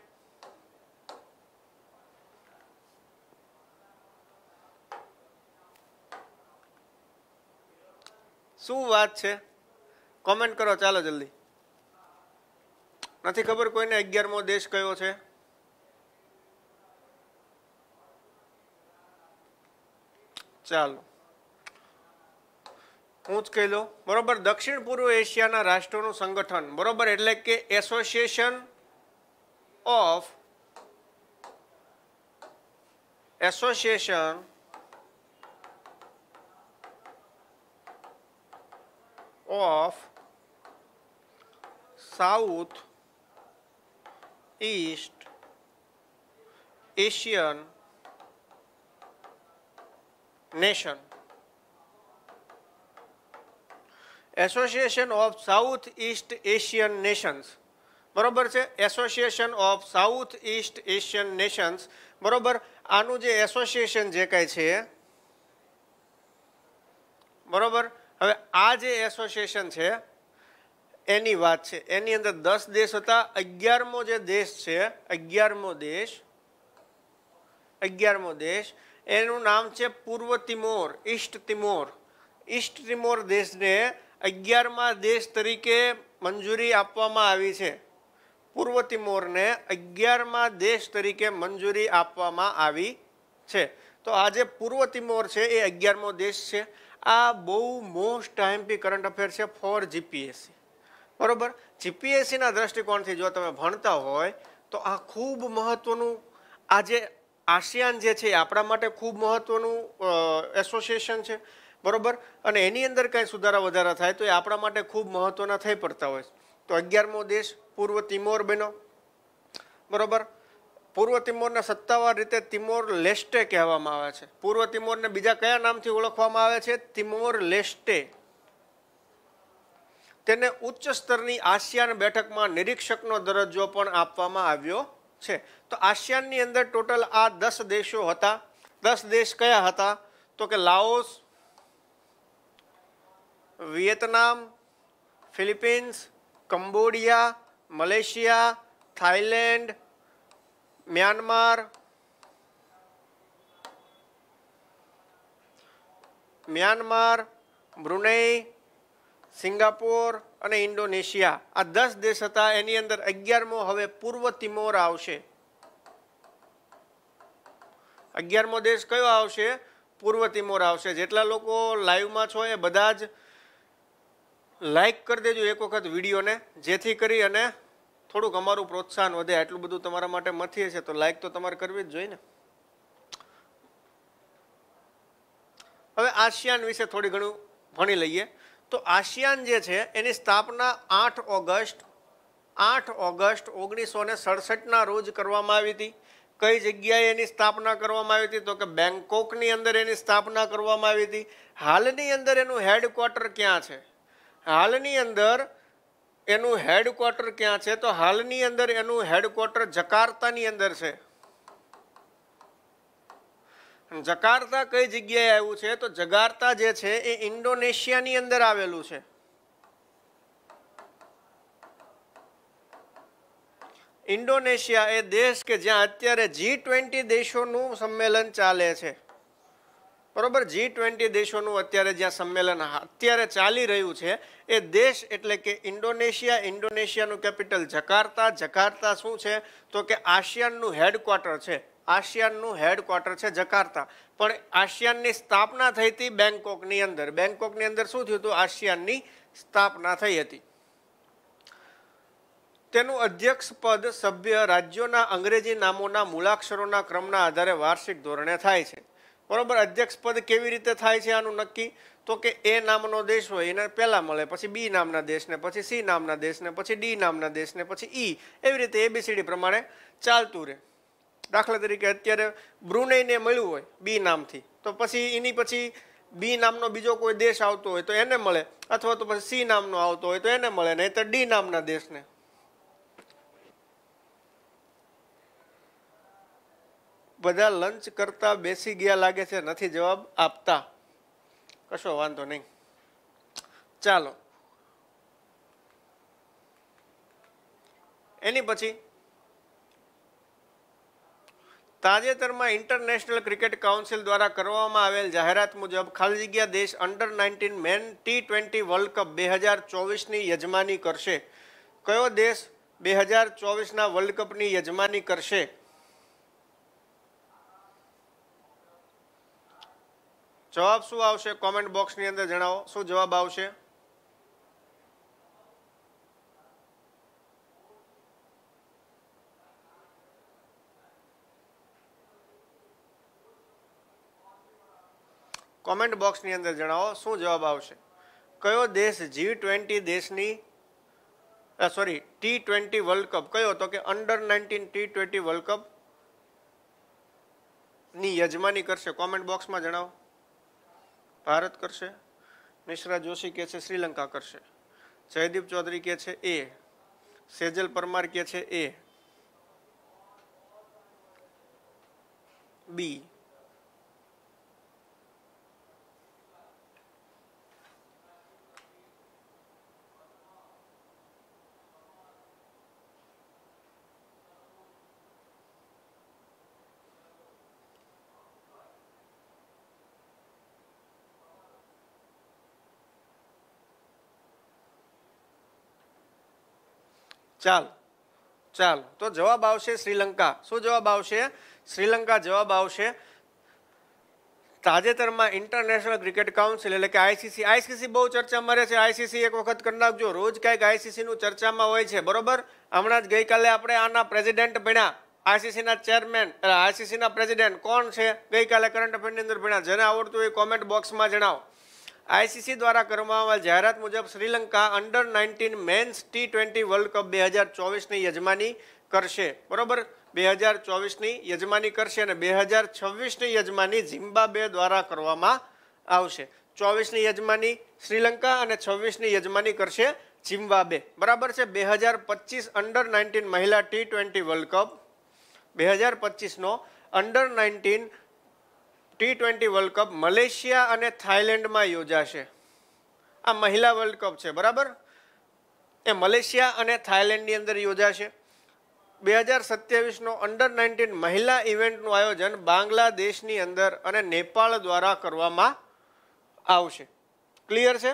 શું વાત છે કોમેન્ટ કરો ચાલો જલ્દી નથી ખબર કોઈને અગિયારમો દેશ કયો છે ચાલો હું જ કહી લઉં બરોબર દક્ષિણ પૂર્વ એશિયાના રાષ્ટ્રોનું સંગઠન બરોબર એટલે કે association of association of South East Asian nation. Association of south east Asian nations બરોબર છે association of south east Asian nations બરોબર આનું જે એસોસિએશન જે કાંઈ છે બરોબર હવે આ જે એસોસિએશન છે એની વાત છે એની અંદર દસ દેશ હતા અગિયારમો જે દેશ છે અગિયારમો દેશ અગિયારમો દેશ એનું નામ છે પૂર્વ Timor east Timor east Timor દેશને અગિયારમા દેશ તરીકે મંજૂરી આપવામાં આવી છે પૂર્વ તિમોરને અગિયારમા દેશ તરીકે મંજૂરી આપવામાં આવી છે તો આ જે પૂર્વ તિમોર છે એ અગિયારમો દેશ છે આ બહુ મોસ્ટ આઈએમપી કરંટ અફેર છે ફોર જીપીએસસી બરાબર જીપીએસસીના દ્રષ્ટિકોણથી જો તમે ભણતા હોય તો આ ખૂબ મહત્વનું આજે જે આસિયાન જે છે આપણા માટે ખૂબ મહત્વનું એસોસિએશન છે બરાબર અને એની અંદર કાંઈ સુધારા વધારા થાય તો એ આપણા માટે ખૂબ મહત્વના થઈ પડતા હોય તો અગિયારમો દેશ પૂર્વ તિમોર બનો બરોબર પૂર્વ તિમોરને સત્તાવાર રીતે તિમોર લેસ્ટે કહેવામાં આવે છે પૂર્વ તિમોરને બીજા કયા નામથી ઓળખવામાં આવે છે તિમોર લેસ્ટે તેને ઉચ્ચ સ્તરની આસિયાન બેઠકમાં નિરીક્ષકનો દરજ્જો પણ આપવામાં આવ્યો છે તો આસિયાનની અંદર ટોટલ આ દસ દેશો હતા દસ દેશ કયા હતા તો કે Laos Vietnam Philippines Cambodia Malaysia Thailand Myanmar Myanmar Brunei Singapore અને ઇન્ડોનેશિયા આ દસ દેશ હતા એની અંદર અગિયારમો હવે પૂર્વ તિમોર આવશે અગિયારમો દેશ કયો આવશે પૂર્વ તિમોર આવશે જેટલા લોકો લાઈવમાં છો એ બધા જ લાઈક કરી દેજો એક વખત વિડીયોને જેથી કરી અને થોડુંક અમારું પ્રોત્સાહન વધે એટલું બધું તમારા માટે મથીએ છે તો લાઈક તો તમારે કરવી જ જોઈએ ને હવે આસિયાન વિશે થોડી ઘણું ભણી લઈએ તો આસિયાન જે છે એની સ્થાપના આઠ ઓગસ્ટ આઠ ઓગસ્ટ ઓગણીસો ને સડસઠના રોજ કરવામાં આવી હતી કઈ જગ્યાએ એની સ્થાપના કરવામાં આવી હતી તો કે બેંકોકની અંદર એની સ્થાપના કરવામાં આવી હતી હાલની અંદર એનું હેડક્વાર્ટર ક્યાં છે હાલની અંદર એનું હેડક્વાર્ટર ક્યાં છે તો હાલની અંદર એનું હેડક્વાર્ટર જકાર્તાની અંદર છે જકાર્તા કઈ જગ્યાએ આવ્યું છે તો જગાર્તા જે છે એ ઇન્ડોનેશિયાની અંદર આવેલું છે ઇન્ડોનેશિયા એ દેશ કે જ્યાં અત્યારે જી ટ્વેન્ટી દેશોનું સંમેલન ચાલે છે બરોબર જી ટ્વેન્ટી દેશોનું અત્યારે જ્યાં સંમેલન અત્યારે ચાલી રહ્યું છે એ દેશ એટલે કે ઇન્ડોનેશિયા ઇન્ડોનેશિયાનું કેપિટલ જકાર્તા જકાર્તા શું છે તો કે આસિયાનનું હેડક્વાર્ટર છે આશિયાનનું હેડક્વાર્ટર છે જકાર્તા પણ આશિયાનની સ્થાપના થઈ હતી બેંકોકની અંદર બેંકોકની અંદર શું થયું હતું આશિયાનની સ્થાપના થઈ હતી તેનું અધ્યક્ષ પદ સભ્ય રાજ્યોના અંગ્રેજી નામોના મૂળાક્ષરોના ક્રમના આધારે વાર્ષિક ધોરણે થાય છે બરોબર અધ્યક્ષ પદ કેવી રીતે થાય છે આનું નક્કી તો કે એ નામનો દેશ હોય એને પહેલાં મળે પછી બી નામના દેશને પછી સી નામના દેશને પછી ડી નામના દેશને પછી ઈ એવી રીતે એબીસીડી પ્રમાણે ચાલતું રહે દાખલા તરીકે અત્યારે બ્રુનેઈને મળ્યું હોય બી નામથી તો પછી એની પછી બી નામનો બીજો કોઈ દેશ આવતો હોય તો એને મળે અથવા તો પછી સી નામનો આવતો હોય તો એને મળે નહીં તો ડી નામના દેશને બધા લંચ કરતા બેસી ગયા લાગે છે નથી જવાબ આપતા કશો વાંધો નહીં ચાલો એની પછી તાજેતરમાં ઇન્ટરનેશનલ ક્રિકેટ કાઉન્સિલ દ્વારા કરવામાં આવેલ જાહેરાત મુજબ ખાલી જગ્યા દેશ under nineteen men T twenty world cup બે હજાર ચોવીસની યજમાની કરશે કયો દેશ બે હજાર ચોવીસના વર્લ્ડ કપની યજમાની કરશે જવાબ શું આવશે કોમેન્ટ બોક્સ ની અંદર જણાવો શું જવાબ આવશે કોમેન્ટ બોક્સ ની અંદર જણાવો શું જવાબ આવશે કયો દેશ G20 દેશ ની સોરી T20 વર્લ્ડ કપ કયો તો કે અંડર 19 T20 વર્લ્ડ કપ ની યજમાની કરશે કોમેન્ટ બોક્સ માં જણાવો ભારત કરશે મિશ્રા જોશી કહે છે શ્રીલંકા કરશે જયદીપ ચૌધરી કહે છે એ સેજલ પરમાર કહે છે એ બી ચાલો ચાલો તો જવાબ આવશે શ્રીલંકા શું જવાબ આવશે શ્રીલંકા જવાબ આવશે તાજેતરમાં ઇન્ટરનેશનલ ક્રિકેટ કાઉન્સિલ એટલે કે આઈસીસી આઈસીસી બહુ ચર્ચામાં રહે છે આઈસીસી એક વખત કરી નાખજો રોજ કાંઈક આઈસીસીનું ચર્ચામાં હોય છે બરોબર હમણાં જ ગઈકાલે આપણે આના પ્રેસિડેન્ટ ભણ્યા આઈસીસીના ચેરમેન આઈસીસીના પ્રેસિડેન્ટ કોણ છે ગઈકાલે કરંટ અફેરની અંદર ભણ્યા જેને આવડતું હોય કોમેન્ટ બોક્સમાં જણાવો આઈસીસી દ્વારા કરવામાં આવેલ જાહેરાત મુજબ Sri Lanka under nineteen men's T twenty world cup બે હજાર ચોવીસની યજમાની કરશે બરાબર બે હજાર ચોવીસની યજમાની કરશે અને બે હજાર છવ્વીસની યજમાની ઝિમ્બાબ્વે દ્વારા કરવામાં આવશે ચોવીસની યજમાની શ્રીલંકા અને છવ્વીસની યજમાની કરશે ઝિમ્બાબ્વે બરાબર છે બે હજાર પચીસ અંડર નાઇન્ટીન મહિલા ટી ટ્વેન્ટી વર્લ્ડ કપ બે હજાર પચીસનો under nineteen T twenty world cup Malaysia અને થાઇલેન્ડમાં યોજાશે આ મહિલા વર્લ્ડ કપ છે બરાબર એ મલેશિયા અને થાઇલેન્ડની અંદર યોજાશે બે હજાર સત્યાવીસનો અંડર નાઇન્ટીન મહિલા ઇવેન્ટનું આયોજન બાંગ્લાદેશની અંદર અને નેપાળ દ્વારા કરવામાં આવશે ક્લિયર છે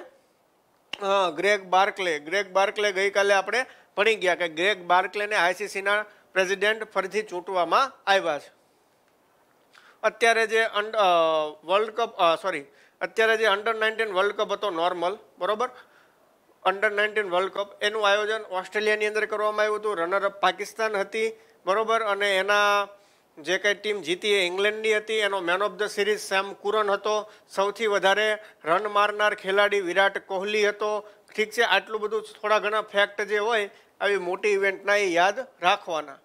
હા ગ્રેગ બાર્કલે ગ્રેગ બાર્કલે ગઈકાલે આપણે ભણી ગયા કે ગ્રેગ બાર્કલેને આઈસીસીના પ્રેસિડેન્ટ ફરીથી ચૂંટવામાં આવ્યા છે અત્યારે જે વર્લ્ડ કપ સોરી અત્યારે જે અંડર નાઇન્ટીન વર્લ્ડ કપ હતો નોર્મલ બરોબર અંડર નાઇન્ટીન વર્લ્ડ કપ એનું આયોજન ઓસ્ટ્રેલિયાની અંદર કરવામાં આવ્યું હતું અપ પાકિસ્તાન હતી બરોબર અને એના જે કંઈ ટીમ જીતી એ ઇંગ્લેન્ડની હતી એનો man of the series Sam Curran હતો સૌથી વધારે રન મારનાર ખેલાડી વિરાટ કોહલી હતો ઠીક છે આટલું બધું થોડા ઘણા ફેક્ટ જે હોય આવી મોટી ઇવેન્ટના એ યાદ રાખવાના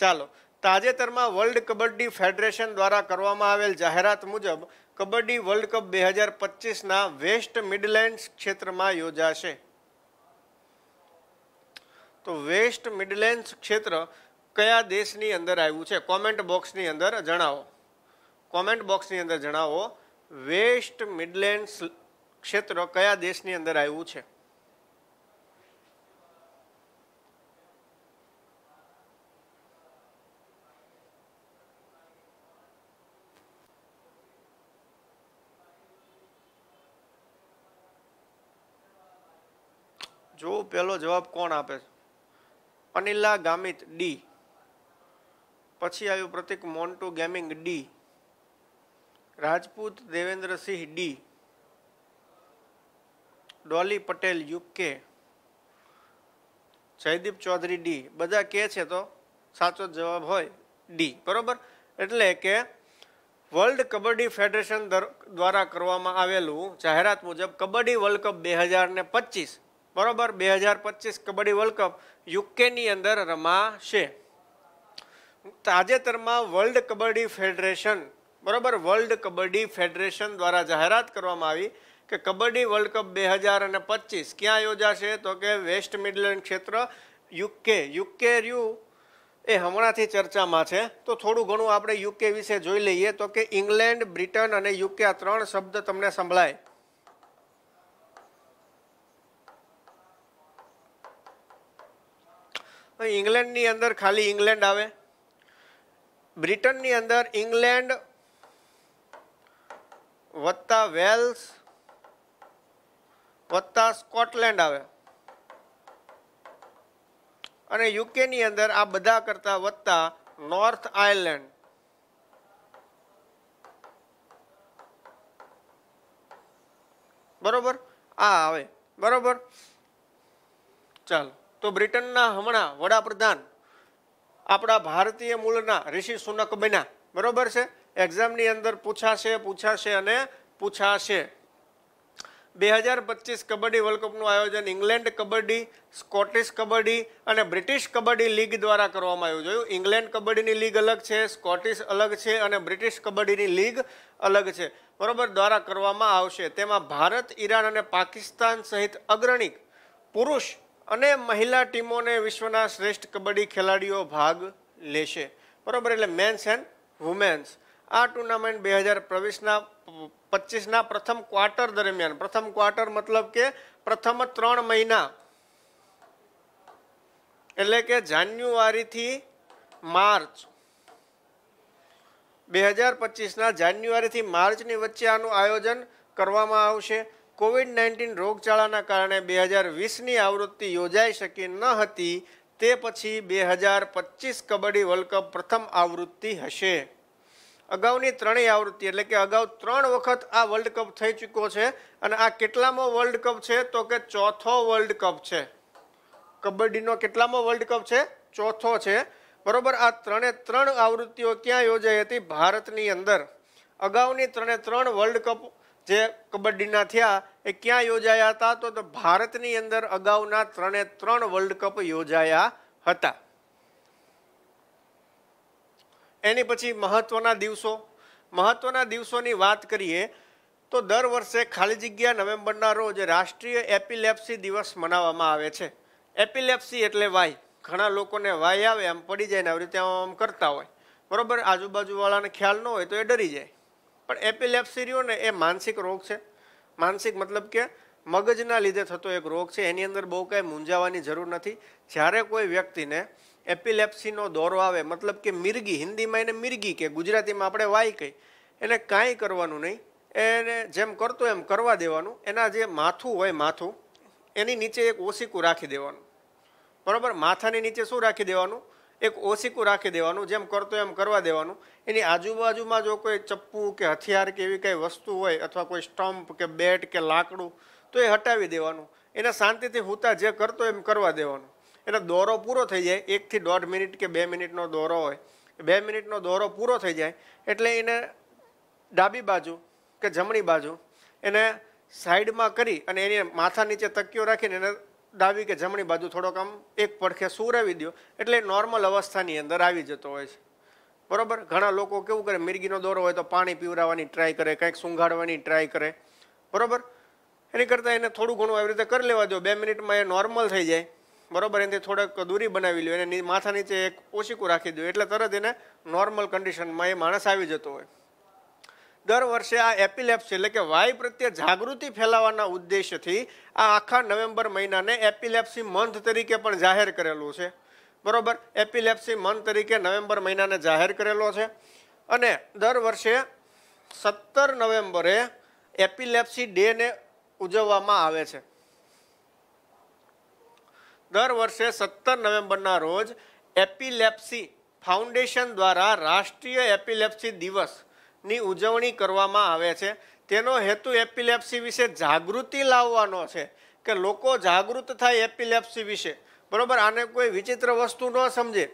ચાલો તાજેતરમાં વર્લ્ડ કબડ્ડી ફેડરેશન દ્વારા કરવામાં આવેલ જાહેરાત મુજબ કબડ્ડી વર્લ્ડ કપ બે હજાર પચીસના વેસ્ટ મિડલેન્ડ્સ ક્ષેત્રમાં યોજાશે તો વેસ્ટ મિડલેન્ડ્સ ક્ષેત્ર કયા દેશની અંદર આવ્યું છે કોમેન્ટ બોક્સની અંદર જણાવો કોમેન્ટ બોક્સની અંદર જણાવો વેસ્ટ મિડલેન્ડ્સ ક્ષેત્ર કયા દેશની અંદર આવ્યું છે પહેલો જવાબ કોણ આપે છે અનિલા ગામિત ડી પછી આવ્યું Pratik Montu gaming D Rajput Devendrasinh D Dolly Patel UK Jaydeep Chaudhari D બધા કે છે તો સાચો જવાબ હોય ડી બરોબર એટલે કે વર્લ્ડ કબડ્ડી ફેડરેશન દ્વારા કરવામાં આવેલું જાહેરાત મુજબ કબડ્ડી વર્લ્ડ કપ બે હજાર ને પચીસ બરોબર બે હજાર પચીસ કબડ્ડી વર્લ્ડ કપ યુકેની અંદર રમાશે તાજેતરમાં વર્લ્ડ કબડ્ડી ફેડરેશન બરોબર વર્લ્ડ કબડ્ડી ફેડરેશન દ્વારા જાહેરાત કરવામાં આવી કે કબડ્ડી વર્લ્ડ કપ બે હજાર અને પચીસ ક્યાં યોજાશે તો કે વેસ્ટ મિડલેન્ડ ક્ષેત્ર યુકે યુકે યુ એ હમણાંથી ચર્ચામાં છે તો થોડું ઘણું આપણે યુકે વિશે જોઈ લઈએ તો કે ઇંગ્લેન્ડ બ્રિટન અને યુકે આ ત્રણ શબ્દ તમને સંભળાય ઇંગ્લેન્ડની અંદર ખાલી ઇંગ્લેન્ડ આવે બ્રિટનની અંદર ઇંગ્લેન્ડ વત્તા વેલ્સ વત્તા સ્કોટલેન્ડ આવે અને યુકેની અંદર આ બધા કરતા વત્તા નોર્થ આયર્લેન્ડ બરોબર આ આવે બરોબર ચાલો તો બ્રિટનના હમણાં વડાપ્રધાન આપણા ભારતીય મૂળના ઋષિ સુનક બન્યા બરોબર છે એક્ઝામની અંદર પૂછાશે પૂછાશે અને પૂછાશે બે હજાર પચીસ કબડ્ડી વર્લ્ડ કપનું આયોજન ઇંગ્લેન્ડ કબડ્ડી સ્કોટિશ કબડ્ડી અને બ્રિટિશ કબડ્ડી લીગ દ્વારા કરવામાં આવ્યું જોયું ઇંગ્લેન્ડ કબડ્ડીની લીગ અલગ છે સ્કોટિશ અલગ છે અને બ્રિટિશ કબડ્ડીની લીગ અલગ છે બરોબર દ્વારા કરવામાં આવશે તેમાં ભારત ઈરાન અને પાકિસ્તાન સહિત અગ્રણી પુરુષ અને મહિલા ટીમોને વિશ્વના શ્રેષ્ઠ કબડ્ડી ખેલાડીઓ ભાગ લેશે બરાબર એટલે મેન્સ એન્ડ વુમેન્સ આ ટુર્નામેન્ટ બે હજાર પ્રવીસના પચીસના પ્રથમ ક્વાર્ટર દરમિયાન પ્રથમ ક્વાર્ટર મતલબ કે પ્રથમ ત્રણ મહિના એટલે કે જાન્યુઆરીથી માર્ચ બે હજાર પચીસના જાન્યુઆરીથી માર્ચની વચ્ચે આનું આયોજન કરવામાં આવશે કોવિડ નાઇન્ટીન રોગચાળાના કારણે બે હજાર વીસની આવૃત્તિ યોજાઈ શકી ન હતી તે પછી બે હજાર પચીસ કબડ્ડી વર્લ્ડ કપ પ્રથમ આવૃત્તિ હશે અગાઉની ત્રણેય આવૃત્તિ એટલે કે અગાઉ ત્રણ વખત આ વર્લ્ડ કપ થઈ ચૂક્યો છે અને આ કેટલામો વર્લ્ડ કપ છે તો કે ચોથો વર્લ્ડ કપ છે કબડ્ડીનો કેટલામો વર્લ્ડ કપ છે ચોથો છે બરોબર આ ત્રણે ત્રણ આવૃત્તિઓ ક્યાં યોજાઈ હતી ભારતની અંદર અગાઉની ત્રણે ત્રણ વર્લ્ડ કપ જે કબડ્ડીના થયા એ ક્યાં યોજાયા હતા તો ભારતની અંદર અગાઉના ત્રણે ત્રણ વર્લ્ડ કપ યોજાયા હતા એની પછી મહત્વના દિવસો મહત્વના દિવસોની વાત કરીએ તો દર વર્ષે ખાલી જગ્યા નવેમ્બરના રોજ રાષ્ટ્રીય એપિલેપ્સી દિવસ મનાવવામાં આવે છે એપિલેપ્સી એટલે વાય ઘણા લોકોને વાય આવે આમ પડી જાય ને આવી રીતે આમ કરતા હોય બરોબર આજુબાજુવાળાને ખ્યાલ ન હોય તો એ ડરી જાય પણ એપિલેપ્સી રહ્યો ને એ માનસિક રોગ છે માનસિક મતલબ કે મગજના લીધે થતો એક રોગ છે એની અંદર બહુ કાંઈ મૂંઝાવાની જરૂર નથી જ્યારે કોઈ વ્યક્તિને એપિલેપ્સીનો દોરો આવે મતલબ કે મિરગી હિન્દીમાં એને મિરગી કે ગુજરાતીમાં આપણે વાય કહી એને કાંઈ કરવાનું નહીં એને જેમ કરતો એમ કરવા દેવાનું એના જે માથું હોય માથું એની નીચે એક ઓશીકું રાખી દેવાનું બરાબર માથાની નીચે શું રાખી દેવાનું એક ઓશીકું રાખી દેવાનું જેમ કરતો એમ કરવા દેવાનું એની આજુબાજુમાં જો કોઈ ચપ્પુ કે હથિયાર કે એવી કંઈ વસ્તુ હોય અથવા કોઈ સ્ટમ્પ કે બેટ કે લાકડું તો એ હટાવી દેવાનું એને શાંતિથી હુતા જે કરતો એમ કરવા દેવાનું એટલે દોરો પૂરો થઈ જાય એકથી દોઢ મિનિટ કે બે મિનિટનો દોરો હોય બે મિનિટનો દોરો પૂરો થઈ જાય એટલે એને ડાબી બાજુ કે જમણી બાજુ એને સાઈડમાં કરી અને એની માથા નીચે તકીઓ રાખીને એને ડાબી કે જમણી બાજુ થોડોક આમ એક પડખે સુરાવી દો એટલે નોર્મલ અવસ્થાની અંદર આવી જતો હોય છે બરાબર ઘણા લોકો કેવું કરે મિરગીનો દોરો હોય તો પાણી પીવડાવવાની ટ્રાય કરે કંઈક સૂંઘાડવાની ટ્રાય કરે બરાબર એની કરતાં એને થોડું ઘણું આવી રીતે કરી લેવા દો બે મિનિટમાં એ નોર્મલ થઈ જાય બરોબર એનાથી થોડોક દૂરી બનાવી લો એને માથા નીચે એક ઓશીકું રાખી દો એટલે તરત એને નોર્મલ કન્ડિશનમાં એ માણસ આવી જતો હોય દર વર્ષે આ એપિલેપ્સ એટલે કે વાય પ્રત્યે જાગૃતિ ફેલાવવાના ઉદ્દેશ્યથી આ આખા નવેમ્બર મહિનાને એપિલેપ્સી મંથ તરીકે પણ જાહેર કરેલું છે બરોબર એપિલેપ્સી મંથ તરીકે નવેમ્બર મહિનાને જાહેર કરેલો છે અને દર વર્ષે સત્તર નવેમ્બરે એપિલેપ્સી ડેને ઉજવવામાં આવે છે દર વર્ષે સત્તર નવેમ્બરના રોજ એપિલેપ્સી ફાઉન્ડેશન દ્વારા રાષ્ટ્રીય એપિલેપ્સી દિવસ ની ઉજવણી કરવામાં આવે છે તેનો હેતુ એપિલેપ્સી વિશે જાગૃતિ લાવવાનો છે કે લોકો જાગૃત થાય એપિલેપ્સી વિશે બરાબર આને કોઈ વિચિત્ર વસ્તુ ન સમજે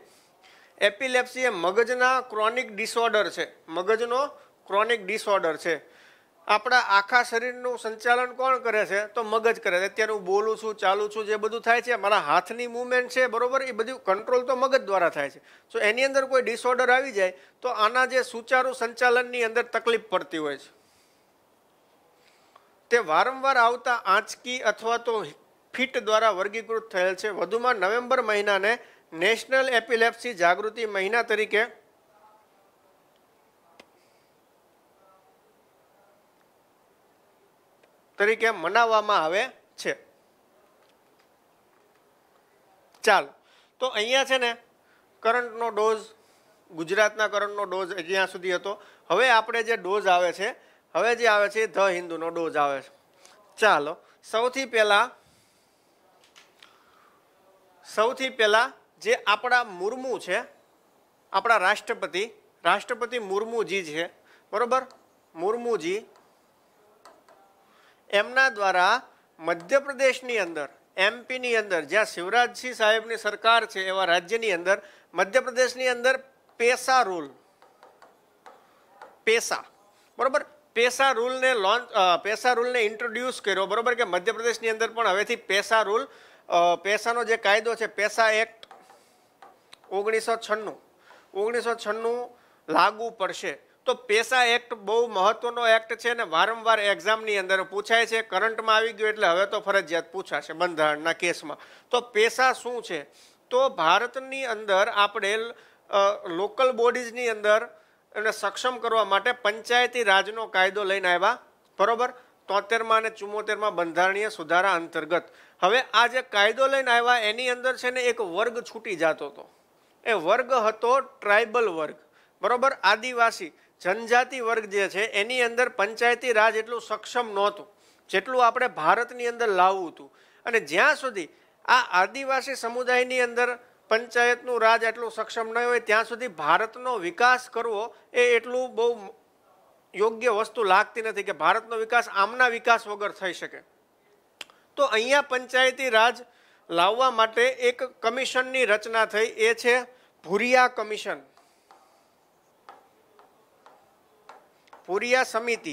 એપિલેપ્સી એ મગજના ક્રોનિક ડિસઓર્ડર છે મગજનો ક્રોનિક ડિસઓર્ડર છે આપણા આખા શરીરનું સંચાલન કોણ કરે છે તો મગજ કરે છે અત્યારે હું બોલું છું ચાલું છું જે બધું થાય છે મારા હાથની મૂવમેન્ટ છે બરાબર એ બધું કંટ્રોલ તો મગજ દ્વારા થાય છે તો એની અંદર કોઈ ડિસઓર્ડર આવી જાય તો આના જે સુચારુ સંચાલનની અંદર તકલીફ પડતી હોય છે તે વારંવાર આવતા આંચકી અથવા તો ફિટ દ્વારા વર્ગીકૃત થયેલ છે વધુમાં નવેમ્બર મહિનાને નેશનલ એપિલેપ્સી જાગૃતિ મહિના તરીકે તરીકે મનાવવામાં આવે છે ચાલો તો અહીંયા છે ને કરંટનો ડોઝ ગુજરાતના કરંટનો ડોઝ જ્યાં સુધી હતો હવે આપણે જે ડોઝ આવે છે હવે જે આવે છે ધ હિન્દુનો ડોઝ આવે છે ચાલો સૌથી પહેલાં સૌથી પહેલાં જે આપણા મુર્મુ છે આપણા રાષ્ટ્રપતિ રાષ્ટ્રપતિ મુર્મુજી છે બરોબર મુર્મુજી એમના દ્વારા મધ્યપ્રદેશની અંદર એમપીની અંદર જ્યાં શિવરાજસિંહ સાહેબની સરકાર છે એવા રાજ્યની અંદર મધ્યપ્રદેશની અંદર પેસા રૂલ પેસા બરાબર પેસા રૂલને લોન્ચ પેસા રૂલને ઇન્ટ્રોડ્યુસ કર્યો બરાબર કે મધ્યપ્રદેશની અંદર પણ હવેથી પેસા રૂલ પેસાનો જે કાયદો છે પેસા એક્ટ ઓગણીસો છન્નું ઓગણીસો છન્નું લાગુ પડશે તો પેસા એક્ટ બહુ મહત્વનો એક્ટ છે અને વારંવાર એક્ઝામની અંદર પૂછાય છે કરંટમાં આવી ગયો એટલે હવે તો ફરજિયાત પૂછાશે બંધારણના કેસમાં તો પેસા શું છે તો ભારતની અંદર આપણે લોકલ બોડીઝની અંદર એને સક્ષમ કરવા માટે પંચાયતી રાજનો કાયદો લઈને આવ્યા બરોબર તોતેરમાં અને ચુમ્મોતેરમાં બંધારણીય સુધારા અંતર્ગત હવે આ જે કાયદો લઈને આવ્યા એની અંદર છે ને એક વર્ગ છૂટી જતો હતો એ વર્ગ હતો ટ્રાઇબલ વર્ગ બરોબર આદિવાસી જનજાતિ વર્ગ જે છે એની અંદર પંચાયતી રાજ એટલું સક્ષમ નહોતું જેટલું આપણે ભારતની અંદર લાવવું હતું અને જ્યાં સુધી આ આદિવાસી સમુદાયની અંદર પંચાયતનું રાજ એટલું સક્ષમ ન હોય ત્યાં સુધી ભારતનો વિકાસ કરવો એ એટલું બહુ યોગ્ય વસ્તુ લાગતી નથી કે ભારતનો વિકાસ આમના વિકાસ વગર થઈ શકે તો અહીંયા પંચાયતી રાજ લાવવા માટે એક કમિશનની રચના થઈ એ છે ભૂરિયા કમિશન પૂરિયા સમિતિ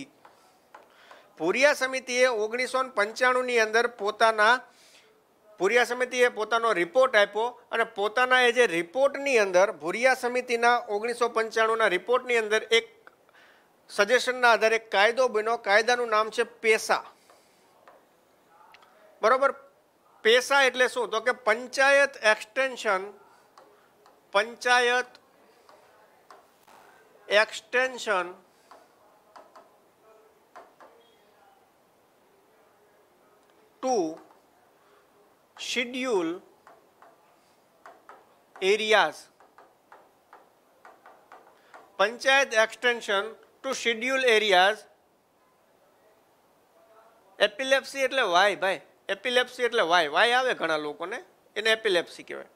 પુરિયા સમિતિએ ઓગણીસો પંચાણુંની અંદર પોતાના ભુરિયા સમિતિએ પોતાનો રિપોર્ટ આપ્યો અને પોતાના એ જે રિપોર્ટની અંદર ભૂરિયા સમિતિના ઓગણીસો પંચાણુંના રિપોર્ટની અંદર એક સજેશનના આધારે કાયદો બન્યો કાયદાનું નામ છે પેસા બરોબર પેસા એટલે શું તો કે panchayat extension panchayat extension to schedule areas panchayat extension to schedule areas epilepsy એટલે વાય ભાઈ એપિલેપ્સી એટલે વાય વાય આવે ઘણા લોકોને એને એપિલેપ્સી કહેવાય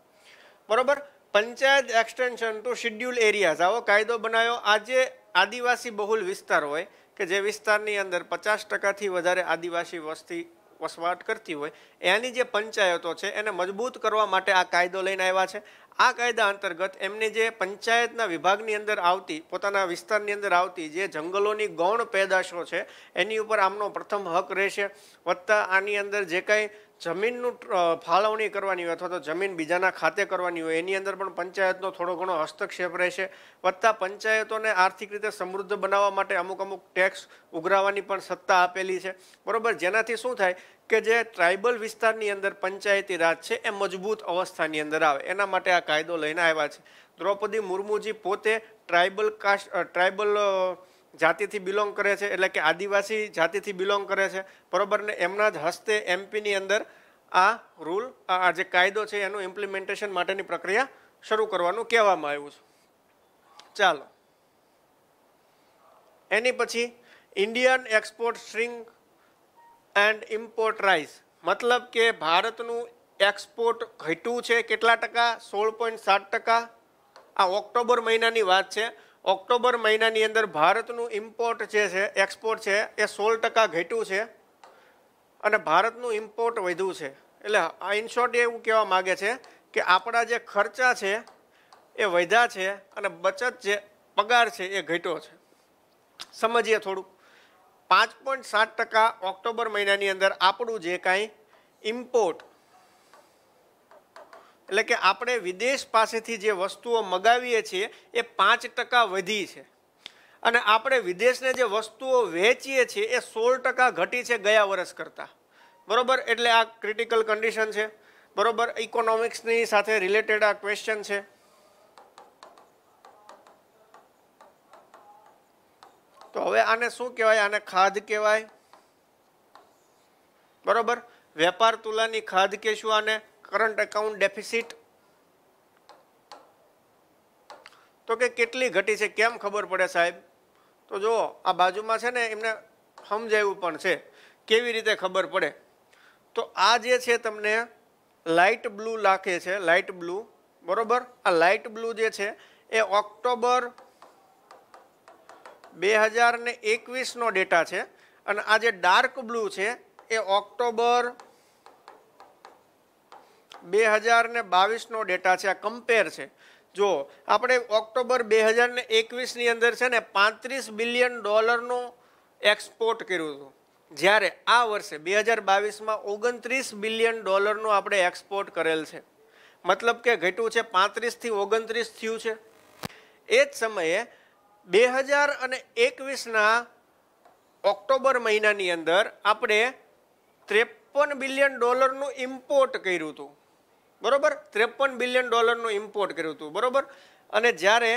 બરોબર panchayat extension to schedule areas આવો કાયદો બનાવ્યો આજે આદિવાસી બહુલ વિસ્તાર હોય કે જે વિસ્તારની અંદર પચાસ ટકાથી વધારે આદિવાસી વસ્તી વસવાટ કરતી હોય એની જે પંચાયતો છે એને મજબૂત કરવા માટે આ કાયદો લઈને આવ્યા છે આ કાયદા અંતર્ગત એમની જે પંચાયતના વિભાગની અંદર આવતી પોતાના વિસ્તારની અંદર આવતી જે જંગલોની ગૌણ પેદાશો છે એની ઉપર આમનો પ્રથમ હક રહેશે વત્તા આની અંદર જે કાંઈ જમીનનું ફાળવણી કરવાની હોય અથવા તો જમીન બીજાના ખાતે કરવાની હોય એની અંદર પણ પંચાયતનો થોડો ઘણો હસ્તક્ષેપ રહેશે વત્તા પંચાયતોને આર્થિક રીતે સમૃદ્ધ બનાવવા માટે અમુક અમુક ટેક્સ ઉઘરાવવાની પણ સત્તા આપેલી છે બરાબર જેનાથી શું થાય કે જે ટ્રાઇબલ વિસ્તારની અંદર પંચાયતી રાજ છે એ મજબૂત અવસ્થાની અંદર આવે એના માટે આ કાયદો લઈને આવ્યા છે દ્રૌપદી મુર્મુજી પોતે ટ્રાઇબલ કાસ્ટ ટ્રાઇબલ જાતિથી બિલોંગ કરે છે એટલે કે આદિવાસી જાતિથી બિલોંગ કરે છે બરોબર ને એમના જ હસ્તે એમપીની અંદર આ રૂલ આ જે કાયદો છે એનું ઇમ્પ્લિમેન્ટેશન માટેની પ્રક્રિયા શરૂ કરવાનું કહેવામાં આવ્યું છે ચાલો એની પછી Indian export shrink and import rice મતલબ કે ભારતનું એક્સપોર્ટ ઘટ્યું છે કેટલા ટકા સોળ પોઈન્ટ સાત ટકા આ ઓક્ટોબર મહિનાની વાત છે ઓક્ટોબર મહિનાની અંદર ભારતનું ઇમ્પોર્ટ જે છે એક્સપોર્ટ છે એ સોળ ટકા ઘટ્યું છે અને ભારતનું ઇમ્પોર્ટ વધ્યું છે એટલે આ ઇનશોર્ટ એવું કહેવા માગે છે કે આપણા જે ખર્ચા છે એ વધ્યા છે અને બચત જે પગાર છે એ ઘટ્યો છે સમજીએ થોડું પાંચ પોઈન્ટ સાત ટકા ઓક્ટોબર મહિનાની અંદર આપણું જે કાંઈ ઇમ્પોર્ટ એટલે કે આપણે વિદેશ પાસેથી જે વસ્તુઓ મગાવીએ છીએ એ પાંચ ટકા વધી છે અને આપણે વિદેશને જે વસ્તુઓ વેચીએ છીએ એ સોળ ટકા ઘટી છે ગયા વર્ષ કરતાં બરોબર એટલે આ ક્રિટિકલ કન્ડિશન છે બરોબર ઇકોનોમિક્સની સાથે રિલેટેડ આ ક્વેશ્ચન છે તો હવે આને શું કહેવાય આને ખાધ કહેવાય બરોબર વેપાર તુલાની ખાધ કહેશું આને કરંટ એકાઉન્ટ ડેફિસિટ તો કે કેટલી ઘટી છે કેમ ખબર પડે સાહેબ તો જો આ બાજુમાં છે ને એમને સમજાવ્યું પણ છે કેવી રીતે ખબર પડે તો આ જે છે તમને લાઇટ બ્લુ લાખે છે લાઇટ બ્લુ બરોબર આ લાઇટ બ્લુ જે છે એ ઓક્ટોબર બે હજાર ને એકવીસનો ડેટા છે અને આ જે ડાર્ક બ્લુ છે એ ઓક્ટોબર બે હજાર ને બાવીસનો ડેટા છે આ કમ્પેર છે જો આપણે ઓક્ટોબર બે હજાર ને એકવીસની અંદર છે ને પાંત્રીસ બિલિયન ડોલરનું એક્સપોર્ટ કર્યું હતું જ્યારે આ વર્ષે બે હજાર બાવીસમાં ઓગણત્રીસ બિલિયન ડોલરનું આપણે એક્સપોર્ટ કરેલ છે મતલબ કે ઘટ્યું છે પાંત્રીસથી ઓગણત્રીસ થયું છે એ જ સમયે બે હજાર અને એકવીસના ઓક્ટોબર મહિનાની અંદર આપણે ત્રેપન બિલિયન ડોલરનું ઇમ્પોર્ટ કર્યું હતું બરોબર ત્રેપન બિલિયન ડોલરનું ઇમ્પોર્ટ કર્યું હતું બરોબર અને જ્યારે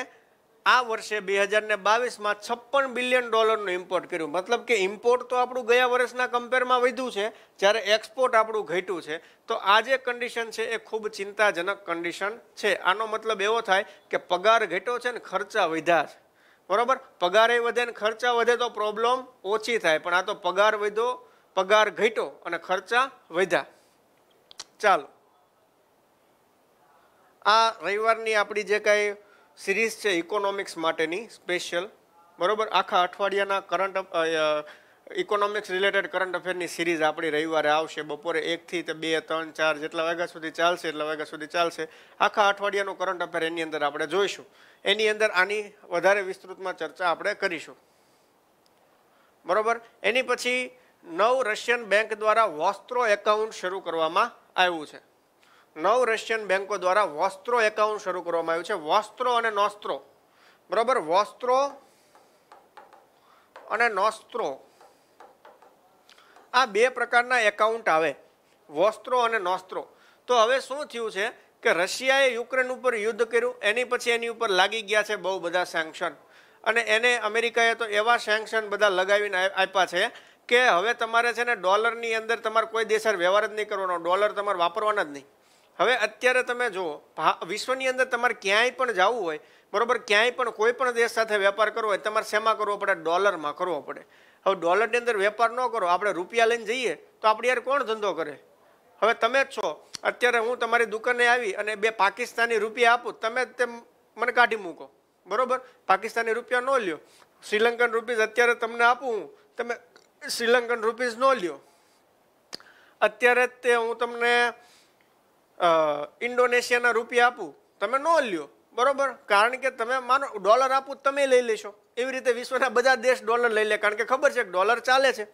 આ વર્ષે બે હજાર ને બાવીસમાં છપ્પન બિલિયન ડોલરનું ઇમ્પોર્ટ કર્યું મતલબ કે ઇમ્પોર્ટ તો આપણું ગયા વર્ષના કમ્પેરમાં વધ્યું છે જ્યારે એક્સપોર્ટ આપણું ઘટ્યું છે તો આ જે કન્ડિશન છે એ ખૂબ ચિંતાજનક કન્ડિશન છે આનો મતલબ એવો થાય કે પગાર ઘટ્યો છે ને ખર્ચા વધ્યા છે બરોબર પગારે વધે ને ખર્ચા વધે તો પ્રોબ્લેમ ઓછી થાય પણ આ તો પગાર વધ્યો પગાર ઘટ્યો અને ખર્ચા વધ્યા ચાલો આ રવિવારની આપણી જે કાંઈ સિરીઝ છે ઇકોનોમિક્સ માટેની સ્પેશિયલ બરાબર આખા અઠવાડિયાના કરંટ ઇકોનોમિક્સ રિલેટેડ કરંટ અફેરની સિરીઝ આપણી રવિવારે આવશે બપોરે એકથી તે બે ત્રણ ચાર જેટલા વાગ્યા સુધી ચાલશે એટલા વાગ્યા સુધી ચાલશે આખા અઠવાડિયાનું કરંટ અફેર એની અંદર આપણે જોઈશું એની અંદર આની વધારે વિસ્તૃતમાં ચર્ચા આપણે કરીશું બરાબર એની પછી નવ રશિયન બેંક દ્વારા વસ્ત્રો એકાઉન્ટ શરૂ કરવામાં આવ્યું છે નવ રશિયન બેંકો દ્વારા વસ્ત્રો એકાઉન્ટ શરૂ કરવામાં આવ્યું છે વસ્ત્રો અને નોસ્ત્રો બરાબર વસ્ત્રો અને નોસ્ત્રો આ બે પ્રકારના એકાઉન્ટ આવે વસ્ત્રો અને નોસ્ત્રો તો હવે શું થયું છે કે રશિયાએ યુક્રેન ઉપર યુદ્ધ કર્યું એની પછી એની ઉપર લાગી ગયા છે બહુ બધા સેન્કશન અને એને અમેરિકાએ તો એવા સેન્કશન બધા લગાવીને આપ્યા છે કે હવે તમારે છે ને ડોલરની અંદર તમારે કોઈ દેશર વ્યવહાર જ નહીં કરવાનો ડોલર તમારે વાપરવાના જ નહીં હવે અત્યારે તમે જુઓ વિશ્વની અંદર તમારે ક્યાંય પણ જવું હોય બરાબર ક્યાંય પણ કોઈ પણ દેશ સાથે વેપાર કરવો હોય તમારે શેમાં કરવો પડે ડોલરમાં કરવો પડે હવે ડોલરની અંદર વેપાર ન કરો આપણે રૂપિયા લઈને જઈએ તો આપણે યાર કોણ ધંધો કરે હવે તમે જ છો અત્યારે હું તમારી દુકાને આવી અને બે પાકિસ્તાની રૂપિયા આપું તમે તેમ મને કાઢી મૂકો બરાબર પાકિસ્તાની રૂપિયા ન લ્યો શ્રીલંકન રૂપીઝ અત્યારે તમને આપું હું તમે શ્રીલંકન રૂપીઝ ન લ્યો અત્યારે તે હું તમને ઇન્ડોનેશિયાના રૂપિયા આપું તમે ન લ્યો બરોબર કારણ કે તમે માનો ડોલર આપું તમે લઈ લેશો એવી રીતે વિશ્વના બધા દેશ ડોલર લઈ લે કારણ કે ખબર છે ડોલર ચાલે છે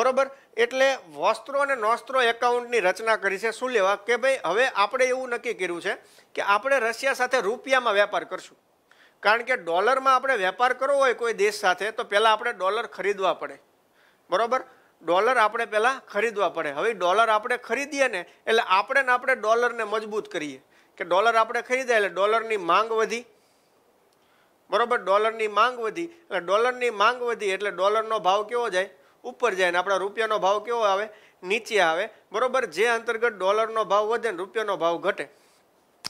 બરોબર એટલે વસ્ત્રો અને નોસ્ત્રો એકાઉન્ટની રચના કરી છે શું લેવા કે ભાઈ હવે આપણે એવું નક્કી કર્યું છે કે આપણે રશિયા સાથે રૂપિયામાં વેપાર કરશું કારણ કે ડોલરમાં આપણે વેપાર કરવો હોય કોઈ દેશ સાથે તો પહેલાં આપણે ડોલર ખરીદવા પડે બરોબર ડોલર આપણે પહેલાં ખરીદવા પડે હવે ડોલર આપણે ખરીદીએ ને એટલે આપણે ને આપણે ડોલરને મજબૂત કરીએ કે ડોલર આપણે ખરીદ્યા એટલે ડોલરની માંગ વધી બરાબર ડોલરની માંગ વધી એટલે ડોલરની માંગ વધી એટલે ડોલરનો ભાવ કેવો જાય ઉપર જાય ને આપણા રૂપિયાનો ભાવ કેવો આવે નીચે આવે બરાબર જે અંતર્ગત ડોલરનો ભાવ વધે ને રૂપિયાનો ભાવ ઘટે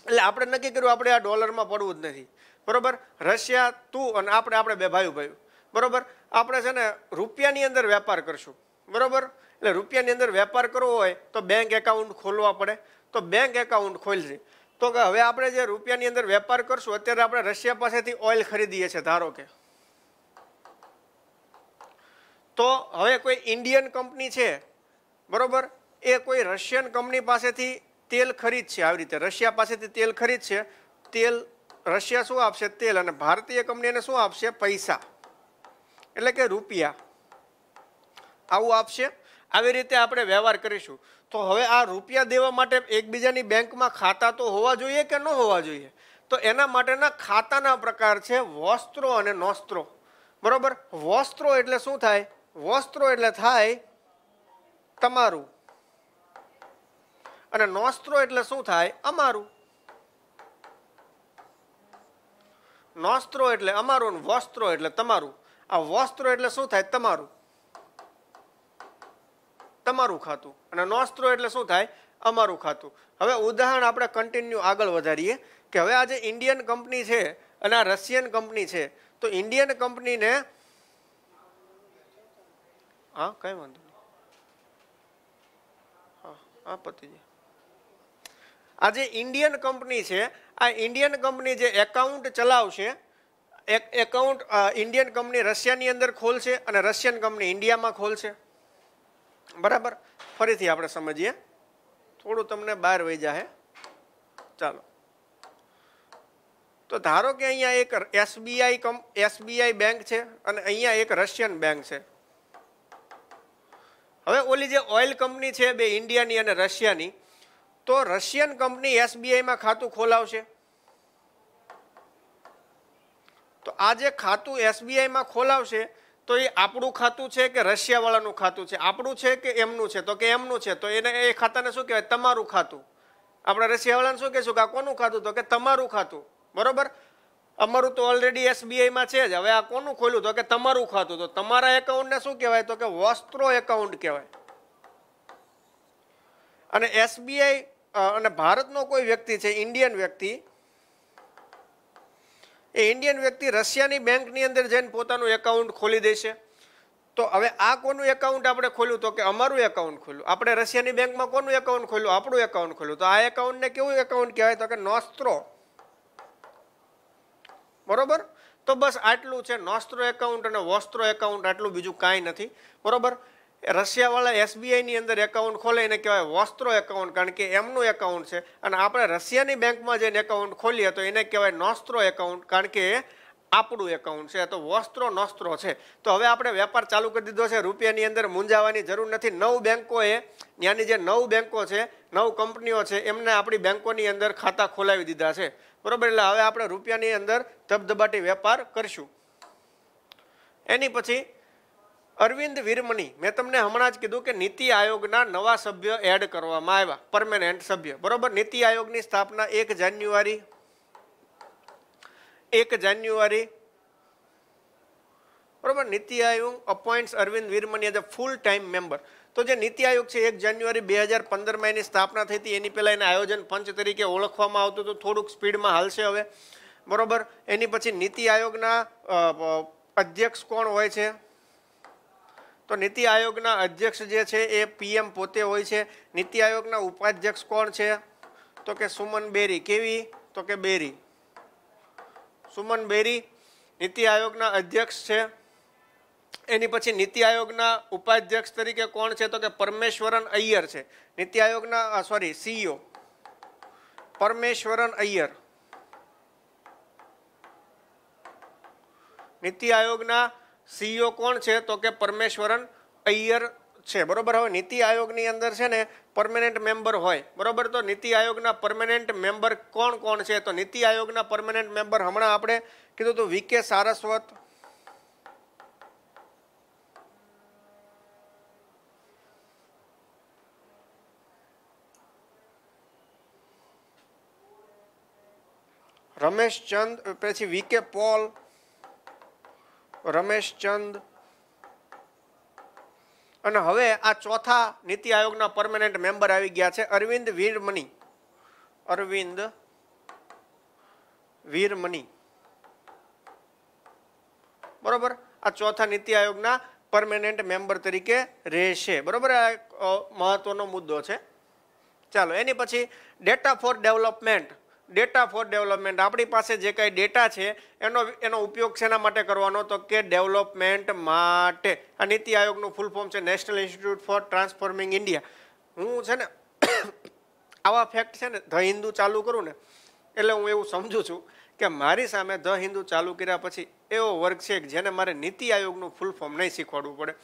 એટલે આપણે નક્કી કર્યું આપણે આ ડોલરમાં પડવું જ નથી બરાબર રશિયા તું અને આપણે આપણે બે ભાઈઓ ભાઈઓ બરાબર આપણે છે ને રૂપિયાની અંદર વેપાર કરશું બરાબર એટલે રૂપિયાની અંદર વેપાર કરવો હોય તો બેંક એકાઉન્ટ ખોલવા પડે તો બેંક એકાઉન્ટ ખોલશે તો કે હવે આપણે જે રૂપિયાની અંદર વેપાર કરશું અત્યારે આપણે રશિયા પાસેથી ઓઇલ ખરીદીએ છીએ ધારો કે તો હવે કોઈ ઇન્ડિયન કંપની છે બરાબર એ કોઈ રશિયન કંપની પાસેથી તેલ ખરીદશે આવી રીતે રશિયા પાસેથી તેલ ખરીદશે તેલ રશિયા શું આપશે તેલ અને ભારતીય કંપની એને શું આપશે પૈસા એટલે કે રૂપિયા આવું આપશે આવી રીતે આપણે વ્યવહાર કરીશું તો હવે આ રૂપિયા દેવા માટે એકબીજાની બેંકમાં ખાતા તો હોવા જોઈએ કે ન હોવા જોઈએ તો એના માટેના ખાતાના પ્રકાર છે વસ્ત્રો અને નોસ્ત્રો બરાબર વસ્ત્રો એટલે શું થાય વસ્ત્રો એટલે થાય તમારું અને નોસ્ત્રો એટલે શું થાય અમારું નોસ્ત્રો એટલે અમારું વસ્ત્રો એટલે તમારું આ વસ્ત્રો એટલે શું થાય તમારું તમારું ખાતું અને નોસ્ત્રો એટલે શું થાય અમારું ખાતું હવે ઉદાહરણ આપણે કન્ટિન્યુ આગળ વધારીએ કે હવે આ જે ઇન્ડિયન કંપની છે અને આ રશિયન કંપની છે તો ઇન્ડિયન કંપનીને હા કઈ વાંધો નહીં હા હા પતિજી આ જે ઇન્ડિયન કંપની છે આ ઇન્ડિયન કંપની જે એકાઉન્ટ ચલાવશે એક એકાઉન્ટ ઇન્ડિયન કંપની રશિયાની અંદર ખોલશે અને રશિયન કંપની ઇન્ડિયામાં ખોલશે બરાબર ફરીથી આપણે સમજીએ થોડું તમને બહાર વહી જાહે ચાલો તો ધારો કે અહીંયા એક એસબીઆઈ કંપ એસબીઆઈ બેંક છે અને અહીંયા એક રશિયન બેંક છે હવે ઓલી જે ઓઇલ કંપની છે બે ઇન્ડિયાની અને રશિયાની તો રશિયન કંપની એસબીઆઈમાં ખાતું ખોલાવશે તો આ જે ખાતું એસબીઆઈમાં ખોલાવશે તો એ આપણું ખાતું છે કે રશિયાવાળાનું ખાતું છે આપણું છે કે એમનું છે તો કે એમનું છે તો એને એ ખાતાને શું કહેવાય તમારું ખાતું આપણે રશિયાવાળાને શું કહેશું કે આ કોનું ખાતું તો કે તમારું ખાતું બરોબર અમારું તો ઓલરેડી એસબીઆઈમાં છે જ હવે આ કોનું ખોલ્યું તો કે તમારું ખાતું તો તમારા એકાઉન્ટને શું કહેવાય તો કે વસ્ત્રો એકાઉન્ટ કહેવાય અને એસબીઆઈ અને ભારતનો કોઈ વ્યક્તિ છે ઇન્ડિયન વ્યક્તિ એ ઇન્ડિયન વ્યક્તિ રશિયાની બેંકની અંદર જઈને પોતાનું એકાઉન્ટ ખોલી દેશે તો હવે આ કોનું એકાઉન્ટ આપણે ખોલ્યું તો કે અમારું એકાઉન્ટ ખોલ્યું આપણે રશિયાની બેંકમાં કોનું એકાઉન્ટ ખોલ્યું આપણું એકાઉન્ટ ખોલ્યું તો આ એકાઉન્ટને કેવું એકાઉન્ટ કહેવાય તો કે નોસ્ત્રો બરોબર તો બસ આટલું છે નોસ્ત્રો એકાઉન્ટ અને વોસ્ત્રો એકાઉન્ટ આટલું બીજું કાંઈ નથી બરોબર રશિયાવાળા એસબીઆઈની અંદર એકાઉન્ટ ખોલે એને કહેવાય વસ્ત્રો એકાઉન્ટ કારણ કે એમનું એકાઉન્ટ છે અને આપણે રશિયાની બેંકમાં જઈને એકાઉન્ટ ખોલીએ તો એને કહેવાય નોસ્ત્રો એકાઉન્ટ કારણ કે આપણું એકાઉન્ટ છે તો વસ્ત્રો નોસ્ત્રો છે તો હવે આપણે વેપાર ચાલુ કરી દીધો છે રૂપિયાની અંદર મૂંઝાવાની જરૂર નથી નવ બેંકોએ ત્યાંની જે નવ બેન્કો છે નવ કંપનીઓ છે એમને આપણી બેંકોની અંદર ખાતા ખોલાવી દીધા છે બરાબર એટલે હવે આપણે રૂપિયાની અંદર ધબધબાટી વેપાર કરીશું એની પછી અરવિંદ વીરમણી મેં તમને હમણાં જ કીધું કે નીતિ આયોગના નવા સભ્ય એડ કરવામાં આવ્યા પરમેનન્ટ સભ્ય બરોબર નીતિ આયોગની સ્થાપના એક જાન્યુઆરી એક જાન્યુઆરી બરોબર NITI Aayog appoints Arvind Virmani as a full time member તો જે નીતિ આયોગ છે એક જાન્યુઆરી બે હજાર પંદરમાં એની સ્થાપના થઈ હતી એની પહેલાં એને આયોજન પંચ તરીકે ઓળખવામાં આવતું હતું થોડુંક સ્પીડમાં હાલશે હવે બરોબર એની પછી નીતિ આયોગના અધ્યક્ષ કોણ હોય છે તો નીતિ આયોગના અધ્યક્ષ જે છે એ પીએમ પોતે હોય છે નીતિ આયોગના ઉપાધ્યક્ષ કોણ છે તો કે સુમન બેરી કેવી તો કે બેરી સુમન બેરી નીતિ આયોગના અધ્યક્ષ છે એની પછી નીતિ આયોગના ઉપાધ્યક્ષ તરીકે કોણ છે તો કે પરમેશ્વરન અય્યર છે નીતિ આયોગના સોરી સીઈઓ પરમેશ્વરન અય્યર નીતિ આયોગના સીઈઓ કોણ છે તો કે પરમેશ્વરન અય્યર છે બરોબર હવે નીતિ આયોગની અંદર છે ને પરમેનન્ટ મેમ્બર હોય બરોબર તો નીતિ આયોગના પરમેનન્ટ મેમ્બર કોણ કોણ છે તો નીતિ આયોગના પરમેનન્ટ મેમ્બર હમણાં આપણે કીધું તો વીકે સારસ્વત રમેશચંદ પછી વી કે પોલ રમેશચંદ અને હવે આ ચોથા નીતિ આયોગના પરમેનન્ટ મેમ્બર આવી ગયા છે અરવિંદ વીરમણી અરવિંદ વીરમણી બરોબર આ ચોથા નીતિ આયોગના પરમેનન્ટ મેમ્બર તરીકે રહેશે બરોબર આ એક મહત્વનો મુદ્દો છે ચાલો એની પછી data for development data for development આપણી પાસે જે કાંઈ ડેટા છે એનો એનો ઉપયોગ શેના માટે કરવાનો તો કે ડેવલપમેન્ટ માટે આ નીતિ આયોગનું ફૂલ ફોર્મ છે national institute for transforming India હું છે ને આવા ફેક્ટ છે ને ધ હિન્દુ ચાલુ કરું ને એટલે હું એવું સમજું છું કે મારી સામે ધ હિન્દુ ચાલુ કર્યા પછી એવો વર્ગ છે જેને મારે નીતિ આયોગનું ફૂલ ફોર્મ નહીં શીખવાડવું પડે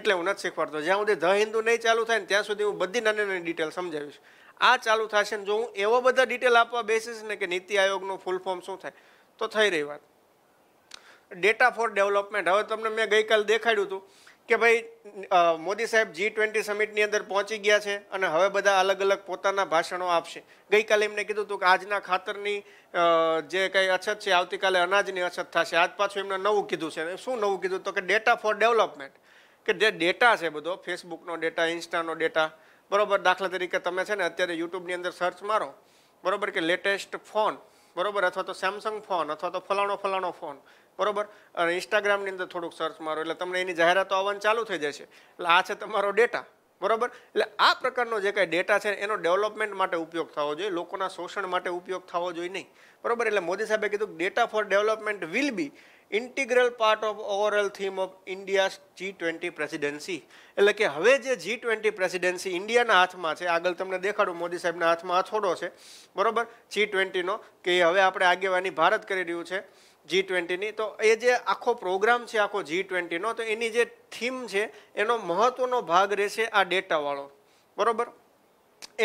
એટલે હું નથી શીખવાડતો જ્યાં સુધી ધ હિન્દુ નહીં ચાલુ થાય ને ત્યાં સુધી હું બધી નાની નાની ડિટેલ સમજાવીશ આ ચાલુ થશે ને જો હું એવો બધા ડિટેલ આપવા બેસીશ ને કે નીતિ આયોગનું ફૂલ ફોર્મ શું થાય તો થઈ રહી વાત ડેટા ફોર ડેવલપમેન્ટ હવે તમને મેં ગઈકાલ દેખાડ્યું હતું કે ભાઈ મોદી સાહેબ જી ટ્વેન્ટી સમિટની અંદર પહોંચી ગયા છે અને હવે બધા અલગ અલગ પોતાના ભાષણો આપશે ગઈકાલે એમને કીધું હતું કે આજના ખાતરની જે કંઈ અછત છે આવતીકાલે અનાજની અછત થશે આજ પાછું એમને નવું કીધું છે શું નવું કીધું તો કે ડેટા ફોર ડેવલપમેન્ટ કે જે ડેટા છે બધો ફેસબુકનો ડેટા ઇન્સ્ટાનો ડેટા બરોબર દાખલા તરીકે તમે છે ને અત્યારે યુટ્યુબની અંદર સર્ચ મારો બરોબર કે લેટેસ્ટ ફોન બરોબર અથવા તો સેમસંગ ફોન અથવા તો ફલાણો ફલાણો ફોન બરોબર અને ઇન્સ્ટાગ્રામની અંદર થોડુંક સર્ચ મારો એટલે તમને એની જાહેરાતો આવવાનું ચાલુ થઈ જશે એટલે આ છે તમારો ડેટા બરાબર એટલે આ પ્રકારનો જે કાંઈ ડેટા છે એનો ડેવલપમેન્ટ માટે ઉપયોગ થવો જોઈએ લોકોના શોષણ માટે ઉપયોગ થવો જોઈએ નહીં બરોબર એટલે મોદી સાહેબે કીધું data for development will be integral part of overall theme of India G twenty presidency એટલે કે હવે જે જી ટ્વેન્ટી પ્રેસિડેન્સી ઇન્ડિયાના હાથમાં છે આગળ તમને દેખાડું મોદી સાહેબના હાથમાં હથોડો છે બરોબર જી ટ્વેન્ટીનો કે હવે આપણે આગેવાની ભારત કરી રહ્યું છે જી ટ્વેન્ટીની તો એ જે આખો પ્રોગ્રામ છે આખો જી ટ્વેન્ટીનો તો એની જે થીમ છે એનો મહત્વનો ભાગ રહેશે આ ડેટાવાળો બરાબર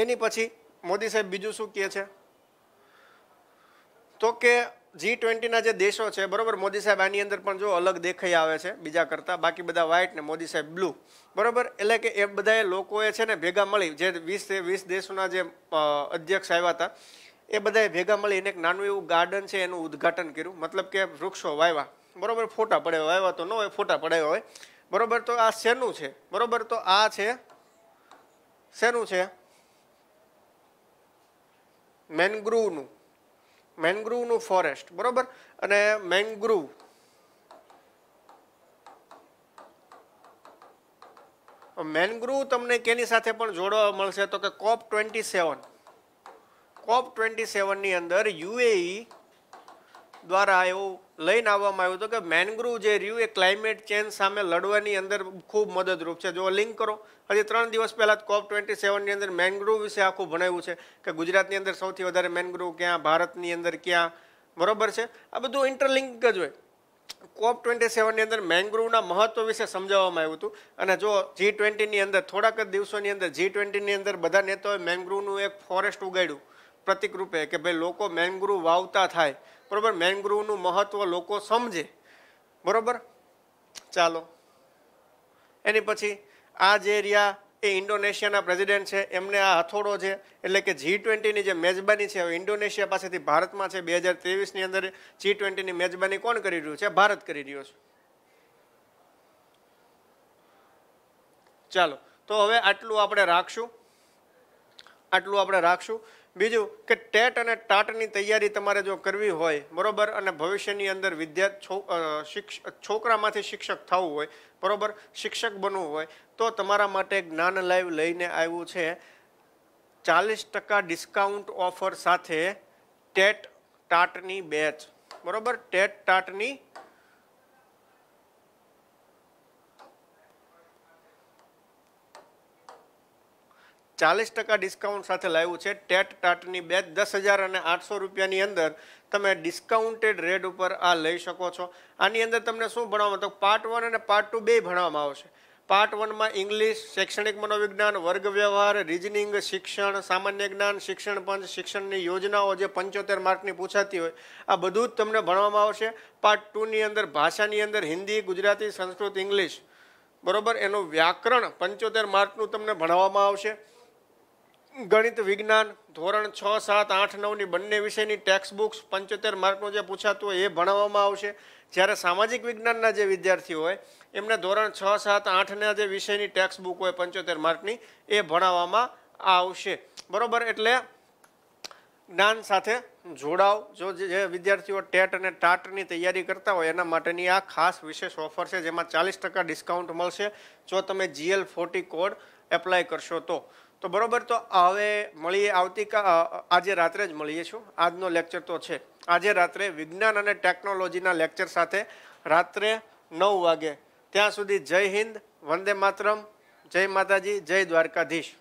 એની પછી મોદી સાહેબ બીજું શું કહે છે તો કે જી ટ્વેન્ટીના જે દેશો છે બરોબર મોદી સાહેબ આની અંદર પણ જો અલગ દેખાઈ આવે છે બીજા કરતાં બાકી બધા વ્હાઇટ ને મોદી સાહેબ બ્લુ બરોબર એટલે કે એ બધાએ લોકોએ છે ને ભેગા મળી જે વીસ વીસ દેશોના જે અધ્યક્ષ આવ્યા હતા એ બધાએ ભેગા મળી મળીને એક નાનું એવું ગાર્ડન છે એનું ઉદ્ઘાટન કર્યું મતલબ કે વૃક્ષો વાવ્યા બરોબર ફોટા પડ્યા વાવ્યા તો ન હોય ફોટા પડાવ્યા હોય બરોબર તો આ શેનું છે બરોબર તો આ છે શેનું છે મેનગ્રુવનું મેનગ્રુવનું ફોરેસ્ટ બરોબર અને મેનગ્રુવ મેનગ્રુવ તમને કેની સાથે પણ જોડવા મળશે તો કે કોપ ટ્વેન્ટી સેવન કોપ ટ્વેન્ટી સેવનની અંદર યુએઈ દ્વારા એવું લઈને આવવામાં આવ્યું હતું કે મેનગ્રુવ જે રહ્યું એ ક્લાઇમેટ ચેન્જ સામે લડવાની અંદર ખૂબ મદદરૂપ છે જો લિંક કરો હજી ત્રણ દિવસ પહેલાં કોપ ટ્વેન્ટી સેવનની અંદર મેનગ્રુવ વિશે આખું ભણાવ્યું છે કે ગુજરાતની અંદર સૌથી વધારે મેનગ્રુવ ક્યાં ભારતની અંદર ક્યાં બરોબર છે આ બધું ઇન્ટરલિંક જ હોય કોપ ટ્વેન્ટી સેવનની અંદર મેંગ્રુવના મહત્વ વિશે સમજાવવામાં આવ્યું હતું અને જો જી ટ્વેન્ટીની અંદર થોડાક જ દિવસોની અંદર જી ટ્વેન્ટીની અંદર બધા નેતાઓએ મેંગ્રુવનું એક ફોરેસ્ટ ઉગાડ્યું પ્રતિકરૂપે કે ભાઈ લોકો મેંગ્રુવ વાવતા થાય બરાબર મેનગ્રુવનું મહત્ત્વ લોકો સમજે બરોબર ચાલો એની પછી આ જે એરિયા એ ઇન્ડોનેશિયાના પ્રેસિડેન્ટ છે એમને આ હથોડો છે એટલે કે જી ટ્વેન્ટીની જે મેજબાની છે હવે ઇન્ડોનેશિયા પાસેથી ભારતમાં છે બે હજાર ત્રેવીસની અંદર જી ટ્વેન્ટીની મેજબાની કોણ કરી રહ્યું છે ભારત કરી રહ્યો છે ચાલો તો હવે આટલું આપણે રાખશું આટલું આપણે રાખશું બીજું કે ટેટ અને ટાટની તૈયારી તમારે જો કરવી હોય બરોબર અને ભવિષ્યની અંદર વિદ્યાર્થી છોકરામાંથી શિક્ષક થવું હોય બરોબર શિક્ષક બનવું હોય તો તમારા માટે જ્ઞાન લાઈવ લઈને આવ્યું છે ચાલીસ ટકા ડિસ્કાઉન્ટ ઓફર સાથે ટેટ ટાટની બેચ બરોબર ટેટ ટાટની ચાલીસ ટકા ડિસ્કાઉન્ટ સાથે લાવ્યું છે ટેટ ટાટની બેચ દસ હજાર અને આઠસો રૂપિયાની અંદર તમે ડિસ્કાઉન્ટેડ રેટ ઉપર આ લઈ શકો છો આની અંદર તમને શું ભણવામાં તો પાર્ટ વન અને પાર્ટ ટુ બે ભણવામાં આવશે પાર્ટ વનમાં ઇંગ્લિશ શૈક્ષણિક મનોવિજ્ઞાન વર્ગ વ્યવહાર રિઝનિંગ શિક્ષણ સામાન્ય જ્ઞાન શિક્ષણ પંચ શિક્ષણની યોજનાઓ જે પંચોતેર માર્કની પૂછાતી હોય આ બધું જ તમને ભણવામાં આવશે પાર્ટ ટુની અંદર ભાષાની અંદર હિન્દી ગુજરાતી સંસ્કૃત ઇંગ્લિશ બરોબર એનું વ્યાકરણ પંચોતેર માર્કનું તમને ભણાવવામાં આવશે ગણિત વિજ્ઞાન ધોરણ છ સાત આઠ નવની બંને વિષયની ટેક્સ્ટ બુક્સ પંચોતેર માર્કનું જે પૂછાતું હોય એ ભણાવવામાં આવશે જ્યારે સામાજિક વિજ્ઞાનના જે વિદ્યાર્થીઓ હોય એમને ધોરણ છ સાત આઠના જે વિષયની ટેક્સ્ટ બુક હોય પંચોતેર માર્કની એ ભણાવવામાં આવશે બરાબર એટલે જ્ઞાન સાથે જોડાવ જો જે વિદ્યાર્થીઓ ટેટ અને ટાટની તૈયારી કરતા હોય એના માટેની આ ખાસ વિશેષ ઓફર છે જેમાં ચાલીસ ડિસ્કાઉન્ટ મળશે જો તમે જીએલ ફોર્ટી કોડ એપ્લાય કરશો તો તો બરોબર તો હવે મળીએ આવતીકાલ આજે રાત્રે જ મળીએ છું આજનો લેક્ચર તો છે આજે રાત્રે વિજ્ઞાન અને ટેકનોલોજીના લેક્ચર સાથે રાત્રે નવ વાગે ત્યાં સુધી જય હિન્દ વંદે માતરમ જય માતાજી જય દ્વારકાધીશ